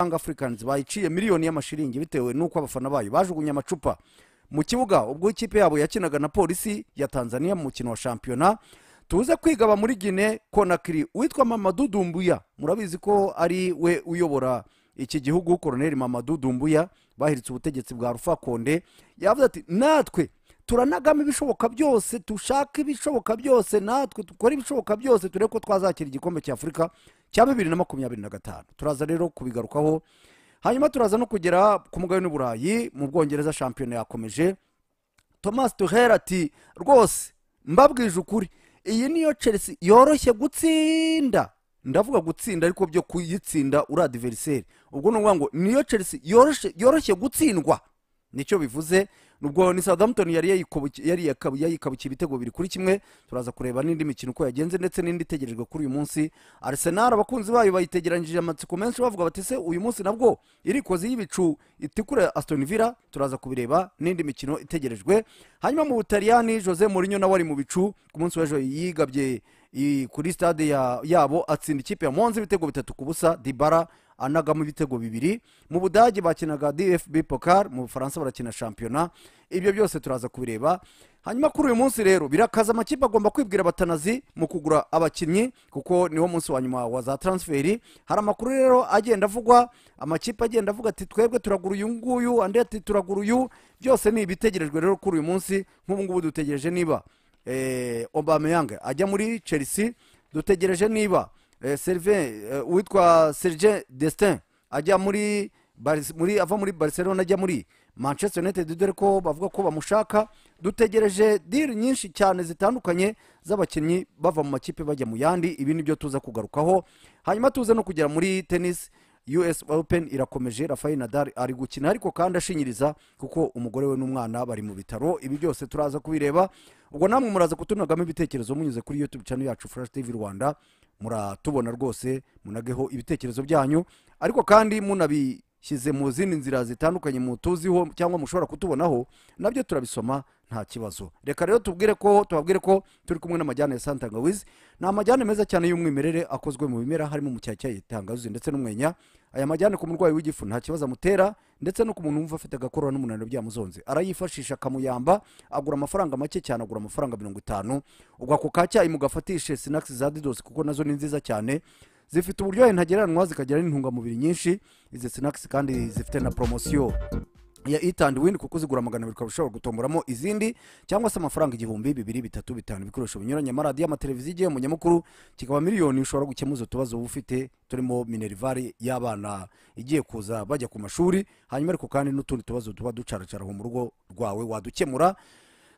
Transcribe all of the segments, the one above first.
Young Africans bayiciye miliyoni y'amashiringi bitewe n'uko abafana bayo bajugunye amacupa mu kibuga ubwo ikipe yabo yakinaga na polisi ya tanzania mu mukino wa shampiyona tuze kwigaba muri gine konakiri witwa mamadu dumbuya murabizi ko ari we uyobora iki gihugu koroneri mamadu dumbuya bahiritse ubutegetsi bwa rufa konde yavuze ati natwe turanagamo ibishoboka byose dushake ibishoboka byose natwe dukore ibishoboka byose turebe ko twazakira igikombe cya afurika cya bibiri na makumyabiri na gatanu turaza rero kubigarukaho hanyuma turaza no kugera ku mugabane w'uburayi mu bwongereza shampiyona yakomeje thomas duhera ati rwose mbabwije ukuri iyi niyo chelsea yoroshye gutsinda ndavuga gutsinda ariko byo kuyitsinda uri adiveriseri ubwo ni ukuvuga ngo niyo chelsea yoroshye gutsindwa nicyo bivuze nubwo ni Southampton yari yayikabukiye ibitego bibiri kuri kimwe turaza kureba n'indi mikino uko yagenze ndetse n'indi itegerejwe kuri uyu munsi Arsenal abakunzi bayo bayitegeranyije amatsiko menshi bavuga bati se uyu munsi nabwo irikoze y'ibicu itikura Aston Villa turaza kubireba n'indi mikino itegerejwe hanyuma mu Butaliyani Jose Mourinho nawe ari mu bicu ku munsi w'ejo yigabye kuri stade yabo atsinda ikipe ya Monza ibitego bitatu ku busa dibara anagamo ibitego bibiri mu budage bakinaga dfb pokal mu bufaransa barakina shampiyona ibyo byose turaza kubireba hanyuma kuri uyu munsi rero birakaza amakipe agomba kwibwira abatanazi mu kugura abakinnyi kuko niwo munsi wa nyuma wa za taransiferi hari amakuru rero agenda avugwa amakipe agenda avuga ati twebwe turagura uyu nguyu andi ati turagura uyu byose ni ibitegerejwe rero kuri uyu munsi nk'ubu ngubu dutegereje niba Obama eh, obameyanga ajya muri chelsea dutegereje niba serivin eh, eh, uwitwa serge destin ajya muri ava muri barcelona ajya muri manchester united dore ko bavuga ko bamushaka dutegereje diri nyinshi cyane zitandukanye z'abakinnyi bava mu makipe bajya mu yandi ibi ni byo tuza kugarukaho hanyuma tuze no kugera muri tenisi us open irakomeje rafael nadal ari gukina ariko kandi ashinyiriza kuko umugore we n'umwana bari mu bitaro ibi byose turaza kubireba ubwo namwe muraza kutunagamo ibitekerezo munyuze kuri youtube channel yacu flash tv rwanda muratubona rwose munageho ibitekerezo byanyu ariko kandi munabishyize mu zindi nzira zitandukanye mutuziho cyangwa mushobora kutubonaho nabyo turabisoma nta kibazo reka rero tubwire ko tubabwire ko turi kumwe n'amajyane ya santangawizi ni amajyane meza cyane y'umwimerere akozwe mu bimera harimo umucyacyayi tangawizi ndetse n'umwenya aya majyane ku murwayi w'igifu nta kibazo amutera ndetse no ku muntu wumva afite agakorora n'umunaniro byamuzonze arayifashisha akamuyamba agura amafaranga make cyane agura amafaranga mirongo itanu ubwo ako kacyayi mugafatishe sinakisi za didosi kuko nazo ni nziza cyane zifite uburyohe ntagereranywa zikagira n'intungamubiri nyinshi izi sinakisi kandi zifite na poromosiyo ya eat and kuko zigura magana abiri ukaba ushobora gutomboramo izindi cyangwa se amafaranga igihumbi bibiri bitatu bitanu ibikoresho binyuranye amaradiyo amateleviziyo igihembo nyamukuru kikaba miliyoni ushobora gukemuza utubazo uba ufite turimo minerivare y'abana igiye kuza bajya ku mashuri hanyuma ariko kandi n'utundi tubazo tuba ducaracara mu rugo rwawe wadukemura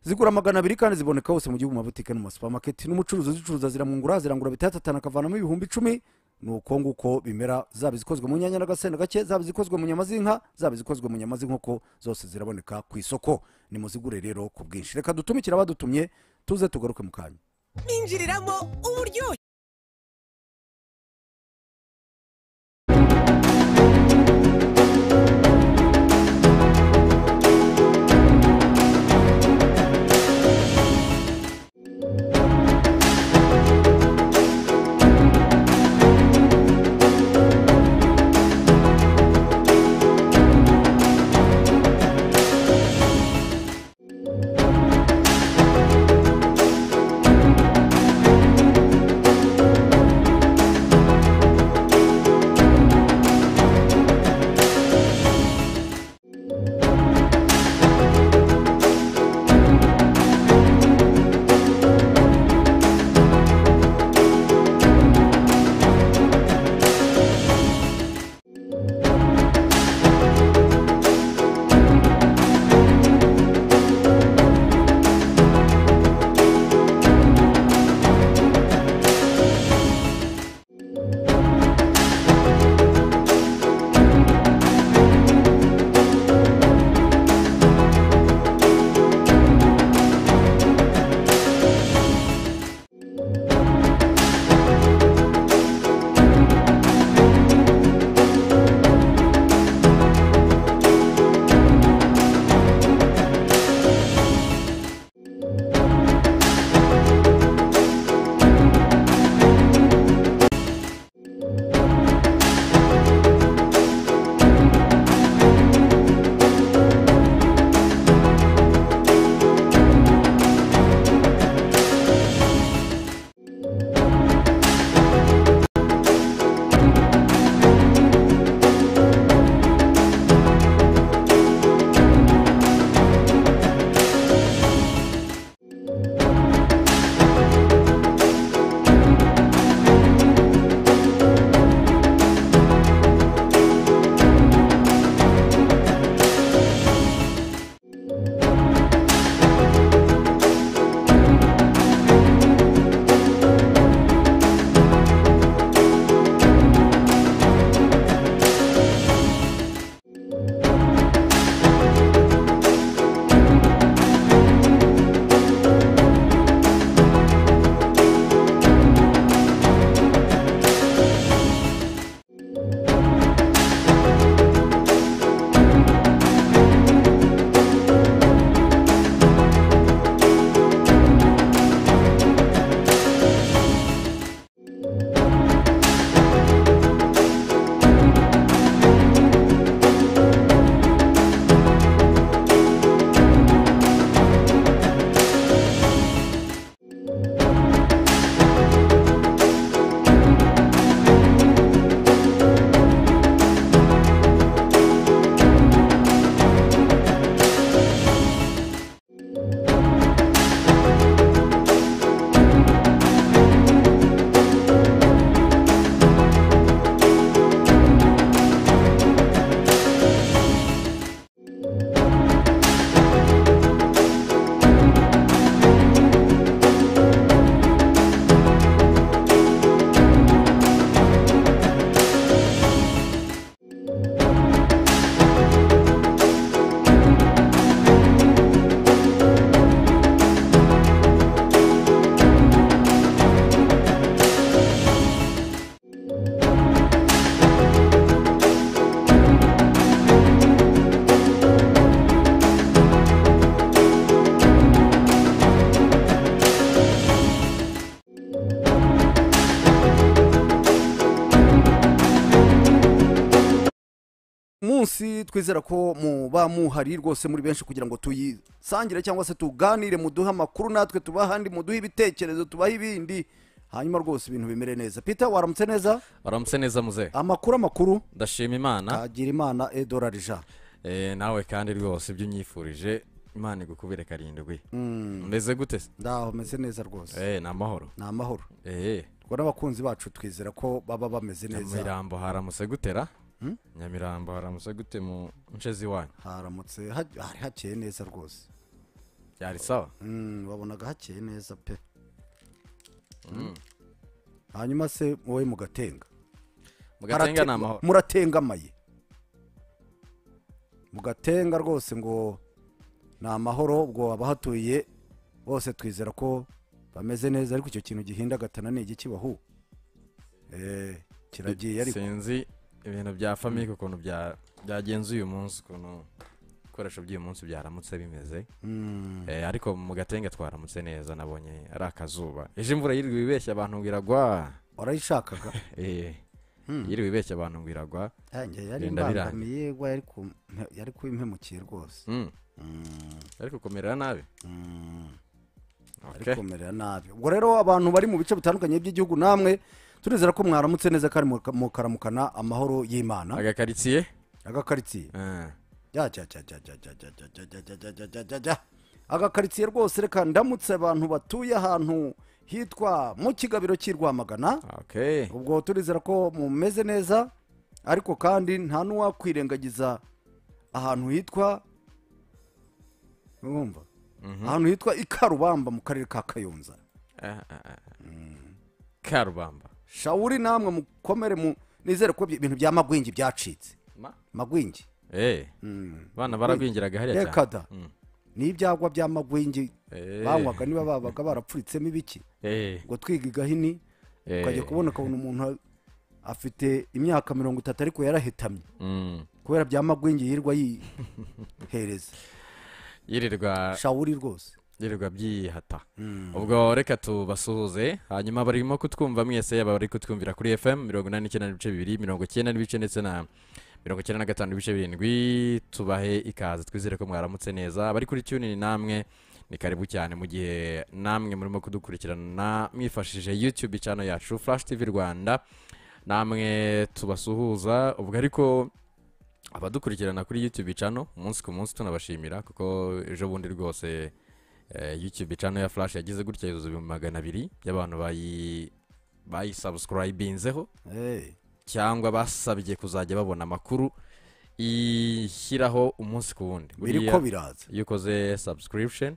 zigura magana abiri kandi ziboneka hose mu gihugu mu mabutike no mu masupamaketi n'umucuruzi uzicuruza ziramwungura zirangura bitatu atanu akavanamo ibihumbi icumi ni uko nguko bimera zaba izikozwe mu nyanya n'agasenda gake zaba izikozwe mu nyama z'inka zaba izikozwe mu nyama z'inkoko zose ziraboneka ku isoko ni muzigure rero ku bwinshi reka dutumikire abadutumye tuze tugaruke mu kanya binjiriramo uburyohe twizera ko muba muhari rwose muri benshi kugira ngo tuyisangire cyangwa se tuganire muduhe amakuru natwe tuba ahandi muduhe ibitekerezo tubahe ibindi hanyuma rwose ibintu bimere neza peter waramutse neza waramutse neza muze amakuru amakuru ndashima imana agira imana edora rija eh, nawe kandi rwose ibyo unyifurije imana igukubire karindwi umeze hmm. gute se ndaho neza rwose eh, ni amahoro ni amahoro eh. n'abakunzi bacu twizera ko baba bameze neza mu birambo haramutse gutera Hmm? nyamirambo haramutse gute mu nce z'iwanyu haramutse hari hakeye neza rwose byari sawa hmm, wabonaga hakeye neza pe hmm. hanyuma se wowe mugatenga mugatenga ni amahoro muratengamaye mugatenga rwose ngo ni amahoro ubwo abahatuye bose twizera ko bameze neza ariko icyo kintu agatana ni igikibahu eh, kiragiye ariko sinzi ibintu bya famike ukuntu byagenze uyu munsi ukuntu ibikoresho by'uyu munsi byaramutse bimeze hmm. eh, ariko mu gatenga twaramutse neza nabonye ari akazuba ejo imvura yiriwe ibeshya abantu ngo iragwa warayishakaga eh, hmm. yiriwe ibeshya abantu ngo iragwa yari imbangamiye yari kubimpemukira rwose hmm. yari kukomerera nabi ari kumerera nabi ubwo rero abantu bari mu bice bitandukanye by'igihugu namwe turizera ko mwaramutse neza kandi mukaramukana amahoro y'imana agakaritsiye agakaritsiye agakaritsiye rwose reka ndamutse abantu batuye ahantu hitwa mu kigabiro cy'i rwamagana ubwo turizera ko mumeze neza ariko kandi nta n'uwakwirengagiza ahantu hitwa ahantu hitwa i karubamba mu karere ka kayonza karubamba shawuri namwe mukomere mu nizere ko ibintu bya magwingi byacitse magwingi abana eh. hmm. baragwingiraga hariya cyane hmm. ni ibyagwa bya magwingi eh. banywaga niba babaga barapfuritsemo ibiki eh. ngo twiga igahini ukajya kubona ukabona umuntu afite imyaka mirongo itatu ariko yarahetamye hmm. kubera bya magwingi yirirwa yihereza yirirwa shawuri rwose yirirwa byihata hmm. ubwo reka tubasuhuze hanyuma barimo kutwumva mwese yaba bari kutwumvira kuri fm mirongo inani n'icyenda n'ibice bibiri mirongo icyenda n'ibice ndetse na mirongo icyenda na gatanu n'ibice birindwi tubahe ikaze twizere ko mwaramutse neza abari kuri tunini namwe ni karibu cyane mu gihe namwe murimo kudukurikirana mwifashishije YouTube icano yacu flash tv rwanda namwe tubasuhuza ubwo ariko abadukurikirana kuri YouTube icano umunsi ku munsi tunabashimira kuko ejo bundi rwose Eh, yutube cano ya flash yagize gutya yuzuye ibihumbi magana abiri by'abantu bayisabusikarayibinzeho cyangwa basabye kuzajya babona amakuru ishyiraho umunsi ku wundi biri ko iyo ukoze sabusikaripusheni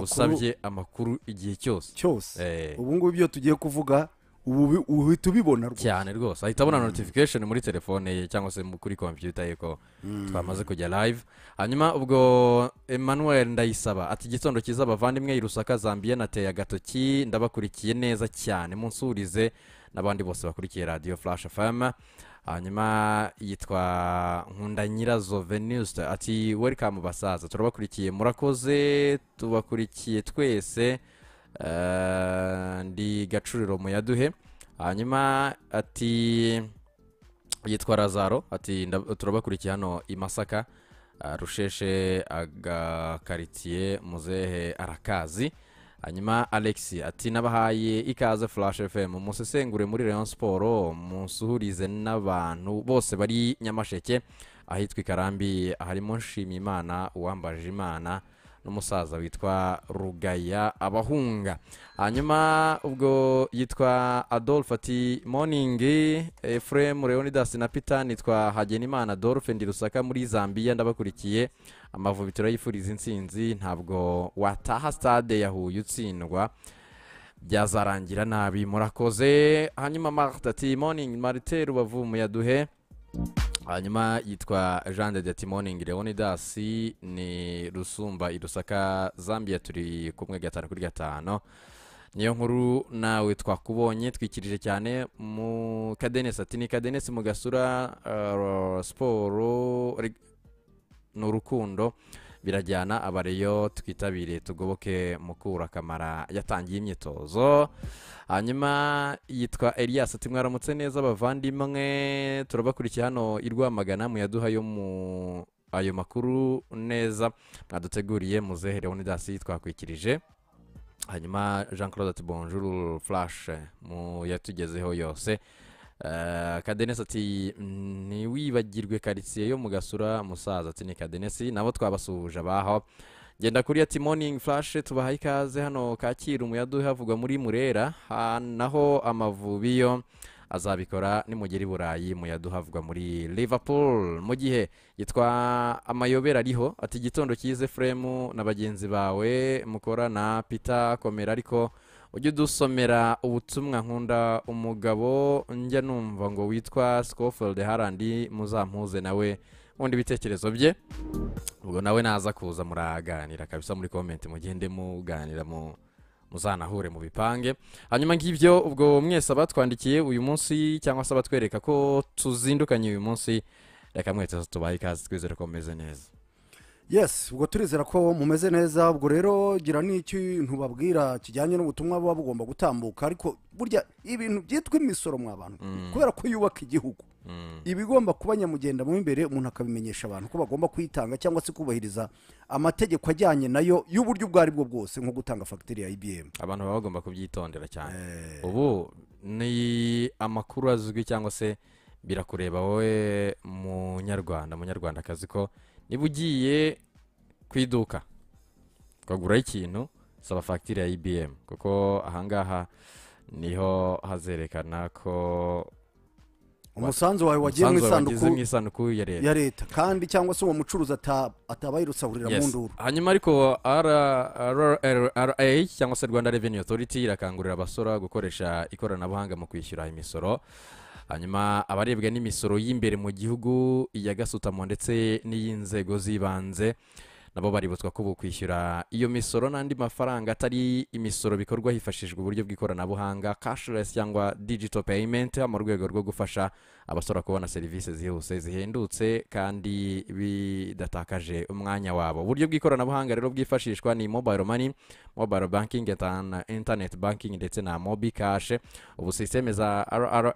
usabye amakuru igihe cyose cyose eh. ubu ngubu ibyo tugiye kuvuga ubu uhita ubibona rwose cyane rwose ahita abona notification muri telefone ye cyangwa se kuri kompiyuta ye ko hmm. twamaze kujya live hanyuma ubwo emmanuel ndayisaba ati igitondo cyiza abavandimwe irusaka zambiye nateye agatoki ndabakurikiye neza cyane munsurize n'abandi bose bakurikiye radiyo flash fm hanyuma yitwa nkunda nyirazo veniste ati welcome basaza turabakurikiye murakoze tubakurikiye twese Eh, ndi gacuriro muyaduhe hanyuma ati yitwa razaro ati turabakurikiye hano i masaka ah, rusheshe agakaritsiye muzehe arakazi hanyuma alex ati n'abahaye ikaze flash fm musesengure muri Rayon siporo musuhurize n'abantu bose bari nyamasheke ahitwa i karambi harimo nshimiyimana uwambaje imana n'umusaza witwa rugaya abahunga hanyuma ubwo yitwa adolphe ati moningi efuremu leonidas na pita nitwa hagenimana adolphe ndi rusaka muri zambia ndabakurikiye amavubitiro yifuriza insinzi ntabwo wataha stade yahuye utsindwa byazarangira nabi murakoze hanyuma marite ati moningi marite rubavu muyaduhe hanyuma yitwa jean de detimoningi leonidas ni rusumba irusaka zambia turi kumwe gatanu kuri gatanu niyo nkuru nawe twakubonye twikirije cyane mu kadenesi ati ni kadenesi mu gasura eh, siporo ni urukundo birajyana abareyo twitabire tugoboke mukura kamara yatangiye imyitozo hanyuma yitwa elias ati mwaramutse neza abavandimwe turabakurikiye hano i rwamagana muyaduha yo mu ayo makuru neza mwaduteguriye muzehereho n'idasi twakwikirije hanyuma jean claude ati bonjour flash mu yatugezeho yose kadenesi eh, ati mm, ntiwibagirwe karitsiye yo mu gasura musaza ati ni kadenesi nabo twabasuhuje abaho genda kuri ati moningi furashe tubahaye ikaze hano kacyiru umuyaduhe havugwa muri murera naho amavubi yo azabikora nimugera i burayi muyaduhavugwa muri liverpool mu gihe yitwa amayobera ariho ati igitondo cyize furemu na bagenzi bawe mukora na pita komera ariko ujye udusomera ubutumwa nkunda umugabo njya numva ngo witwa sikofolde harandi muzamuze nawe ubundi ibitekerezo bye ubwo nawe naza kuza muraganira kabisa muri komenti mugende muganira mu muzanahure mu bipange hanyuma ngibyo ubwo mwese abatwandikiye uyu munsi cyangwa se abatwereka ko tuzindukanye uyu munsi reka mwese tubaye ikaze twizere ko mumeze neza yes ubwo turizera ko mumeze neza ubwo rero gira n’icyo babwira kijyanye n'ubutumwa buba bugomba gutambuka ariko burya ibintu byitwa imisoro mwa bantu mm. kubera ko yubaka igihugu mm. ibigomba kuba nyamugenda mu imbere umuntu akabimenyesha abantu ko bagomba kuyitanga cyangwa se kubahiriza amategeko ajyanye nayo y'uburyo ubwo ari bwo bwose nko gutanga fagitire ya ibiyemu abantu baba bagomba kubyitondera cyane eh. ubu ni amakuru azwi cyangwa se birakureba wowe munyarwanda munyarwanda akazi ko niba ugiye ku iduka ukaguraho ikintu saba fagitire ya IBM kuko ahangaha niho hazerekana ko umusanzu wawe wagiye mu isanduku ya leta kandi cyangwa se uwo mucuruzi ataba yirusahurira mu nduru hanyuma ariko rra cyangwa se rwanda Revenue Authority irakangurira abasora gukoresha ikoranabuhanga mu kwishyura imisoro hanyuma abarebwa n'imisoro y'imbere mu gihugu iya gasutamo ndetse n'iy'inzego z'ibanze nabo baributswa ko ubu kwishyura iyo misoro n'andi mafaranga atari imisoro bikorwa hifashishijwe uburyo bw'ikoranabuhanga cashless cyangwa digital payment mu rwego rwo gufasha abashobora kubona serivisi zihuse zihendutse kandi bidatakaje umwanya wabo uburyo bw'ikoranabuhanga rero bwifashishwa ni mobile money mobile banking internet banking ndetse na mobi kashe ubu sisiteme za rra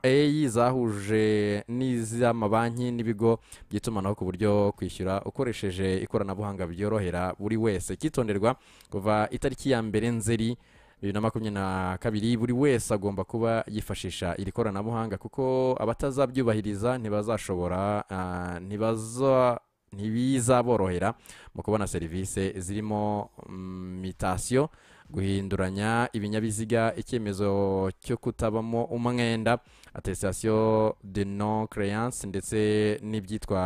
zahuje n'iz'amabanki n'ibigo by'itumanaho ku buryo kwishyura ukoresheje ikoranabuhanga byorohera buri wese kitonderwa kuva itariki ya mbere nzeri bibiri na makumyabiri na kabiri buri wese agomba kuba yifashisha iri koranabuhanga kuko abatazabyubahiriza ntibazashobora ah, ntibaza ntibizaborohera mu kubona serivisi zirimo mitasiyo mm, guhinduranya ibinyabiziga icyemezo cyo kutabamo umwenda atesitasiyo de non creance ndetse n'ibyitwa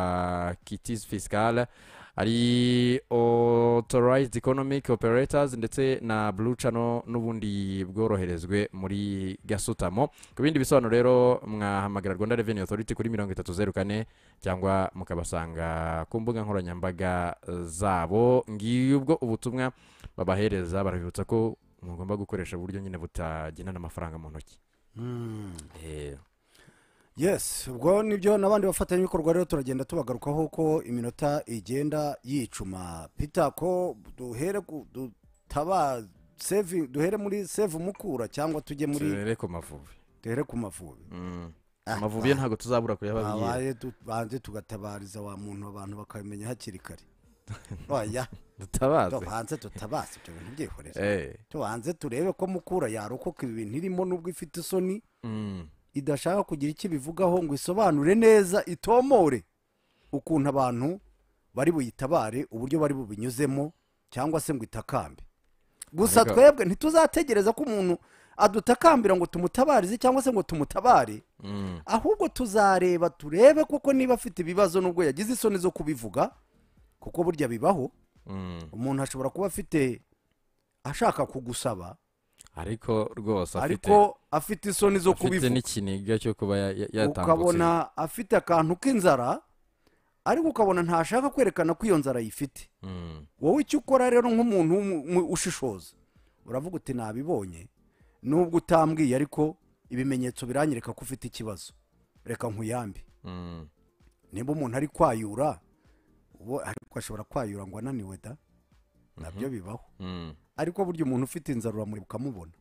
kitizi fisikale hari authorized economic operators ndetse na blue channel n'ubundi bworoherezwe muri gasutamo ku bindi bisobanuro rero mwahamagara rwanda revenue authority kuri mirongo itatu zeru kane cyangwa mukabasanga ku mbuga nkoranyambaga zabo ngiyo ubutumwa babahereza barabibutsa ko mugomba gukoresha uburyo nyine butagenana amafaranga mu ntoki hmm. eh. yes ubwo nibyo n'abandi bafatanyabikorwa rero turagenda tubagarukaho ko iminota igenda yicuma ko duhere dutaba duhere muri save mukura cyangwa tujye muri duhere ku mavubi duhere ku mavubi mm. amavubi ah, ye ah. ntabwo tuzabura kuyababwira banze tugatabariza wa muntu abantu bakabimenya hakiri kare dutabaze tubanze tutabaze ibyo bintu byihorera eh. tubanze turebe ko mukura yarokoka ibi bintu irimo nubwo ifite isoni mm. idashaka kugira icyo ibivugaho ngo isobanure neza itomore ukuntu abantu bari buyitabare uburyo bari bubinyuzemo cyangwa se ngo itakambe gusa twebwe ntituzategereza ko umuntu adutakambira ngo tumutabarize cyangwa se ngo tumutabare mm. ahubwo tuzareba turebe kuko niba afite ibibazo nubwo yagize isoni zo kubivuga kuko burya bibaho mm. umuntu ashobora kuba afite ashaka kugusaba ariko rwose ariko afite isoni zo kubivuga afite n'ikiniga cyo kuba yatambutse ukabona afite akantu k'inzara ariko ukabona ntashaka kwerekana ko iyo nzara ayifite hmm. wowe icyo ukora rero nk'umuntu ushishoza uravuga uti nabibonye nubwo utambwiye ariko ibimenyetso biranyereka ko ufite ikibazo reka nkuyambi hmm. niba umuntu ari kwayura ariko ashobora kwayura ngo ananiwe da nabyo mhm. bibaho hmm. ariko burya umuntu ufite inzara uramureba ukamubona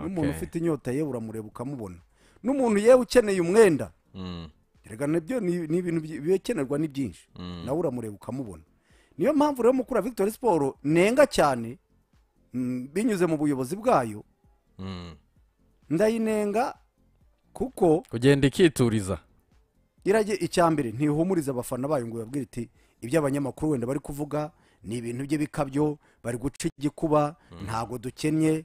n'umuntu ufite inyota yewe uramureba ukamubona n'umuntu yewe ukeneye umwenda mm. reka nabyo ni ibintu bikenerwa ni byinshi mm. nawe uramureba ukamubona niyo mpamvu rero mukura victoire siporo nenga cyane mm, binyuze mu buyobozi bwayo ndayinenga kuko kugenda ikituriza irage icyambere ntihumurize abafana bayo ngo babwire iti ibyo abanyamakuru wenda bari kuvuga ni ibintu bye by'ibikabyo bari guca igikuba mm. ntago dukennye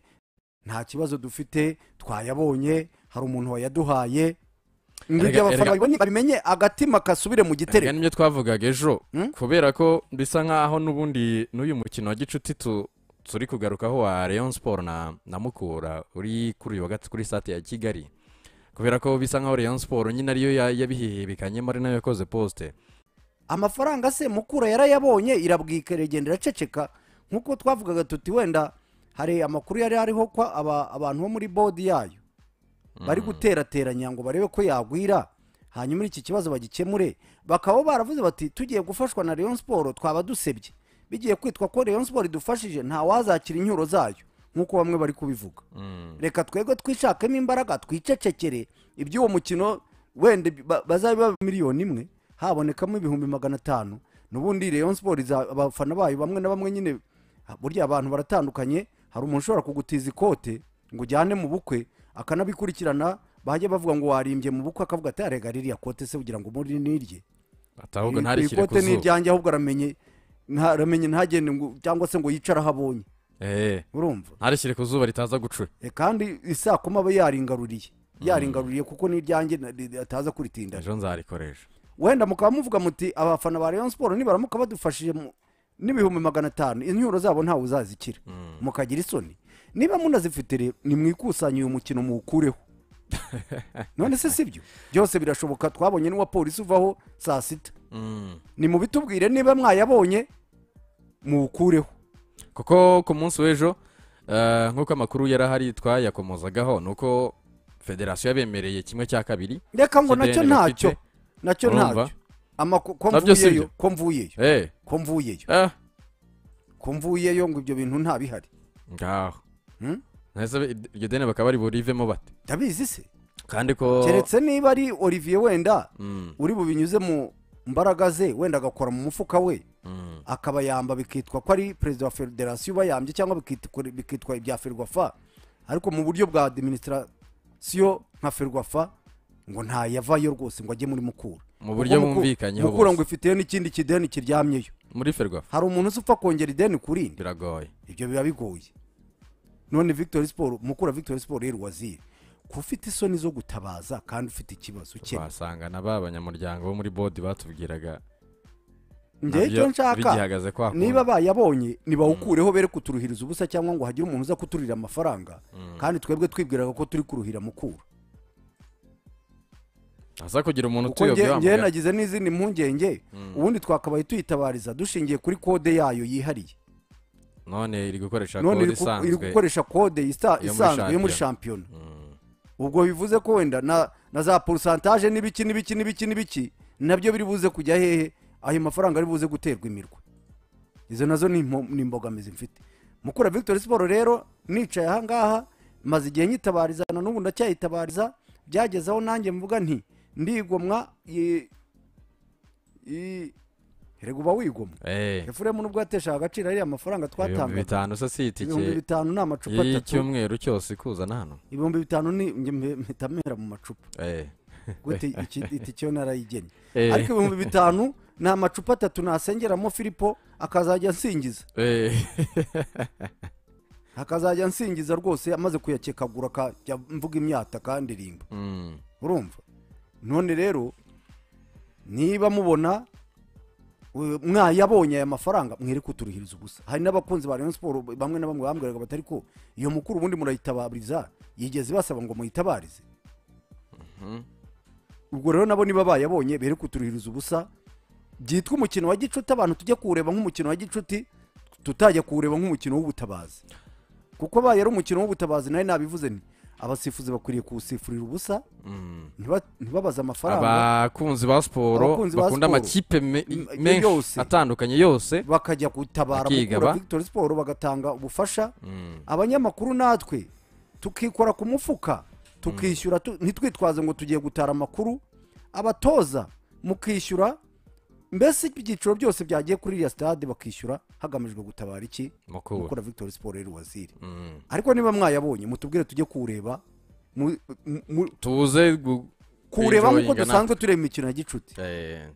nta kibazo dufite twayabonye hari umuntu wayaduhaye ngibyo abafana babimenye agatima kasubire mu gitereko nibyo twavugaga ejo hmm? kubera ko bisa nkaho n'ubundi n'uyu mukino wa gicuti turi kugarukaho wa leon siporo na mukura uri kuri uyu wa gatatu kuri sate ya kigali kubera ko bisa nkaho leon siporo nyine ariyo yabihihibikanyemo ari nayo yakoze poste amafaranga se mukura yarayabonye irabwika iragendera aceceka nk'uko twavugaga tuti wenda hari amakuru yari ariho ko abantu bo muri bodi yayo bari mm. guterateranya ngo barebe ko yagwira hanyuma iki kibazo bagikemure bakaba baravuze bati tugiye gufashwa na leon siporo twaba dusebye bigiye kwitwa ko leon siporo idufashije ntawazakira inyuro zayo nk'uko bamwe bari kubivuga mm. reka twebwe twishakemo imbaraga twicecekere iby'uwo mukino wenda bazaba miliyoni imwe habonekamo ibihumbi magana atanu n'ubundi leon siporo abafana bayo bamwe na bamwe nyine burya abantu baratandukanye hari umuntu ushobora kugutiza ikote ngo ujyane mu bukwe akanabikurikirana bajya bavuga ngo warimbye mu bukwe akavuga ati arega ah, ririya kote se kugira ngo muri nirye ikote ni ahubwo aramenye ntagende cyangwa se ngo yicare aho abonye eh. urumva ntarishyire ku zuba ritaza gucura eh, kandi isakuma aba yaringaruriye mm. yaringaruriye kuko n'iryanjye ataza kuritinda ejo nzarikoresha wenda mukaba muvuga muti abafana ba leon siporo nibaramuka badufashije n'ibihumbi magana atanu inyuro zabo ntawe uzazikira mm. mukagira isoni niba munazifite rero nimwikusanye uyu mukino muwukureho none se si byo byose birashoboka twabonye n'uwa polisi uvaho saa sita ni mm. nimubitubwire niba mwayabonye muwukureho kuko ku munsi w'ejo eh, nk'uko amakuru yari ahari twayakomozagaho ni uko federasiyo yabemereye kimwe cya kabiri reka ngo nacyo ntacyo nacyo ntacyo ko mvuyeyo ko mvuyeyo eh. ko mvuyeyo eh. ko mvuyeyo ngo ibyo bintu nta bihari ngaho hmm? iryo deni bakaba bari burivemo bate ndabizi se kandi ko keretse niba ari olivier wenda hmm. uri bubinyuze mu mbaraga ze wenda agakora mu mufuka we hmm. akaba yamba bikitwa ko ari perezida wa federasiyo uba yambye cyangwa bikitwa ibya ferwafa ariko mu buryo bwa adiminisitirasiyo nka ferwafa ngo ntayavayo rwose ngo ajye muri mukura mu buryo bumvikanyeho mukura ngo ifiteyo n'ikindi kideni kiryamyeyo muri ferwafa hari umuntu upfa kongera ideni ku rindi biragoye ibyo biba bigoye none victoire siporo mukura victoire siporo yari waziye ko ufite isoni zo gutabaza kandi ufite ikibazo cye wasanga na ba banyamuryango bo muri bodi batubwiraga icyo nshaka niba bayabonye ntibawukureho mm. bere kuturuhiriza ubusa cyangwa ngo hagire umuntu uza kuturira amafaranga mm. kandi twebwe twibwiraga ko turi kuruhira mukura aza kugira umuntu utuyobya ngewe nagize n'izindi mpungenge hmm. ubundi twakabaye tuyitabariza dushingiye kuri kode yayo yihariye none iri gukoresha kode isanzwe iri gukoresha kode isanzwe yo muri shampiyona hmm. ubwo bivuze ko wenda na za porosantaje n'ibiki n'ibiki n'ibiki n'ibiki nabyo biri buze kujya hehe ayo mafaranga ari buze guterwa imirwa izo nazo ni imbogamizi mfite mukura Victor siporo rero nicaye ahangaha maze igihe na n'ubu ndacyayitabariza byagezeho nanjye mvuga nti ndigomwa reka uba wigomwa efuremu eh. nubwo yateshaga agaciro ariya mafaranga twatangaga bitanu se si itike ibihumbi bitanu ni amacupa atatu y'icyumweru cyose ikuzana hano ibihumbi bitanu ni mitamera mu macupa eh. gute itike yo eh. ariko ibihumbi bitanu ni amacupa atatu nasengeramo filipo akazajya asingiza akazajya ansingiza rwose amaze kuyakekagura akajya mvuga imyata kandi rimba mm. urumva none rero niba mubona mwayabonye aya mafaranga mwereke kuturuhiriza ubusa hari n'abakunzi ba rayon siporo bamwe na bamwe bambwiraga batari ko iyo mukuru ubundi murayitabariza yigeze basaba ngo muyitabarize mm-hmm. ubwo rero nabo niba bayabonye bere kuturuhiriza ubusa byitwa umukino wa gicuti abantu tujya kuwureba nk'umukino wa gicuti tutajya kuwureba nk'umukino w'ubutabazi kuko abaye ari umukino w'ubutabazi nawe nabivuze ni abasifuzi bakwiriye kuwusifurira ubusa mm. ntibabaze amafaranga abakunzi ba siporo bakunda amakipe menshi atandukanye yose bakajya gutabara mukura victoire siporo bagatanga ubufasha mm. abanyamakuru natwe tukikora ku mufuka tukishyura mm. ntitwitwaze ngo tugiye gutara amakuru abatoza mukishyura mbese ibyiciro byose byagiye kuri iriya sitade bakishyura hagamijwe gutabara iki gukora victoire siporo y'u waziri mm. ariko niba mwayabonye mutubwire tujye kuwureba tuze kuwureba nk'uko dusanzwe tureba imikino ya gicuti eh.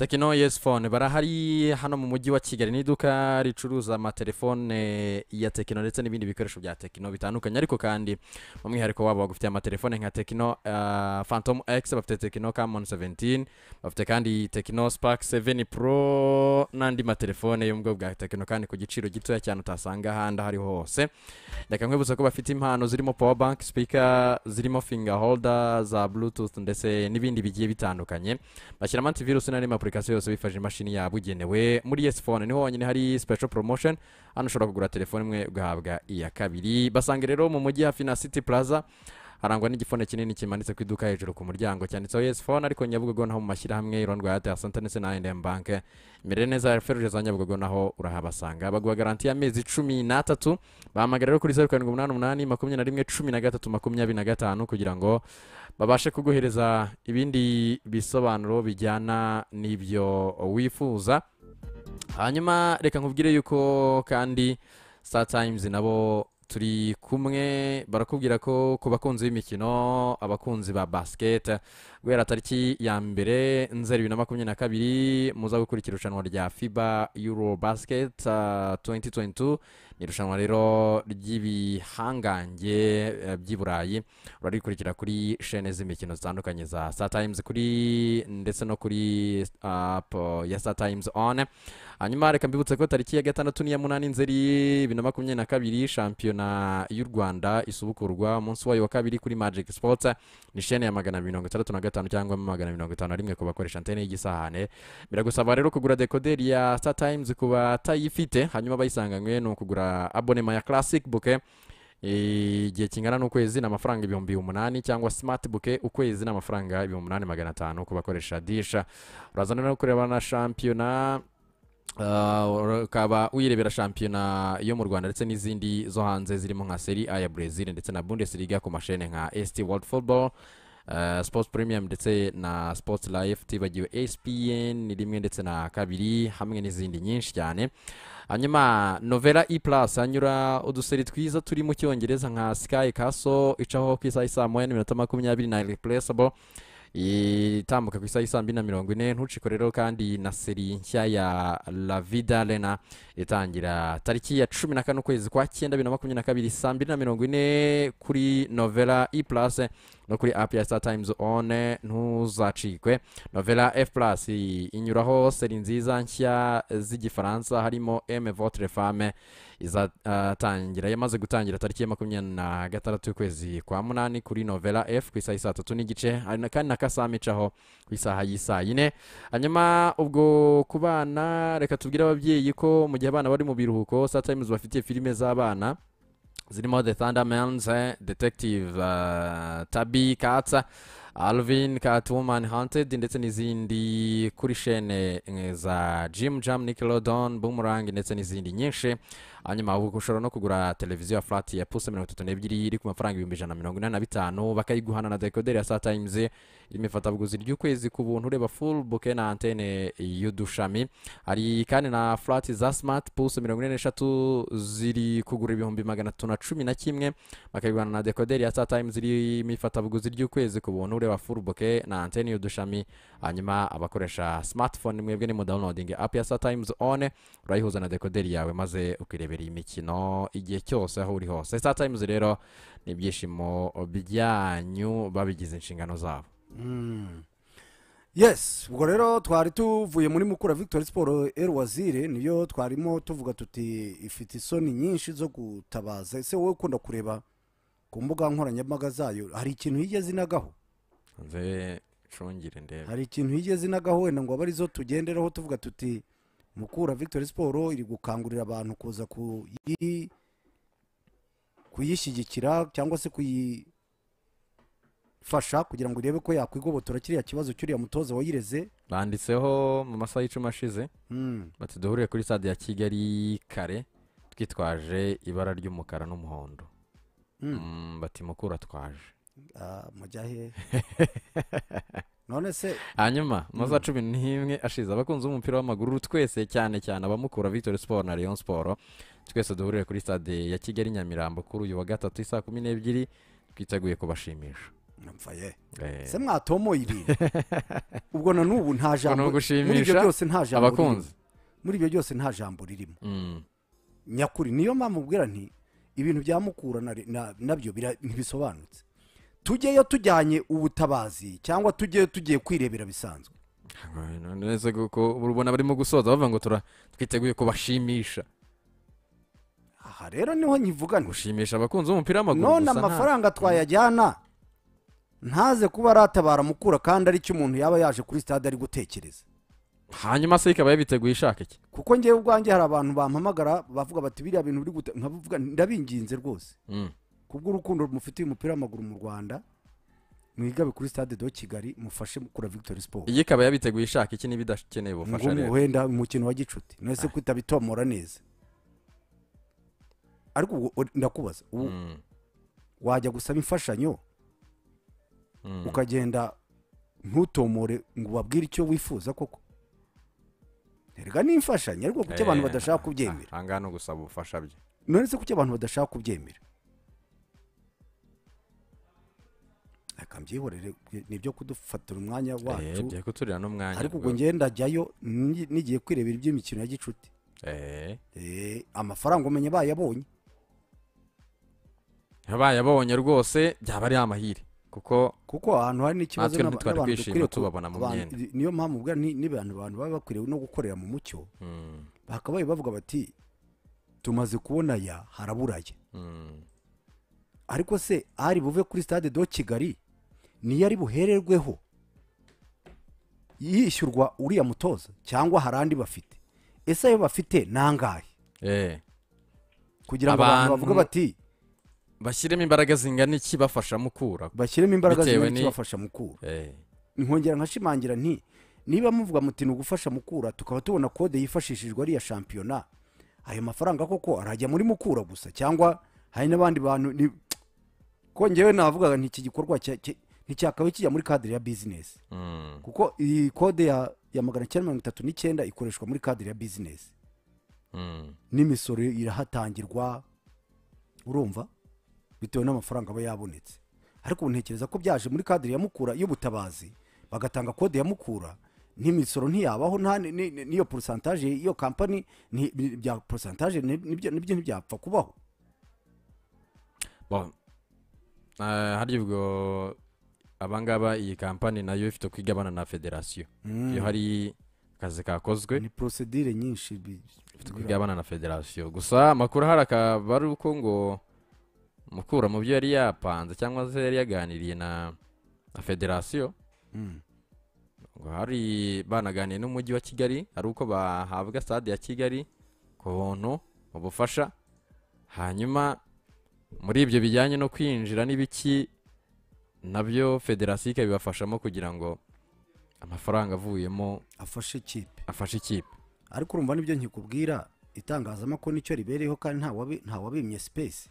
tekino yes phone barahari hano mu mujyi wa kigali ni iduka ricuruza amatelefone ya tekino ndetse n'ibindi bikoresho bya tekino bitandukanye ariko kandi mu mwihariko wabo bagufitiye amatelefone nka tekino uh, phantom x bafite tekino camon 17 bafite kandi tekino spark 7 pro n'andi matelefone yo mu bwoko bwa tekino kandi ku giciro gitoya cyane utasanga ahandi hari hose reka nkwibutsa ko bafite impano zirimo power bank speaker zirimo finger holder za bluetooth ndetse n'ibindi bigiye bitandukanye bashyiramo antivirus n'andi mapuri application yose bifashe imashini yabugenewe muri yes phone niho honyine hari special promotion hano ushobora kugura telefone imwe ugahabwa iya kabiri basanga rero mu mujyi hafi na city plaza arangwa n'igifone kinini kimanitse ku iduka hejuru ku muryango cyanditseho yes phone ariko nyabugogo naho mu mashyirahamwe irondwa ya santa ndetse na I&M bank mbere neza feruje za nyabugogo naho urahabasanga baguha garanti y'amezi cumi n'atatu bahamagara rero kuri zeru karindwi umunani umunani makumyabiri na rimwe cumi na gatatu makumyabiri na gatanu kugira ngo babashe kuguhereza ibindi bisobanuro bijyana n'ibyo wifuza hanyuma reka nkubwire yuko kandi saa tayimuzi nabo turi kumwe barakubwira ko ku bakunzi b'imikino abakunzi ba basiketi guhera tariki ya mbere nzeri bibiri na makumyabiri na kabiri muza gukurikira irushanwa rya fiba yuro basiketi ah, tuwenti tuwenti tu irushanwa rero ry'ibihangange eh, by'i burayi urarikurikira kuri shene z'imikino zitandukanye za saa tayimuzi kuri ndetse no kuri apu ah, ya saa tayimuzi one hanyuma reka mbibutse ko tariki ya gatandatu n'iya munani nzeri bibiri na makumyabiri na kabiri shampiyona y'u rwanda isubukurwa umunsi wayo wa kabiri kuri magic sports ni shene ya magana mirongo itandatu na gatanu cyangwa magana mirongo itanu na rimwe ku bakoresha antene y'igisahane biragusaba rero kugura dekoderi ya saa tayimuzi ku batayifite hanyuma bayisanganywe ni ukugura abonema ya classic buke igihe kingana n'ukwezi ni amafaranga ibihumbi umunani cyangwa simati buke ukwezi ni amafaranga ibihumbi umunani magana atanu ku bakoresha disha urazana no kureba na shampiyona ah, ukaba uyirebera shampiyona yo mu rwanda ndetse n'izindi zo hanze zirimo nka seri a ya brezil ndetse na bundesliga ku mashene nka st world football eh, sports premium ndetse na sports life tibagiwe spn rimwe ndetse na kabiri hamwe n'izindi nyinshi cyane hanyuma novela e plus hanyura uduseri twiza turi mu cyongereza nka sky castle icaho ku isaha isa moya n'iminota makumyabiri na replaceable itambuka ku isaha y'i saa mbiri na mirongo ine ntuciko rero kandi na seri nshya ya la vida rena itangira tariki ya cumi na kane ukwezi kwa cyenda bibiri na makumyabiri na kabiri saa mbiri na mirongo ine kuri novela e plus no kuri app ya star times on ntuzacikwe novela f plus inyuraho seri nziza nshya z'igifaransa harimo m votre femme izatangira uh, yamaze gutangira tariki ya makumyabiri na gatandatu y'ukwezi kwa munani kuri novela f ku isaha saa tatu n'igice kandi na akasamicaraho ku isaha y'isaa yine hanyuma ubwo ku bana reka tubwire ababyeyi ko mu gihe abana bari mu biruhuko saa tayimuzi bafitiye filime z'abana zirimo the thundermans eh, detective uh, eh, tabi katsa alvin catwoman hunted ndetse n'izindi kuri shene eh, za jim jam nickelodon boomerang ndetse n'izindi nyinshi hanyuma ushobora no kugura televiziyo ya flat ya pusa mirongo itatu n'ebyiri iri ku mafaranga ibihumbi ijana na mirongo inani na bitanu bakayiguhana na dekoderi ya saa times y'imifatabuguzi ry'ukwezi ku buntu ureba full bouquet na antene y'udushami hari kandi na furati za smart pusi mirongo ine n'eshatu ziri kugura ibihumbi magana atatu na cumi na kimwe bakabigurana na dekoderi ya satime ziri mu ifatabuguzi ry'ukwezi ku buntu ureba full bouquet na antene y'udushami hanyuma abakoresha smartphone mwebwe ni mudawunodingi apu ya satayimuzi one urayihuza na dekoderi yawe maze ukirebera iyi mikino igihe cyose aho uri hose satayimuzi rero ni ibyishimo byanyu babigize inshingano zabo Mm. yesi ubwo rero twari tuvuye muri mukura victoire siporo wazire niyo twarimo tuvuga tuti ifite isoni nyinshi zo gutabaza ese wowe ukunda kureba ku mbuga nkoranyambaga zayo hari ikintu yigeze inagaho hari ikintu yigeze inagaho wenda ngo abe arizo tugenderaho tuvuga tuti mukura victoire siporo iri gukangurira abantu kuza kuyishyigikira cyangwa se kuyi fasha kugira ngo urebe ko yakwigobotora kiriya kibazo cy'uriya mutoza wayireze banditseho mu masaha y'icumi ashize hmm. bati duhurire kuri stade ya kigali kare twitwaje ibara ry'umukara n'umuhondo hmm. Hmm, bati mukura twaje ah, mujya hehe none se hanyuma masaha cumi n'imwe ashize abakunzi b'umupira w'amaguru twese cyane cyane abamukura victoire siporo na leon siporo twese duhurire kuri stade ya kigali nyamirambo kuri uyu wa gatatu isaa kumi n'ebyiri twiteguye kubashimisha numva eh. se mwatomoye ibintu ubwo na n'ubu nta jambo muri ibyo byose nta jambo ririmo muri ibyo byose nta jambo ririmo mm. nyakuri niyo mpamvu ubwira nti ibintu bya mukura nabyo ntibisobanutse tujyeyo tujyanye ubutabazi cyangwa tujyeyo tugiye kwirebera bisanzwe neza kuko urabona barimo gusoza bavuga ngo twiteguye kubashimisha aha rero niho nyivuga ngo gushimisha abakunzi b'umupira w'amaguru none amafaranga twayajyana ntaze kuba aratabara mukura kandi aricyo umuntu yaba yaje kuri sitade ari gutekereza hanyuma se ikaba yabiteguye ishaka iki kuko ngewe ubwanjye hari abantu bampamagara bavuga bati biriya bintu biri gute ndabinginze rwose hmm. kubw'urukundo mufitiye umupira w'amaguru mu rwanda mwigabe kuri stade do kigali mufashe kura victoire sport iyi ikaba yabiteguye ishaka iki niba idakeneye ubufasha rero wenda umukino wa gicuti mwese ah. kwita bitomora neza ariko ndakubaza hmm. wajya gusaba imfashanyo Mm. ukagenda ntutomore ngo ubabwire icyo wifuza koko reka ni ariko kuki abantu eh. badashaka kubyemera aha ngaha no gusaba ubufasha bye none se kuki abantu badashaka kubyemera reka mbyihorere ni ibyo kudufatira umwanya wacu eh, ariko ubwo ngenda ajyayo n'igihe kwirebera iby'imikino ya gicuti eh. amafaranga umenya bayabonye bayabonye rwose byaba ari amahire kuko kuko ahantu hari n'ikibazo n'abantu dukwiriye tubabona mu myenda niyo mpamvu ubwo n'abantu baba bakwiriye no gukorera mu mucyo bakabaye hmm. bavuga bati tumaze kubona aya haraburaya hmm. ariko se ari buve kuri stade do kigali niyo ari buhererweho yishyurwa uriya mutoza cyangwa hari andi bafite ese ayo bafite ni angahe eh. kugira ngo abantu bavuge bati bashyiremo imbaraga zingana iki bafasha mukura bashyiremo imbaraga zingana iki bafasha mukura eh. nkongera nkashimangira nti niba muvuga muti ni ugufasha mukura tukaba tubona kode yifashishijwe ariya shampiyona ayo mafaranga koko arajya muri mukura gusa cyangwa hari n'abandi bantu kongewe navuga iki gikorwa nticyakabaye kijya muri kadire ya bizinesi hmm. kuko iyi kode ya magana cyenda mirongo itatu n'icyenda ikoreshwa muri kadire ya bizinesi hmm. n'imisoro irahatangirwa urumva bitewe n'amafaranga aba yabonetse ariko ubu ntekereza ko byaje muri kadire ya mukura y'ubutabazi bagatanga kode ya mukura n'imisoro ntiyabaho n'iyo porosantaje iyo kampani bya porosantaje nibyo ntibyapfa kubaho euh, harya ubwo abangaba iyi kampani nayo ifite kwigabana na federasiyo hmm. iyo hari akazi kakozwe ni porosedire nyinshi ifite kwigabana na federasiyo gusa amakuru hari akaba ari uko ngo mukura mu byo yari yapanze cyangwa se yari yaganiriye na federasiyo hmm. hari banaganiye n'umujyi wa kigali ari uko bahabwa stade ya kigali ku buntu ubufasha hanyuma muri ibyo bijyanye no kwinjira n'ibiki nabyo federasiyo ikabibafashamo kugira ngo amafaranga avuyemo afashe ikipe afashe ikipe ariko urumva nibyo nkikubwira itangazamakuru nicyo ribereyeho kandi ntawabimye sipesi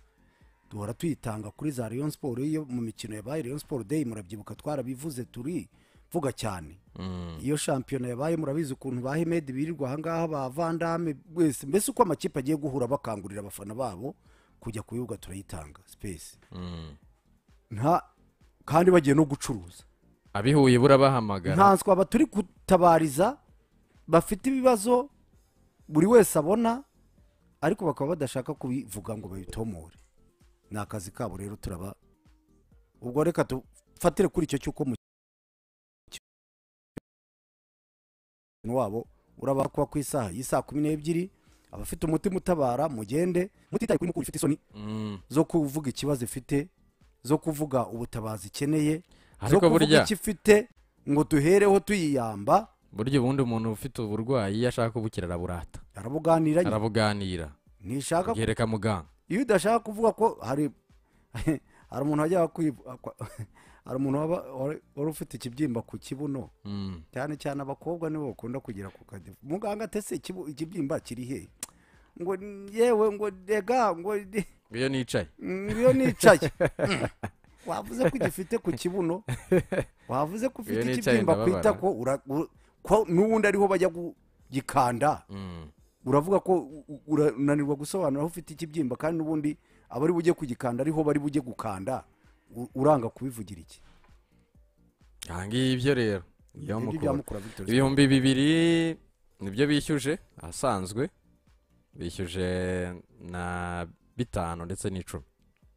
duhora tuyitanga kuri za Rayon siporo iyo mu mikino yabaye Rayon siporo day murabyibuka twarabivuze turi vuga cyane mm. iyo shampiyona yabaye murabizi ukuntu ba hemedi birirwa ahangaha ba vandame wese mbese uko amakipe agiye guhura bakangurira abafana babo kujya ku turayitanga sipesi mm. nta kandi bagiye no gucuruza abihuye burabahamagara nta twaba turi gutabariza bafite ibibazo buri wese abona ariko bakaba badashaka kubivuga ngo babitomore ni akazi kabo rero turaba ubwo reka dufatire kuri icyo cy'uko umukino wabo urabara kuba ku isaha y'i saa kumi n'ebyiri abafite umutima utabara mugende mutitaye kuri mukuru ufite isoni mm. zo kuvuga ikibazo ifite zo kuvuga ubutabazi ikeneye zo kuvuga icyo ifite ngo duhereho tuyiyamba burya ubundi umuntu ufite uburwayi iyo ashaka kubukira araburata arabuganira arabuganira ntishaka yereka muganga iyo udashaka kuvuga ko hari hari umuntu wajya hari umuntu wari ufite ikibyimba ku kibuno mm. cyane cyane abakobwa nibo bakunda kugera ku kadevu muganga atese ikibyimba kiri he ngo yewe ngo rega ngo iyo nicaye mm, iyo nicaye wavuze ko ugifite ku kibuno wavuze ko ufite ikibyimba ku itako ko n'ubundi ariho bajya kugikanda mm. uravuga ko urananirwa gusobanura aho ufite ikibyimba kandi n'ubundi abari bujye kugikanda ariho bari bujye gukanda uranga kubivugira iki aha ngibyo rero ibihumbi bibiri nibyo bishyuje ahasanzwe bishyuje na bitanu ndetse n'icumi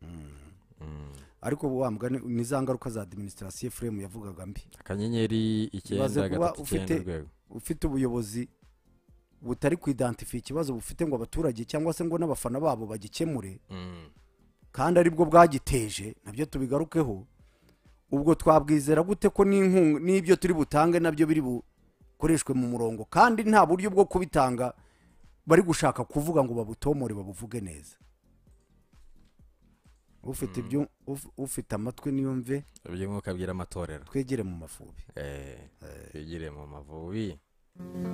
hmm. ariko wambwa ni za ngaruka za adiminisitirasiyo furemu yavugaga mbi akanyenyeri icyenda gatatu icyenda urwego ufite ubuyobozi butari ku ikibazo bufite ngo abaturage cyangwa se ngo n'abafana babo bagikemure mm. kandi aribwo bwagiteje nabyo tubigarukeho ubwo twabwizera gute ko n'ibyo turi butange nabyo biri bukoreshwe mu murongo kandi nta buryo bwo kubitanga bari gushaka kuvuga ngo babutomore babuvuge neza ufite mm. amatwi niyo amatorero twigire mu mavubi twegere mu mavubi eh, eh. Música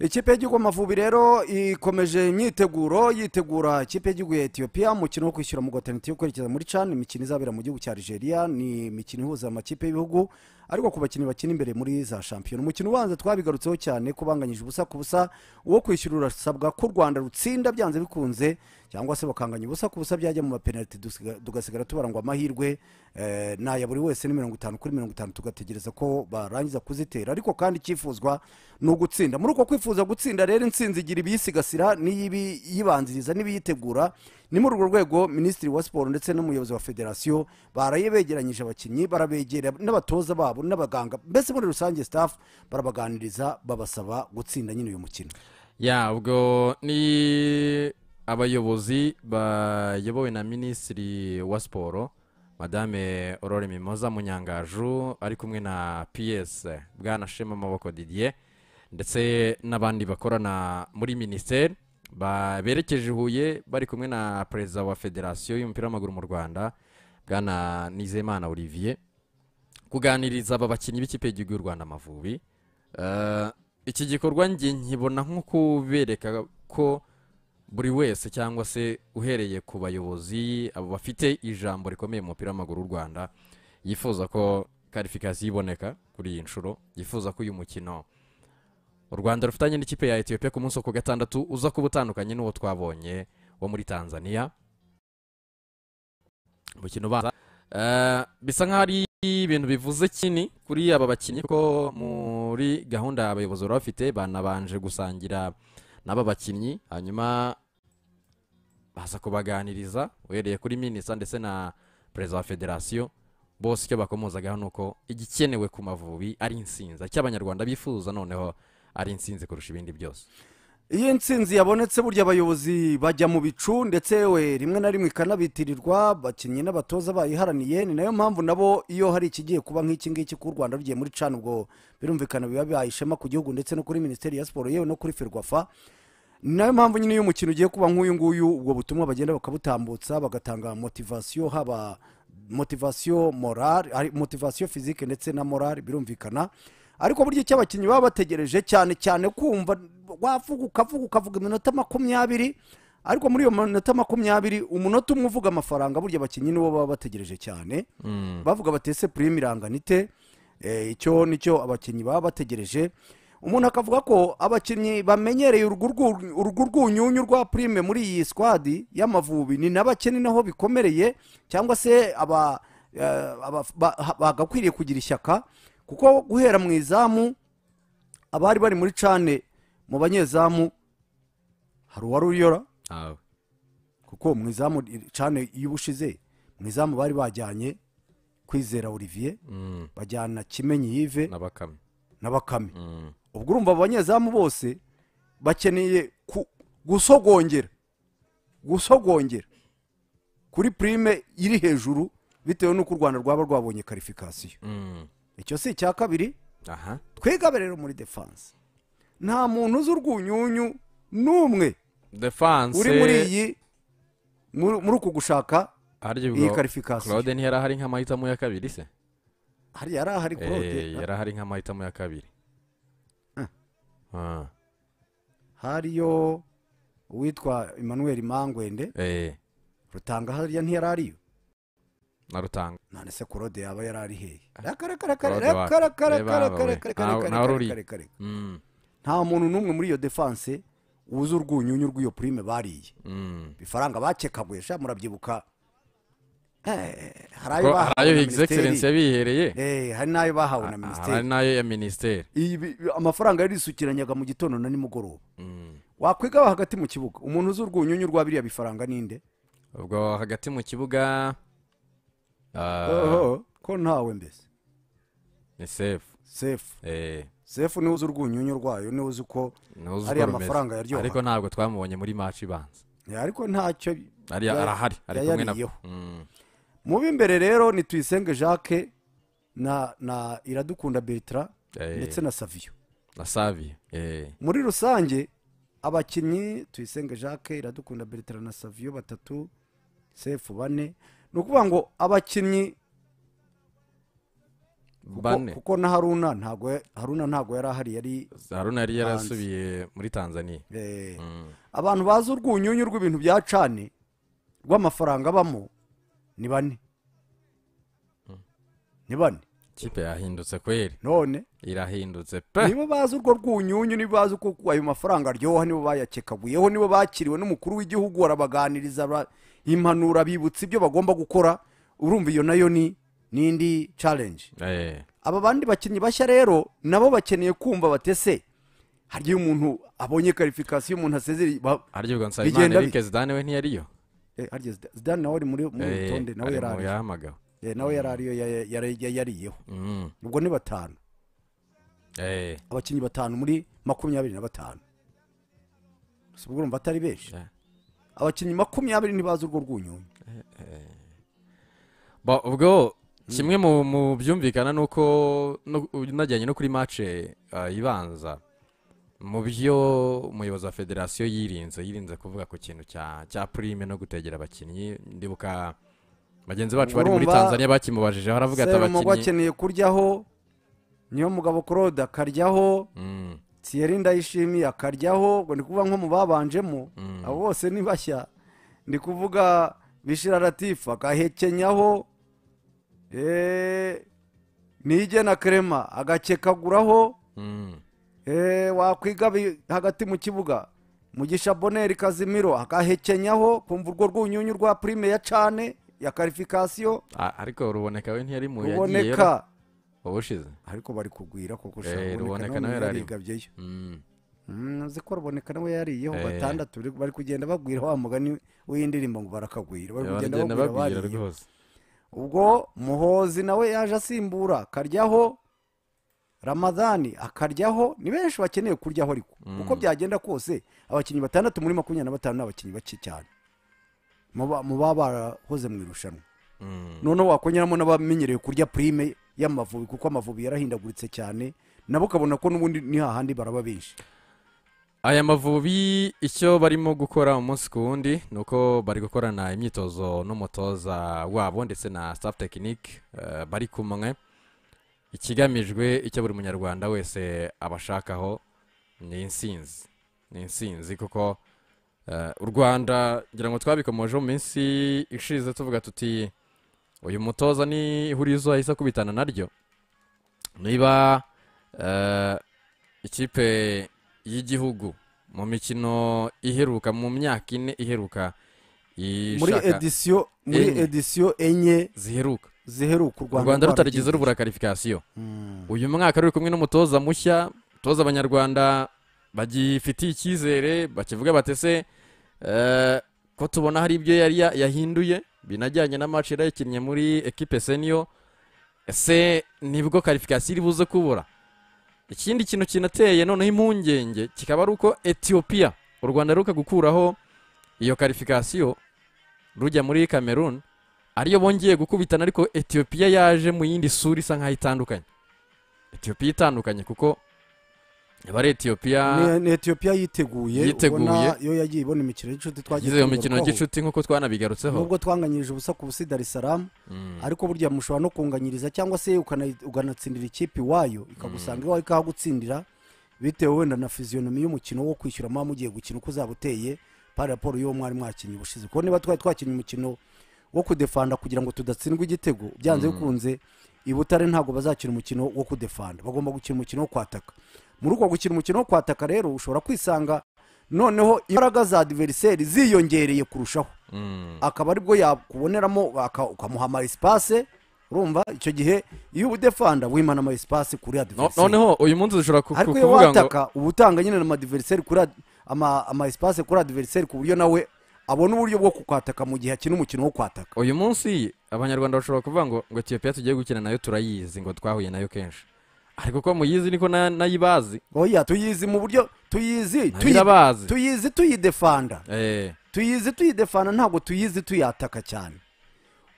ikipe y'igihugu amavubi rero ikomeje imyiteguro yitegura ikipe y'igihugu ya etiyopiya umukino wo kwishyura mu gateneti yo kwerekeza muri cani imikino izabera mu gihugu cya nigeria ni imikino ihuza amakipe y'ibihugu ariko ku bakinnyi bakina imbere muri za shampiyona umukino ubanza twabigarutseho cyane kubanganyije ubusa ku busa uwo kwishyura urasabwa ko u rwanda rutsinda byanze bikunze cyangwa se bakanganya ubusa ku busa byajya mu mapenaliti tugasigara tubara ngo amahirwe eh, n'aya buri wese ni mirongo itanu kuri mirongo itanu tugategereza ko barangiza kuzitera ariko kandi icyifuzwa ni ugutsinda muri uko kwifuza gutsinda rero intsinzi igira ibiyisigasira n'iyibanziriza n'ibiyitegura ni muri urwo rwego minisitiri wa siporo ndetse n'umuyobozi wa federasiyo baraye begeranyije abakinnyi barabegera n'abatoza babo n'abaganga mbese muri rusange sitafu barabaganiriza babasaba gutsinda nyine uyu mukino yabwo ni abayobozi bayobowe na minisitiri wa siporo madame aurore mimoza munyangaju ari kumwe na ps bwana shema amaboko didier ndetse n'abandi bakorana muri minisiteri berekeje huye bari kumwe na perezida wa federasiyo y'umupira w'amaguru mu rwanda bwana Nizeyimana olivier kuganiriza aba bakinnyi b'ikipe y'igihugu y'u rwanda amavubi eh, iki gikorwa njye nkibona nko kubereka ko buri wese cyangwa se uhereye ku bayobozi abo bafite ijambo rikomeye mu mupira w'amaguru w'u rwanda yifuza ko karifikasiyo iboneka kuri iyi nshuro yifuza ko uyu mukino u rwanda rufitanye n'ikipe ya etiyopiya ku munsi wo ku gatandatu uza kuba utandukanye n'uwo twabonye wo muri tanzania umukino ubanza eh, bisa nk'aho ari ibintu bivuze kini kuri aba bakinnyi kuko muri gahunda abayobozi baba bafite banabanje gusangira n'aba bakinnyi hanyuma baza kubaganiriza uhereye kuri minisita ndetse na perezida wa federasiyo bose icyo bakomozagaho ni uko igikenewe ku mavubi ari insinzi abanyarwanda bifuza noneho ari insinzi kurusha ibindi byose iyo insinzi yabonetse burya abayobozi bajya mu bicu ndetse we rimwe na rimwe ikanabitirirwa bakinnyi n'abatoza bayiharaniye ni nayo mpamvu nabo iyo hari ikigiye kuba nk'iki ngiki k'u rwanda rugiye muri cana ubwo birumvikana biba bihaye ishema ku gihugu ndetse no kuri minisiteri ya siporo yewe no kuri ferwafa ni nayo mpamvu nyine iyo umukino ugiye kuba nk'uyu nguyu ubwo butumwa bagenda bakabutambutsa bagatanga motivasiyo haba motivasiyo morari motivasiyo fizike ndetse na morari birumvikana ariko burya icyo abakinnyi baba bategereje cyane cyane kumva wavuga ukavuga ukavuga iminota makumyabiri ariko muri iyo minota makumyabiri umunota umwe uvuga amafaranga burya abakinnyi nibo baba bategereje cyane mm. bavuga batese purime irangana ite eh, icyo nicyo abakinnyi baba bategereje umuntu akavuga ko abakinnyi bamenyereye urugo rw'unyunyu rwa purime muri iyi sikwadi y'amavubi ni n'abakene naho bikomereye cyangwa se eh, bagakwiriye kugira ishyaka kuko guhera mu izamu abari bari muri cane mu banyezamu hari uwari uyora kuko mu izamu cane iyo mu izamu bari bajyanye kwizera olivier mm. bajyana kimenyi yive na bakame mm. ubwo urumva abanyezamu bose bakeneye gusogongera gusogongera kuri prime iri hejuru bitewe n'uko u rwanda rwaba rwabonye karifikasiyo mm. icyo si icya kabiri twigabe rero muri defanse nta muntu uzi urwunyunyu n'umwe defanse uri muri eh, iyi muri uku gushaka iyi karifikasiyo claude ntiyari ahari nk'amahitamo ya kabiri se hari yari ahari eh, claude yari ahari nk'amahitamo ya kabiri eh. ah. hariyo uwitwa emmanuel mangwende rutanga hariya ntiyari ariyo narutanga none se kurode yaba yari ari hehe eh. eh, mm. nta muntu n'umwe muri iyo defanse wuzi urwunyunyu rw'iyo purime bariye mm. ifaranga bakekaguye murabyibuka eh, hari ayo egisegiserensi yabihereye hari n'ayo bahawe na minisiteri hari n'ayo ya minisiteri amafaranga yarisukiranyaga mu gitondo na nimugoroba mm. wakwigaho hagati mu kibuga umuntu uzi urwunyunyu rwa biriya bifaranga ninde ubwo hagati mu kibuga ko uh, ntawe mbese ni sefu sefu eh. sefu niwe uzi urwunyunyu rwayo niwe uzi uko hariya amafaranga yaryoha ariko ntabwo twamubonye muri maci ibanza eh, ariko ntacyo arahari ari kumwe mm. mu b'imbere rero ni tuyisenge jacques na iradukunda bertira eh. ndetse na saviyo na saviyo muri rusange abakinnyi tuyisenge jacques iradukunda bertira na saviyo batatu sefu bane ni ukuvuga ngo abakinnyi kuko na haruna ntabwo haruna ntabwo yari ahari yari haruna yari yarasubiye muri tanzania eh. mm. abantu bazi urwunyunyu rw'ibintu bya cani rw'amafaranga abamo ni bane mm. ni bane ikipe yahindutse kweri none irahindutse pe nibo bazi urwo rwunyunyu nibo bazi uko ayo mafaranga aryoha nibo bayakekaguyeho nibo bakiriwe n'umukuru w'igihugu arabaganiriza Impanuro abibutsa ibyo bagomba gukora urumva iyo nayo ni n'indi challenge eh. aba bandi bakinnyi bashya rero nabo bakeneye kumva batese hari umuntu abonye karifikasiyo umuntu asezereye harya ubwo nsabimana eric zidane we ntiyariyo eh, zidane nawe ari muri eh, rutonde nawe yarariyo nawe yarariyo yariyeho mm. ubwo ni batanu abakinnyi batanu muri makumyabiri na batanu si urumva atari benshi abakinnyi makumyabiri ntibazi urwo rw'unyungu ubwo kimwe mu byumvikana ni uko unajyanye no kuri mace eh, ibanza mu byo umuyobozi wa federasiyo yirinze yirinze kuvuga ku kintu cya purime no gutegera abakinnyi ndibuka bagenzi bacu bari muri tanzania bakimubajije baravuga ati abakinnyi akeneye kuryaho niyo mugabo claude akaryaho mm. siyeri ndayishimiye akaryaho ngo ni kuvuga nko mu babanjemo mm. abo bose ni bashya ndi kuvuga bishira latifu agahekenyaho eh, nige na kerema agakekaguraho mm. eh, wakwiga hagati mu kibuga mugisha boneri kazimiro agahekenyaho kumva urwo rw'unyunyu rwa purime ya cane ya karifikasiyo ariko ruboneka we ntiyari mu yagiyeyo ubushize ariko bari kugwira kuko ushobora eh, kuboneka nawe yararigabyeyo uzi mm. mm, ko ruboneka nawe yariyeho eh. batandatu bari kugenda babwira wa mugani w'indirimbo ngo barakagwira bari eh, kugenda babwira bariye ubwo muhozi nawe yaje asimbura karyaho ramadani akaryaho ni benshi bakeneye kuryaho ariko mm. uko byagenda kose abakinnyi batandatu muri makumyabiri na batanu ni abakinnyi bake cyane mu baba barahoze mu irushanwa noneho wakongeraho n'abamenyereye kurya purime y'amavubi kuko amavubi yarahindaguritse cyane nabo ukabona ko n'ubundi ni hahandi baraba benshi aya mavubi icyo barimo gukora umunsi ku wundi ni uko bari gukorana imyitozo n'umutoza wabo ndetse na staff tekinike eh, bari kumwe ikigamijwe icyo buri munyarwanda wese abashakaho ni insinzi ni insinzi kuko eh, u rwanda ngira ngo twabikomeje mu minsi ishize tuvuga tuti uyu mutoza ni ihurizo yahise akubitana naryo niba eh, ikipe y'igihugu mu mikino iheruka mu myaka ine iheruka muri edisiyo muri edisiyo enye ziheruka ziheruka u rwanda rutarigeze rubura karifikasiyo hmm. uyu mwaka ari kumwe n'umutoza mushya umutoza abanyarwanda bagifitiye icyizere bakivuga batese eh, ko tubona hari ibyo yari yahinduye binajyanye na match yari muri ekipe seniyo ese nibwo karifikasiyo iri buze kubura ikindi kintu kinateye noneho impungenge kikaba ari uko etiyopiya u rwanda ruka gukuraho iyo karifikasiyo rujya muri cameroon ariyo bongeye gukubitana ariko etiyopiya yaje mu yindi sura isa nk'aho itandukanye etiyopiya itandukanye kuko abari etiyopiya ni etiyopiya yiteguye yiteguye iyo yagiye ibona imikino y'inshuti twagize iyo mikino y'inshuti nk'uko twanabigarutseho nubwo twanganyirije ubusa ku busi darisaramu mm. ariko burya mushobora no kunganyiriza cyangwa se ukanatsindira ikipe iwayo ikagusanga mm. iwawe ikahagutsindira bitewe wenda na fiziyonomi y'umukino wo kwishyura kwishyuramo mugiye gukina uko uzaba uteye pari raporo y'uwo mwari mwakinnyi ubushize kuko niba twari twakinnye umukino wo kudefanda kugira ngo tudatsindwe igitego byanze mm. bikunze i butare ntabwo bazakina umukino wo kudefanda bagomba gukina umukino wo kwataka muri uko gukina umukino wo kwataka rero ushobora kwisanga noneho imbaraga za diveriseri ziyongereye kurushaho mm. akaba aribwo yakuboneramo ukamuha ama esipase urumva icyo gihe iyo udefanda wimana ama esipase kuri ya diveriseri noneho uyu munsi dushobora kuvuga ngo ariko iyo wataka uba utanga nyine ama diveriseri kuri ama esipase kuri ya diveriseri ku buryo nawe abona uburyo bwo kukwataka mu gihe akina umukino wo kwataka uyu munsi abanyarwanda bashobora kuvuga ngo ngo tiyopiya tugiye gukina nayo turayizi ngo twahuye nayo kenshi ariko ko muyizi niko nayibazi oya tuyizi mu buryo tuyizi tuyizi tuyidefanda eh. tuyizi tuyidefanda ntabwo tuyizi tuyataka cyane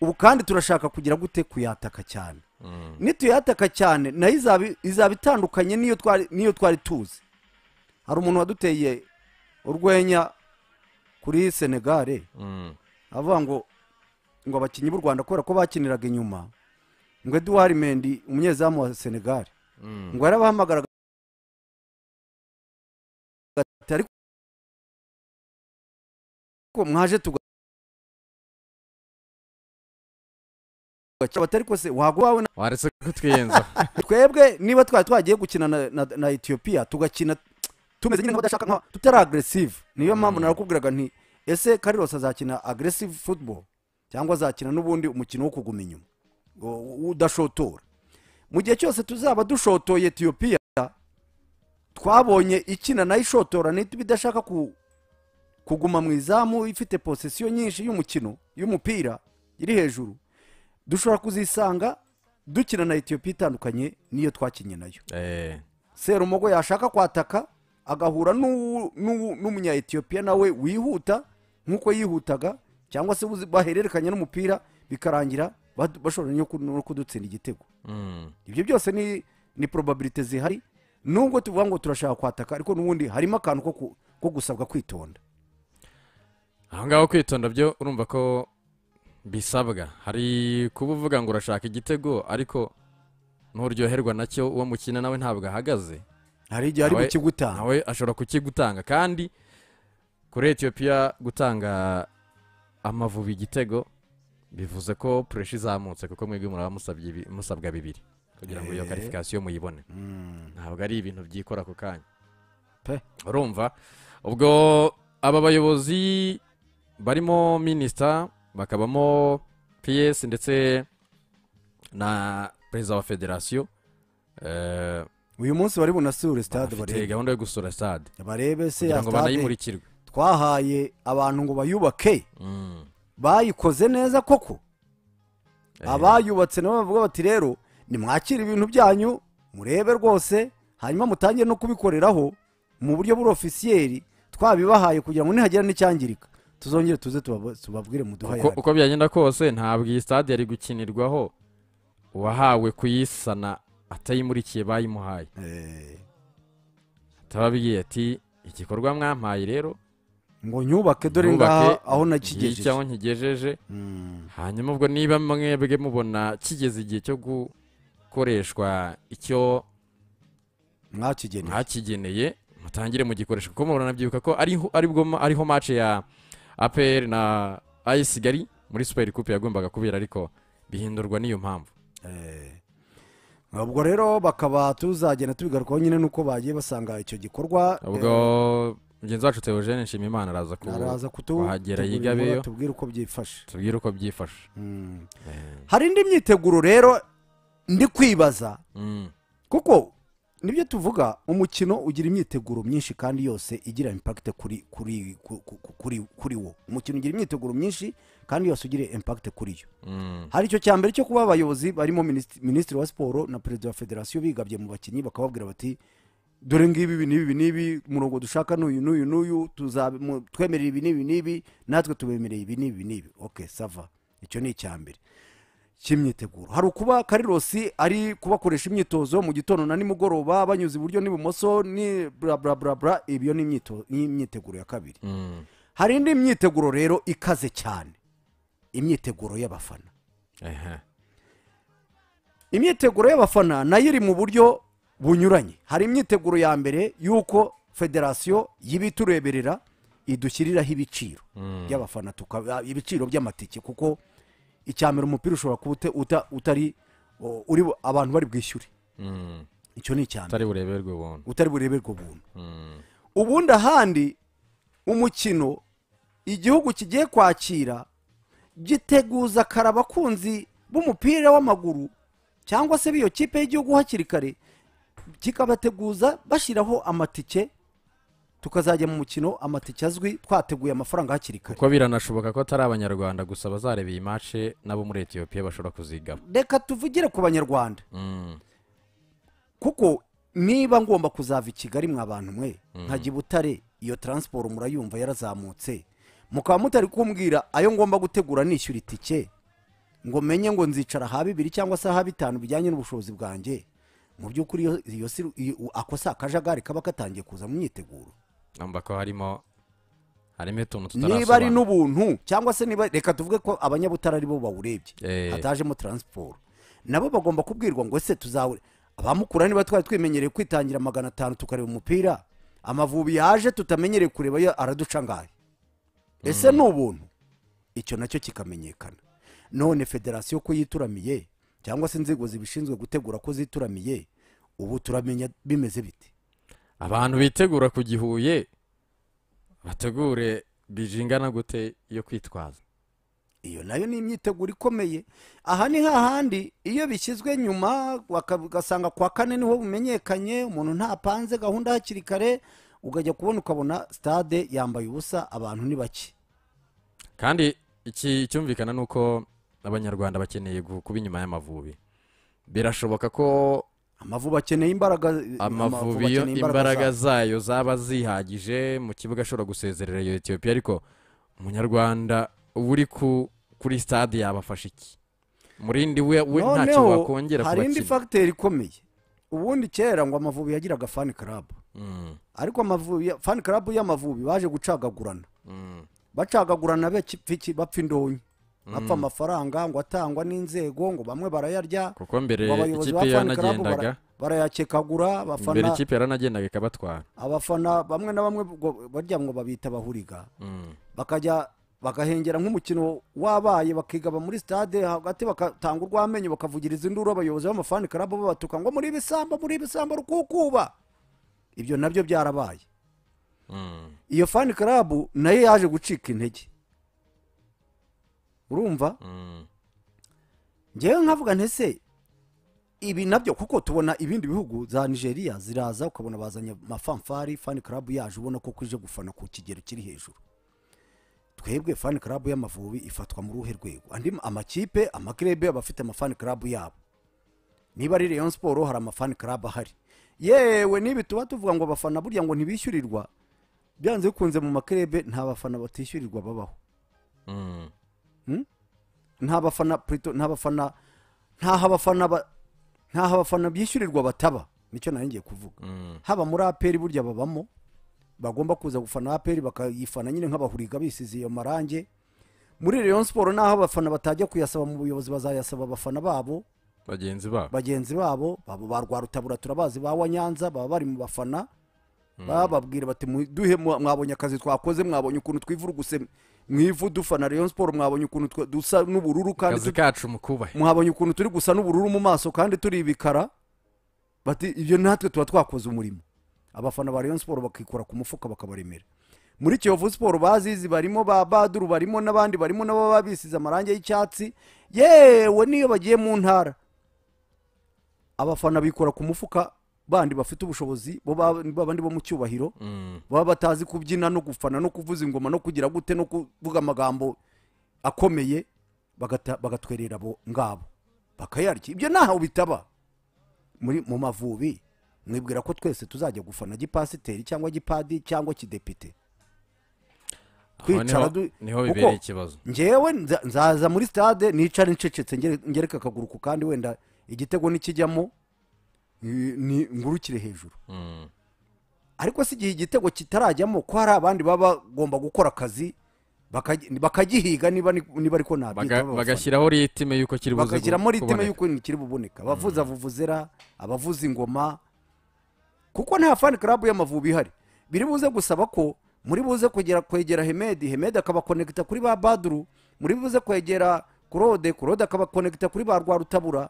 ubu kandi turashaka kugira gute kuyataka cyane mm. nituyataka cyane nayo izaba itandukanye n'iyo twari tuzi hari umuntu waduteye urwenya kuri senegare mm. avuga ngo ngo abakinnyi b'u rwanda kubera ko bakiniraga inyuma ngo eduwari mendi umunyezamu wa senegare ngo yarabahamagaraga ariko mwaje tugatari kose wagwa wawe waretse kutwiyenza twebwe niba twari twagiye gukina na etiyopiya tugakina tumeze nyine nk'abadashaka nka tutari agresive niyo mpamvu mm. narakubwiraga nti ese karirosi azakina agresive football cyangwa azakina n'ubundi umukino wo kuguma inyuma udashotora mu gihe cyose tuzaba dushotoye etiyopiya twabonye ikina nayo ishotora nituba idashaka kuguma mu izamu ifite posesiyo nyinshi y'umukino y'umupira iri hejuru dushobora kuzisanga dukina na etiyopiya itandukanye n'iyo twakinye nayo eh. serumogo yashaka kwataka agahura n'umunya etiyopiya nawe wihuta nk'uko yihutaga cyangwa se bahererekanya n'umupira bikarangira bashobora no kudutsinda igitego mm. ibyo byose ni ni porobabirite zihari nubwo tuvuga ngo turashaka kwataka ariko n'ubundi harimo akantu ko gusabwa kwitonda ahangaha kwitonda byo urumva ko bisabwa hari kuba uvuga ngo urashaka igitego ariko nturyoherwa nacyo uwo mukina nawe ntabwo ahagaze hari igihe ari kukigutanga nawe ashobora kukigutanga kandi kuri etiyopiya gutanga amavubi igitego bivuze ko puresha izamutse kuko mwebwe muraba musabwa bibiri kugira ngo iyo karifikasiyo eh. muyibone hmm. ntabwo ari ibintu byikora ako kanya urumva ubwo aba bayobozi barimo minisita bakabamo piyesi ndetse na perezida wa federasiyo eh, uyu munsi bari bunasure sitade bafite gahunda yo gusura sitade barebe se ya sitade twahaye abantu ngo bayubake hmm. bayikoze neza koko abayubatse nabo bavuga bati rero nimwakire ibintu byanyu murebe rwose hanyuma mutangire no kubikoreraho mu buryo burofisiyeri twabibahaye kugira ngo nihagira n'icyangirika tuzongere tuze tubabwire muduhaye uko byagenda kose ntabwo iyi stade yari gukinirwaho uwahawe kuyisana atayimurikiye bayimuhaye atababwiye ati igikorwa mwampaye rero ngo nyubake dore ngaha aho nakigejeje aho nkigejeje hmm. hanyuma ubwo niba mwebwe mubona kigeze igihe cyo gukoreshwa icyo mwakigeneye mutangire mugikoresha kuko mubona nabyibuka ko ariho ariho mace ya aperi na ayi kigali muri superi kupe yagombaga kubera ariko bihindurwa n'iyo mpamvu eh. ubwo rero bakaba tuzagenda tubigarukaho nyine nuko bagiye basanga icyo gikorwa ubwo eh, mugenzi wacu Theogene nshimimana araza kuhagera yigabeyo tubwire uko byifashe tubwire uko byifashe hmm. eh. hari indi myiteguro rero ndi kwibaza hmm. kuko nibyo tuvuga umukino ugira imyiteguro myinshi kandi yose igira impakite kuri kuri kuri kuri wo umukino ugira imyiteguro myinshi kandi yose ugira impakite kuri yo hmm. hari icyo cya mbere cyo kuba abayobozi barimo minisitiri wa siporo na perezida wa federasiyo bigabye mu bakinnyi bakababwira bati dore ngibi n'ibi n'ibi umurongo dushaka n'uyu n'uyu n'uyu twemerera ibi n'ibi n'ibi natwe tubemereye ibi n'ibi n'ibi oke sava icyo ni icya mbere cy'imyiteguro hari ukuba karirosi ari kubakoresha imyitozo mu gitondo na nimugoroba banyuze iburyo n'ibumoso ni bla bla bla bla ibyo ni imyiteguro ya kabiri mm. hari indi myiteguro rero ikaze cyane imyiteguro y'abafana imyiteguro y'abafana nayo iri mu buryo bunyuranye hari imyiteguro ya mbere y'uko federasiyo y'ibitureberera idushyiriraho ibiciro hmm. by'abafana ibiciro by'amatike kuko icyambere umupira ushobora kuba utari uri abantu bari bwishyure hmm. icyo ni icyambere utari bureberwe ubuntu utari bureberwe ubuntu hmm. ubundi ahandi umukino igihugu kigiye kwakira giteguza kare abakunzi b'umupira w'amaguru cyangwa se b'iyo kipe y'igihugu hakiri kare kikabateguza bashyiraho amatike tukazajya mu mukino amatike azwi twateguye amafaranga hakiri kare kuko biranashoboka ko atari abanyarwanda gusa bazareba iyi mace n'abo muri etiyopiya bashobora kuzigama reka tuvugire ku banyarwanda mm. kuko niba ngomba kuzava i kigali mwabantu mwe mm. nkajya i butare iyo taransiporo murayumva yarazamutse mukaba mutari kumbwira ayo ngomba gutegura nishyura itike ngo menye ngo nzicara ha bibiri cyangwa se ha bitanu bijyanye n'ubushobozi bwanjye mu by'ukuri iyo ako si akajagari kaba katangiye kuza mu myiteguro namba ko harimo harimo utuntu tutarasobanura niba ari n'ubuntu cyangwa se niba reka tuvuge ko abanyabutara aribo bawurebye eh. hatajemo taransiporo nabo bagomba kubwirwa ngo se tuzawe abamukura niba twari twimenyereye kwitangira magana atanu tukareba umupira amavubi yaje tutamenyereye kureba yo araduca ngahe ese mm. ni ubuntu icyo nacyo kikamenyekana none federasiyo ko yituramiye cyangwa se inzego zibishinzwe gutegura ko zituramiye ubu turamenya bimeze biti abantu bitegura ku gihuye bategure bijingana gute yo kwitwaza iyo nayo ni imyiteguro ikomeye aha ni hahandi iyo bishyizwe nyuma ugasanga kwa kane niho bumenyekanye umuntu ntapanze gahunda hakiri kare ukajya kubona ukabona sitade yambaye ubusa abantu ni bake kandi iki cyumvikana ni uko abanyarwanda bakeneye kuba inyuma y'amavubi birashoboka ko amavubi akeneye imbaraga amavubi iyo imbaraga zayo zaba zihagije mu kibuga ashobora gusezerera iyo etiyopiya ariko umunyarwanda uba uri kuri stade yabafasha iki murindi we ntacyo wakongera ku hari indi fagiteri ikomeye ubundi kera ngo amavubi yagiraga fani karabu hmm. ariko amavubi fani karabu y'amavubi baje gucagagurana hmm. bacagagurana bapfa indonyi apfa mm. amafaranga ngo atangwa n'inzego ngo bamwe barayarya kuko mbere ikipe yaranagendaga barayakekagura abafana mbere ikipe yaranagendaga ikabatwara abafana bamwe na bamwe barya ngo babita bahuriga mm. bakajya bagahengera nk'umukino wabaye bakigaba muri stade hagati bakatanga urwamenyo bakavugiriza induru abayobozi b'amafani karabo babatuka ngo muri ibisambo muri ibisambo rukukuba ibyo nabyo byarabaye mm. iyo fani karabu nayo yaje gucika intege urumva mm. ngewe nkavuga ntese ibi nabyo kuko tubona ibindi bihugu za nigeria ziraza ukabona bazanye amafamfari fani karabu yaje ubona ko ije gufana ku kigero kiri hejuru twebwe fani karabu y'amavubi ifatwa mu ruhe rwego andi amakipe amakirebe abafite afite amafani karabu yabo niba ari leon siporo hari amafani karabu ahari yewe n'ibi tuba tuvuga ngo abafana burya ngo ntibishyurirwa byanze bikunze mu makirebe nta bafana batishyurirwa babaho mm. Hmm? ntabafana ntabafana ntaho abafana bishyurirwa bataba nicyo ngiye kuvuga hmm. haba muri aperi burya babamo bagomba kuza gufana aperi bakayifana nyine nk'abahuriga bisize iyo marange muri leon siporo naho abafana batajya kuyasaba mu buyobozi bazayasaba abafana babo bagenzi babo bagenzi babo ba rwarutabura turabazi ba wanyanza baba bari mu bafana hmm. bababwira bati duhe mwabonye akazi twakoze mwabonye ukuntu twivuruguse mu nk'ivu dufana Rayon Sport mwabonye ukuntu dusa n'ubururu kandi akazi kacu mukubahe mwabonye ukuntu turi gusa n'ubururu mu maso kandi turi ibikara bati ibyo natwe tuba twakoze umurimo abafana ba Rayon Sport bakikora ku mufuka bakabaremera muri Kiyovu Sport bazizi barimo ba Baduru barimo n'abandi barimo n'ababa babisize amarangi y'icyatsi yewe niyo bagiye mu ntara abafana bikora ku mufuka bandi bafite ubushobozi bo babandi bo mu cyubahiro mm. baba batazi kubyina no gufana no kuvuza ingoma no kugira gute no kuvuga amagambo akomeye bagatwerera abo ngabo bakayarya ibyo ntaho bitaba mu mavubi mwibwira ko twese tuzajya gufana gipasiteri cyangwa gipadi cyangwa kidepite twicara niho bibereye ikibazo ngewe nzaza muri stade nicare ncecetse ngereka akaguru ku kandi wenda igitego nikijyamo ni ngurukire hejuru hmm. ariko si igihe igitego kitarajyamo ko hari abandi baba bagomba gukora akazi bakagihiga niba ariko ntabyiga bagashyiraho ritime y'uko kiri buboneka bagashyiramo ritime y'uko kiri buboneka abavuza vuvuzera abavuza ingoma kuko nta fani karabu y'amavubi ihari biri buze gusaba ko muri buze kugera kwegera hemedi hemedi akabakonekita kuri ba baduru muri buze kwegera kurode kurode akabakonekita kuri ba rwarutabura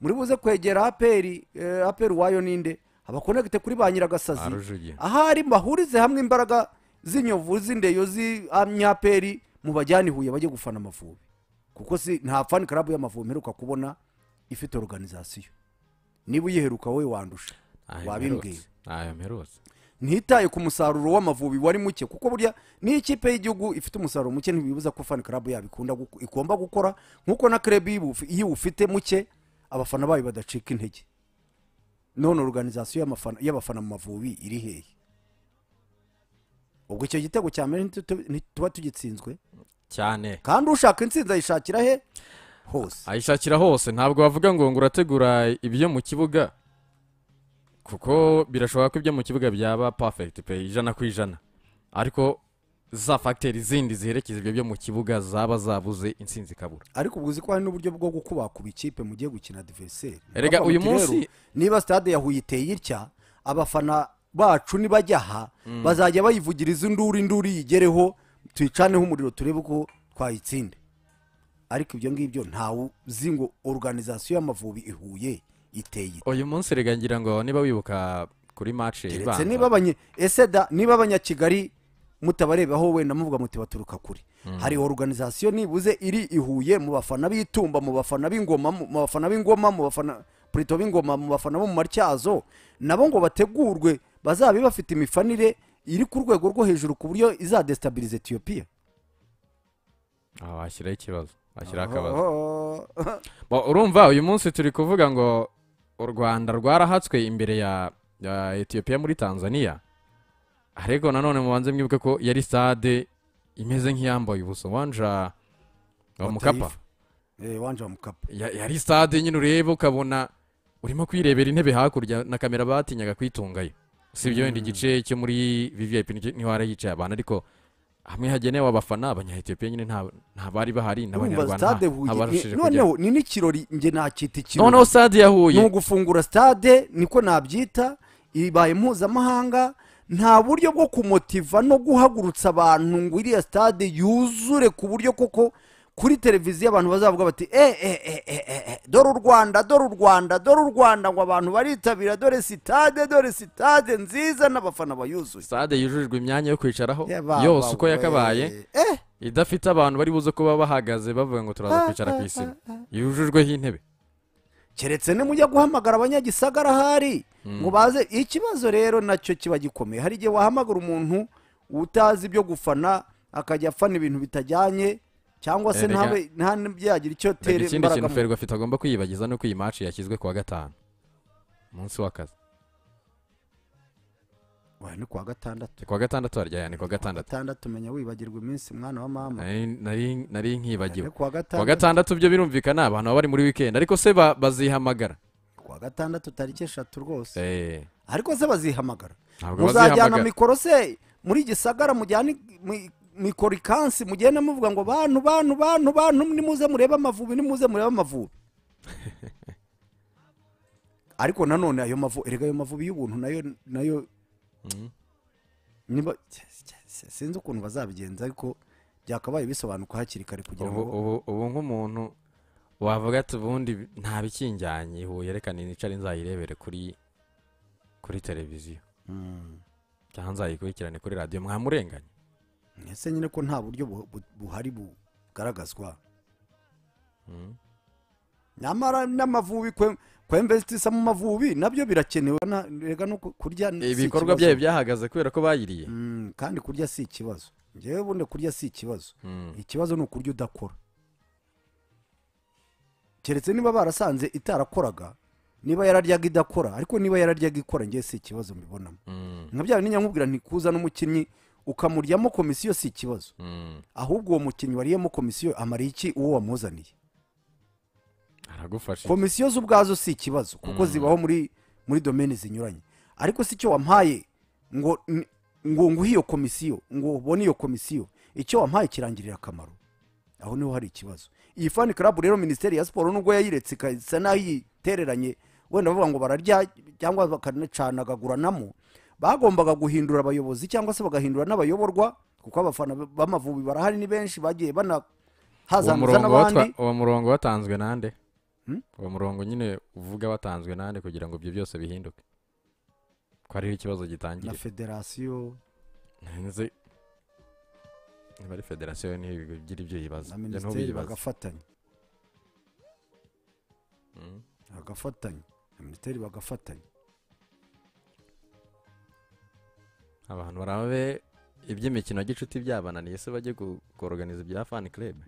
muri buze kwegera aperi eh, aperi wayo ninde abakonegite kuri ba nyiragasazi ahari bahurize hamwe imbaraga z'inyovu z'indeyo z'amyaperi ah, mu bajyani huye bajye gufana amavubi kuko si nta fani karabu y'amavubi mperuka kubona ifite organizasiyo niba uyiheruka wowe wandusha wabimbwiye ntitaye ku musaruro w'amavubi wari muke kuko burya nikipe y'igihugu ifite umusaruro muke ntibibuza ko fani karabu yabikunda igomba gukora nk'uko na kerebe iyo uwufite muke abafana bayo badacika intege none oruganizasiyo y'abafana mu mavubi iri hehe ubwo icyo gitego cya mbere ntituba tugitsinzwe cyane kandi ushaka insinzi ayishakira he hose ayishakira hose ntabwo bavuga ngo ngo urategura ibyo mu kibuga kuko birashoboka ko ibyo mu kibuga byaba perfect pe ijana ku ijana ariko za fagiteri zindi ziherekeza ibyo byo mu kibuga zaba zabuze intsinzi ikabura ariko ubu uzi ko hari n'uburyo bwo gukubakura ikipe mu gihe gukina diveriseri rega uyu munsi niba sitade yahuye iteye itya abafana bacu nibajya aha mm. bazajya bayivugiriza induru induru yigereho tuyicaneho umuriro turebe uko twayitsinda ariko ibyo ngibyo ntawe uzi ngo organizasiyo y'amavubi ihuye iteye uyu munsi rega ngira ngo niba wibuka kuri mace ibanza niba abanyakigali mutabarebaho wenda muvuga muti baturuka kure hmm. hari oruganizasiyo nibuze iri i mu bafana b'itumba mu bafana b'ingoma mu bafana b'ingoma mu bafana purito b'ingoma mu bafana bo mu matyazo nabo ngo bategurwe bazabe bafite imifanire iri ku rwego rwo hejuru ku buryo izadesitabiriza etiyopiya aha washyiraho ikibazo washyiraho akabazo urumva uyu munsi turi kuvuga ngo u rwanda rwarahatswe imbere ya etiyopiya muri tanzania ariko nanone mubanze mwibuke ko yari sitade imeze nk'iyambaye ubuso eh, wanja wa mukapa wanja wa mukapa yari sitade nyine ureba ukabona urimo kwirebera intebe hakurya na kamera batinyaga kwitungayo usibye wenda mm. igice cyo muri viviyayipi ntiwara yicaye abantu ariko hamwe hagenewe abafana abanyahetiyopiya nyine nta bari bahari n'abanyarwanda ntabarushije eh, kujyayo ni n'ikirori nge nacyita ikirori noneho stade ya ni ugufungura stade niko nabyita ibaye mpuzamahanga nta buryo bwo kumotiva no guhagurutsa abantu ngo iriya sitade yuzure ku buryo koko kuri televiziyo abantu bazavuga bati e e e dore u rwanda dore u rwanda dore u rwanda ngo abantu baritabira dore sitade dore sitade nziza n'abafana bayuzuye sitade yujujwe imyanya yo kwicaraho eh, yose uko yakabaye eh. idafite abantu bari buze kuba bahagaze bavuga ngo turaza ah, kwicara ku ah, isima ah, yujujweho intebe keretse nimujya guhamagara abanyagisagara ahari ngo hmm. baze ikibazo rero nacyo kiba gikomeye hari igihe wahamagara umuntu utazi ibyo gufana akajya afana ibintu bitajyanye cyangwa se eh, ntabe yagira icyo tere imbaraga ikindi kintu ferwafa agomba kwiyibagiza ni uko iyi maci yashyizwe ku wa gatanu munsi w'akazi ni kuwa gatandatu kuwa gatandatu harya ni kuwa gatandatu gatandatu umenya wibagirwa iminsi mwana wa mama nari nkibagiwe kuwa gatandatu byo birumvikana abantu baba bari muri wikendi ariko se bazihamagara kuwa gatandatu tariki eshatu rwose eh. ariko se bazihamagara muzajyana mikoro se muri gisagara mujyane mikoro ikansi mugenda muvuga ngo bantu bantu bantu bantu nimuze murebe amavubi nimuze murebe amavubi ariko nanone ayo mavubi erega ayo mavubi y'ubuntu nayo nayo Mhm. sinzi ukuntu bazabigenza ariko byakabaye bisobanuka hakiri kare kugira ngo ubu nk'umuntu wavuga ati ubundi nta bikinjyanye ihuye reka nicare nzayirebere kuri kuri televiziyo hmm. cyangwa nzayikurikirane kuri radiyo mwamurenganye ndetse nyine ko nta buryo buhari bugaragazwa hmm. nyamara n'amavubikwe kwa mu mavubi nabyo birakenewe rega no kurya ibikorwa byayo byahagaze kubera ko bayiriye mm, kandi kurya si ikibazo ngewe bundi kurya si ikibazo mm. ikibazo ni ukurya udakora keretse niba barasanze itarakoraga niba yararyaga idakora ariko niba yararyaga ikora ngewe si ikibazo mbibonamo mm. nka bya bintu nyamubwira ntikuza n'umukinnyi ukamuryamo komisiyo si ikibazo ahubwo uwo mukinnyi wariyemo komisiyo amariye iki uwo wamuzaniye aragufasha komisiyo z'ubwazo si ikibazo kuko mm. zibaho muri muri domene zinyuranye ariko si icyo wampaye ngo ngo nguhe iyo komisiyo ngo ubone iyo komisiyo icyo wampaye kirangirira akamaro aho niho hari ikibazo iyi fani karabu rero minisiteri ya siporo nubwo yayiretse ikasa n'aho yitereranye wenda bavuga ngo bararya cyangwa bakanacagaguranamo bagombaga guhindura abayobozi cyangwa se bagahindura n'abayoborwa kuko abafana b'amavubi barahari ni benshi bagiye banahazanza n'abandi uwo murongo watanzwe nande uwo murongo nyine uvuga watanzwe nande kugira ngo ibyo byose bihinduke ko ariho ikibazo gitangira na federasiyo niba ari federasiyo niho ibigira ibyo yibaza na minisiteri bagafatanya bagafatanya hmm? na minisiteri bagafatanya abantu barabe iby'imikino gicuti byabananiye se bajye koroganiza ibya fani kerebe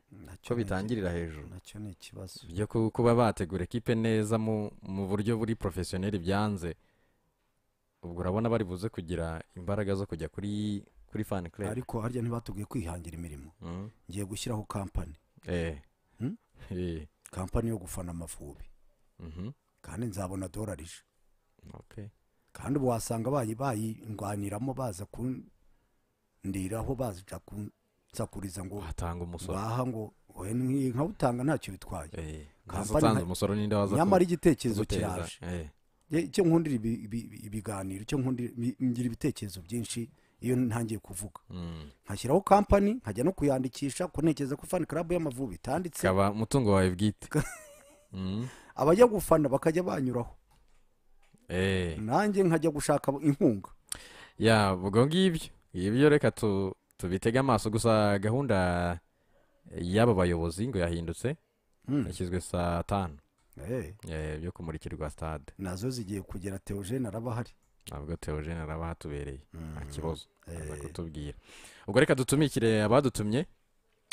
ko bitangirira hejuru nacyo ni ikibazo byo kuba bategura ekipe neza mu buryo buri porofesiyoneri byanze ubwo urabona bari buze kugira imbaraga zo kujya kuri kuri fani kerebe ariko harya ntibatubwiye kwihangira imirimo hmm? ngiye gushyiraho kampani kampani eh. hmm? eh. yo gufana amavubi mm-hmm. kandi nzabona dorari ije kandi ubu wasanga bayirwaniramo baza ndiraho bazacakuriza ngo batanga umusoro aha ngo nkawutanga ntacyo bitwaye eh, nyamara igitekerezo kiraje eh. icyo nkundira ibiganiro icyo nkundira ngira ibitekerezo byinshi iyo ntangiye kuvuga mm. nkashyiraho kampani nkajya no kuyandikisha kunekeza ko fani karabu y'amavubi itanditse ikaba umutungo wawe bwite mm. abajya gufana bakajya banyuraho eh. nanjye nkajya gushaka inkunga ya ubwo ngibyo ibyo reka tubitege amaso gusa gahunda y'aba bayobozi ngo yahindutse hmm. yashyizwe saa tanu eh. Eh, byo kumurikirwa stade nazo zigiye kugera teogene arabahari ahari ntabwo teogene araba ahatubereye nta hmm. kibazo kutubwira eh. ubwo reka dutumikire abadutumye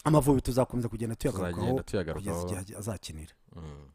amavubi tuzakomeza kugenda tuyagarukaho kugeza igihe azakinira hmm.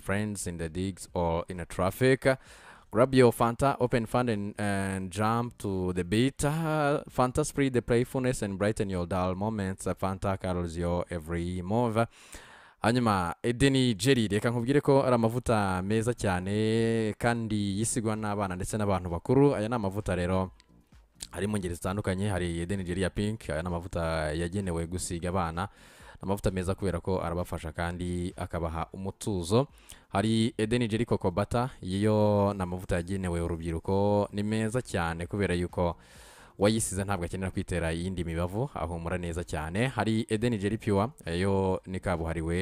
friends in the digs or in a traffic. Grab your Fanta, open fun and, and jump to the beat. Uh, Fanta spread the playfulness and brighten your dull moments. uh, Fanta carols your every move. hanyuma edeni jeri reka nkubwire ko ari amavuta meza cyane kandi yisigwa n'abana ndetse n'abantu bakuru aya ni amavuta rero ari mu ngeri zitandukanye hari edeni jeri ya pink aya ni amavuta yagenewe gusiga abana amavuta meza kubera ko arabafasha kandi akabaha umutuzo hari edeni jeriko kobata yo ni amavuta yagenewe urubyiruko ni meza cyane kubera yuko wayisize ntabwo akenera kwitera iyindi mibavu ahumura neza cyane hari edeni jeri piwa yo ni kabuhariwe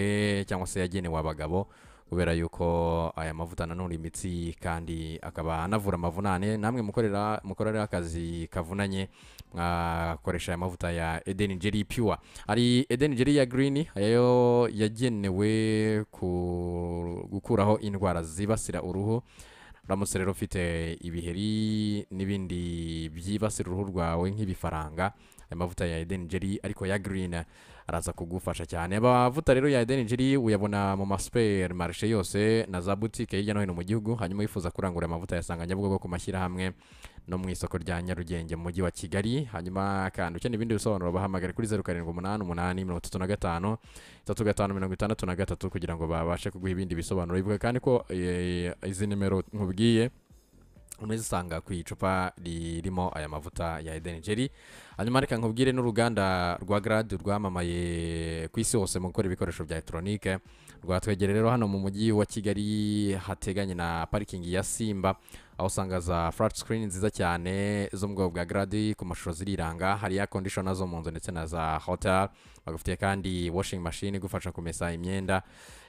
cyangwa se yagenewe abagabo kubera yuko aya mavuta nanone imitsi kandi akaba anavura amavunane namwe mukorera mukorera akazi kavunanye mwakoresha aya mavuta ya edeni jeri pure hari edeni jeri ya girini ayo yagenewe gukuraho indwara zibasira uruhu uramutse rero ufite ibiheri n'ibindi byibasira uruhu rwawe nk'ibifaranga aya mavuta ya edeni jeri ariko ya girini araza kugufasha cyane amavuta rero ya edeni uyabona mu masuperi marishe yose na za butike hirya no hino mu gihugu hanyuma wifuza kurangura amavuta yasanga nyabugogo ku mashyirahamwe no mu isoko rya nyarugenge mu mujyi wa kigali hanyuma kandi ukeneye ibindi bisobanuro bahamagare kuri zeru karindwi umunani umunani mirongo itatu na gatanu itatu gatanu mirongo itandatu na gatatu kugira ngo babashe kuguha ibindi bisobanuro bivuga kandi ko eh, izi nimero nkubwiye unazisanga ku icupa ririmo aya mavuta ya edeni geri hanyuma reka nkubwire n'uruganda rwa garadi rwamamaye ku isi hose mu gukora ibikoresho bya elegitoronike rwatwegere rero hano mu mujyi wa kigali hateganye na parikingi ya simba aho usanga za furati sikirini nziza cyane zo mu bwoko bwa garadi ku mashusho ziriranga hari ya kondishona zo mu nzu ndetse na za hoteli bagufitiye kandi washingi mashini igufasha kumesa imyenda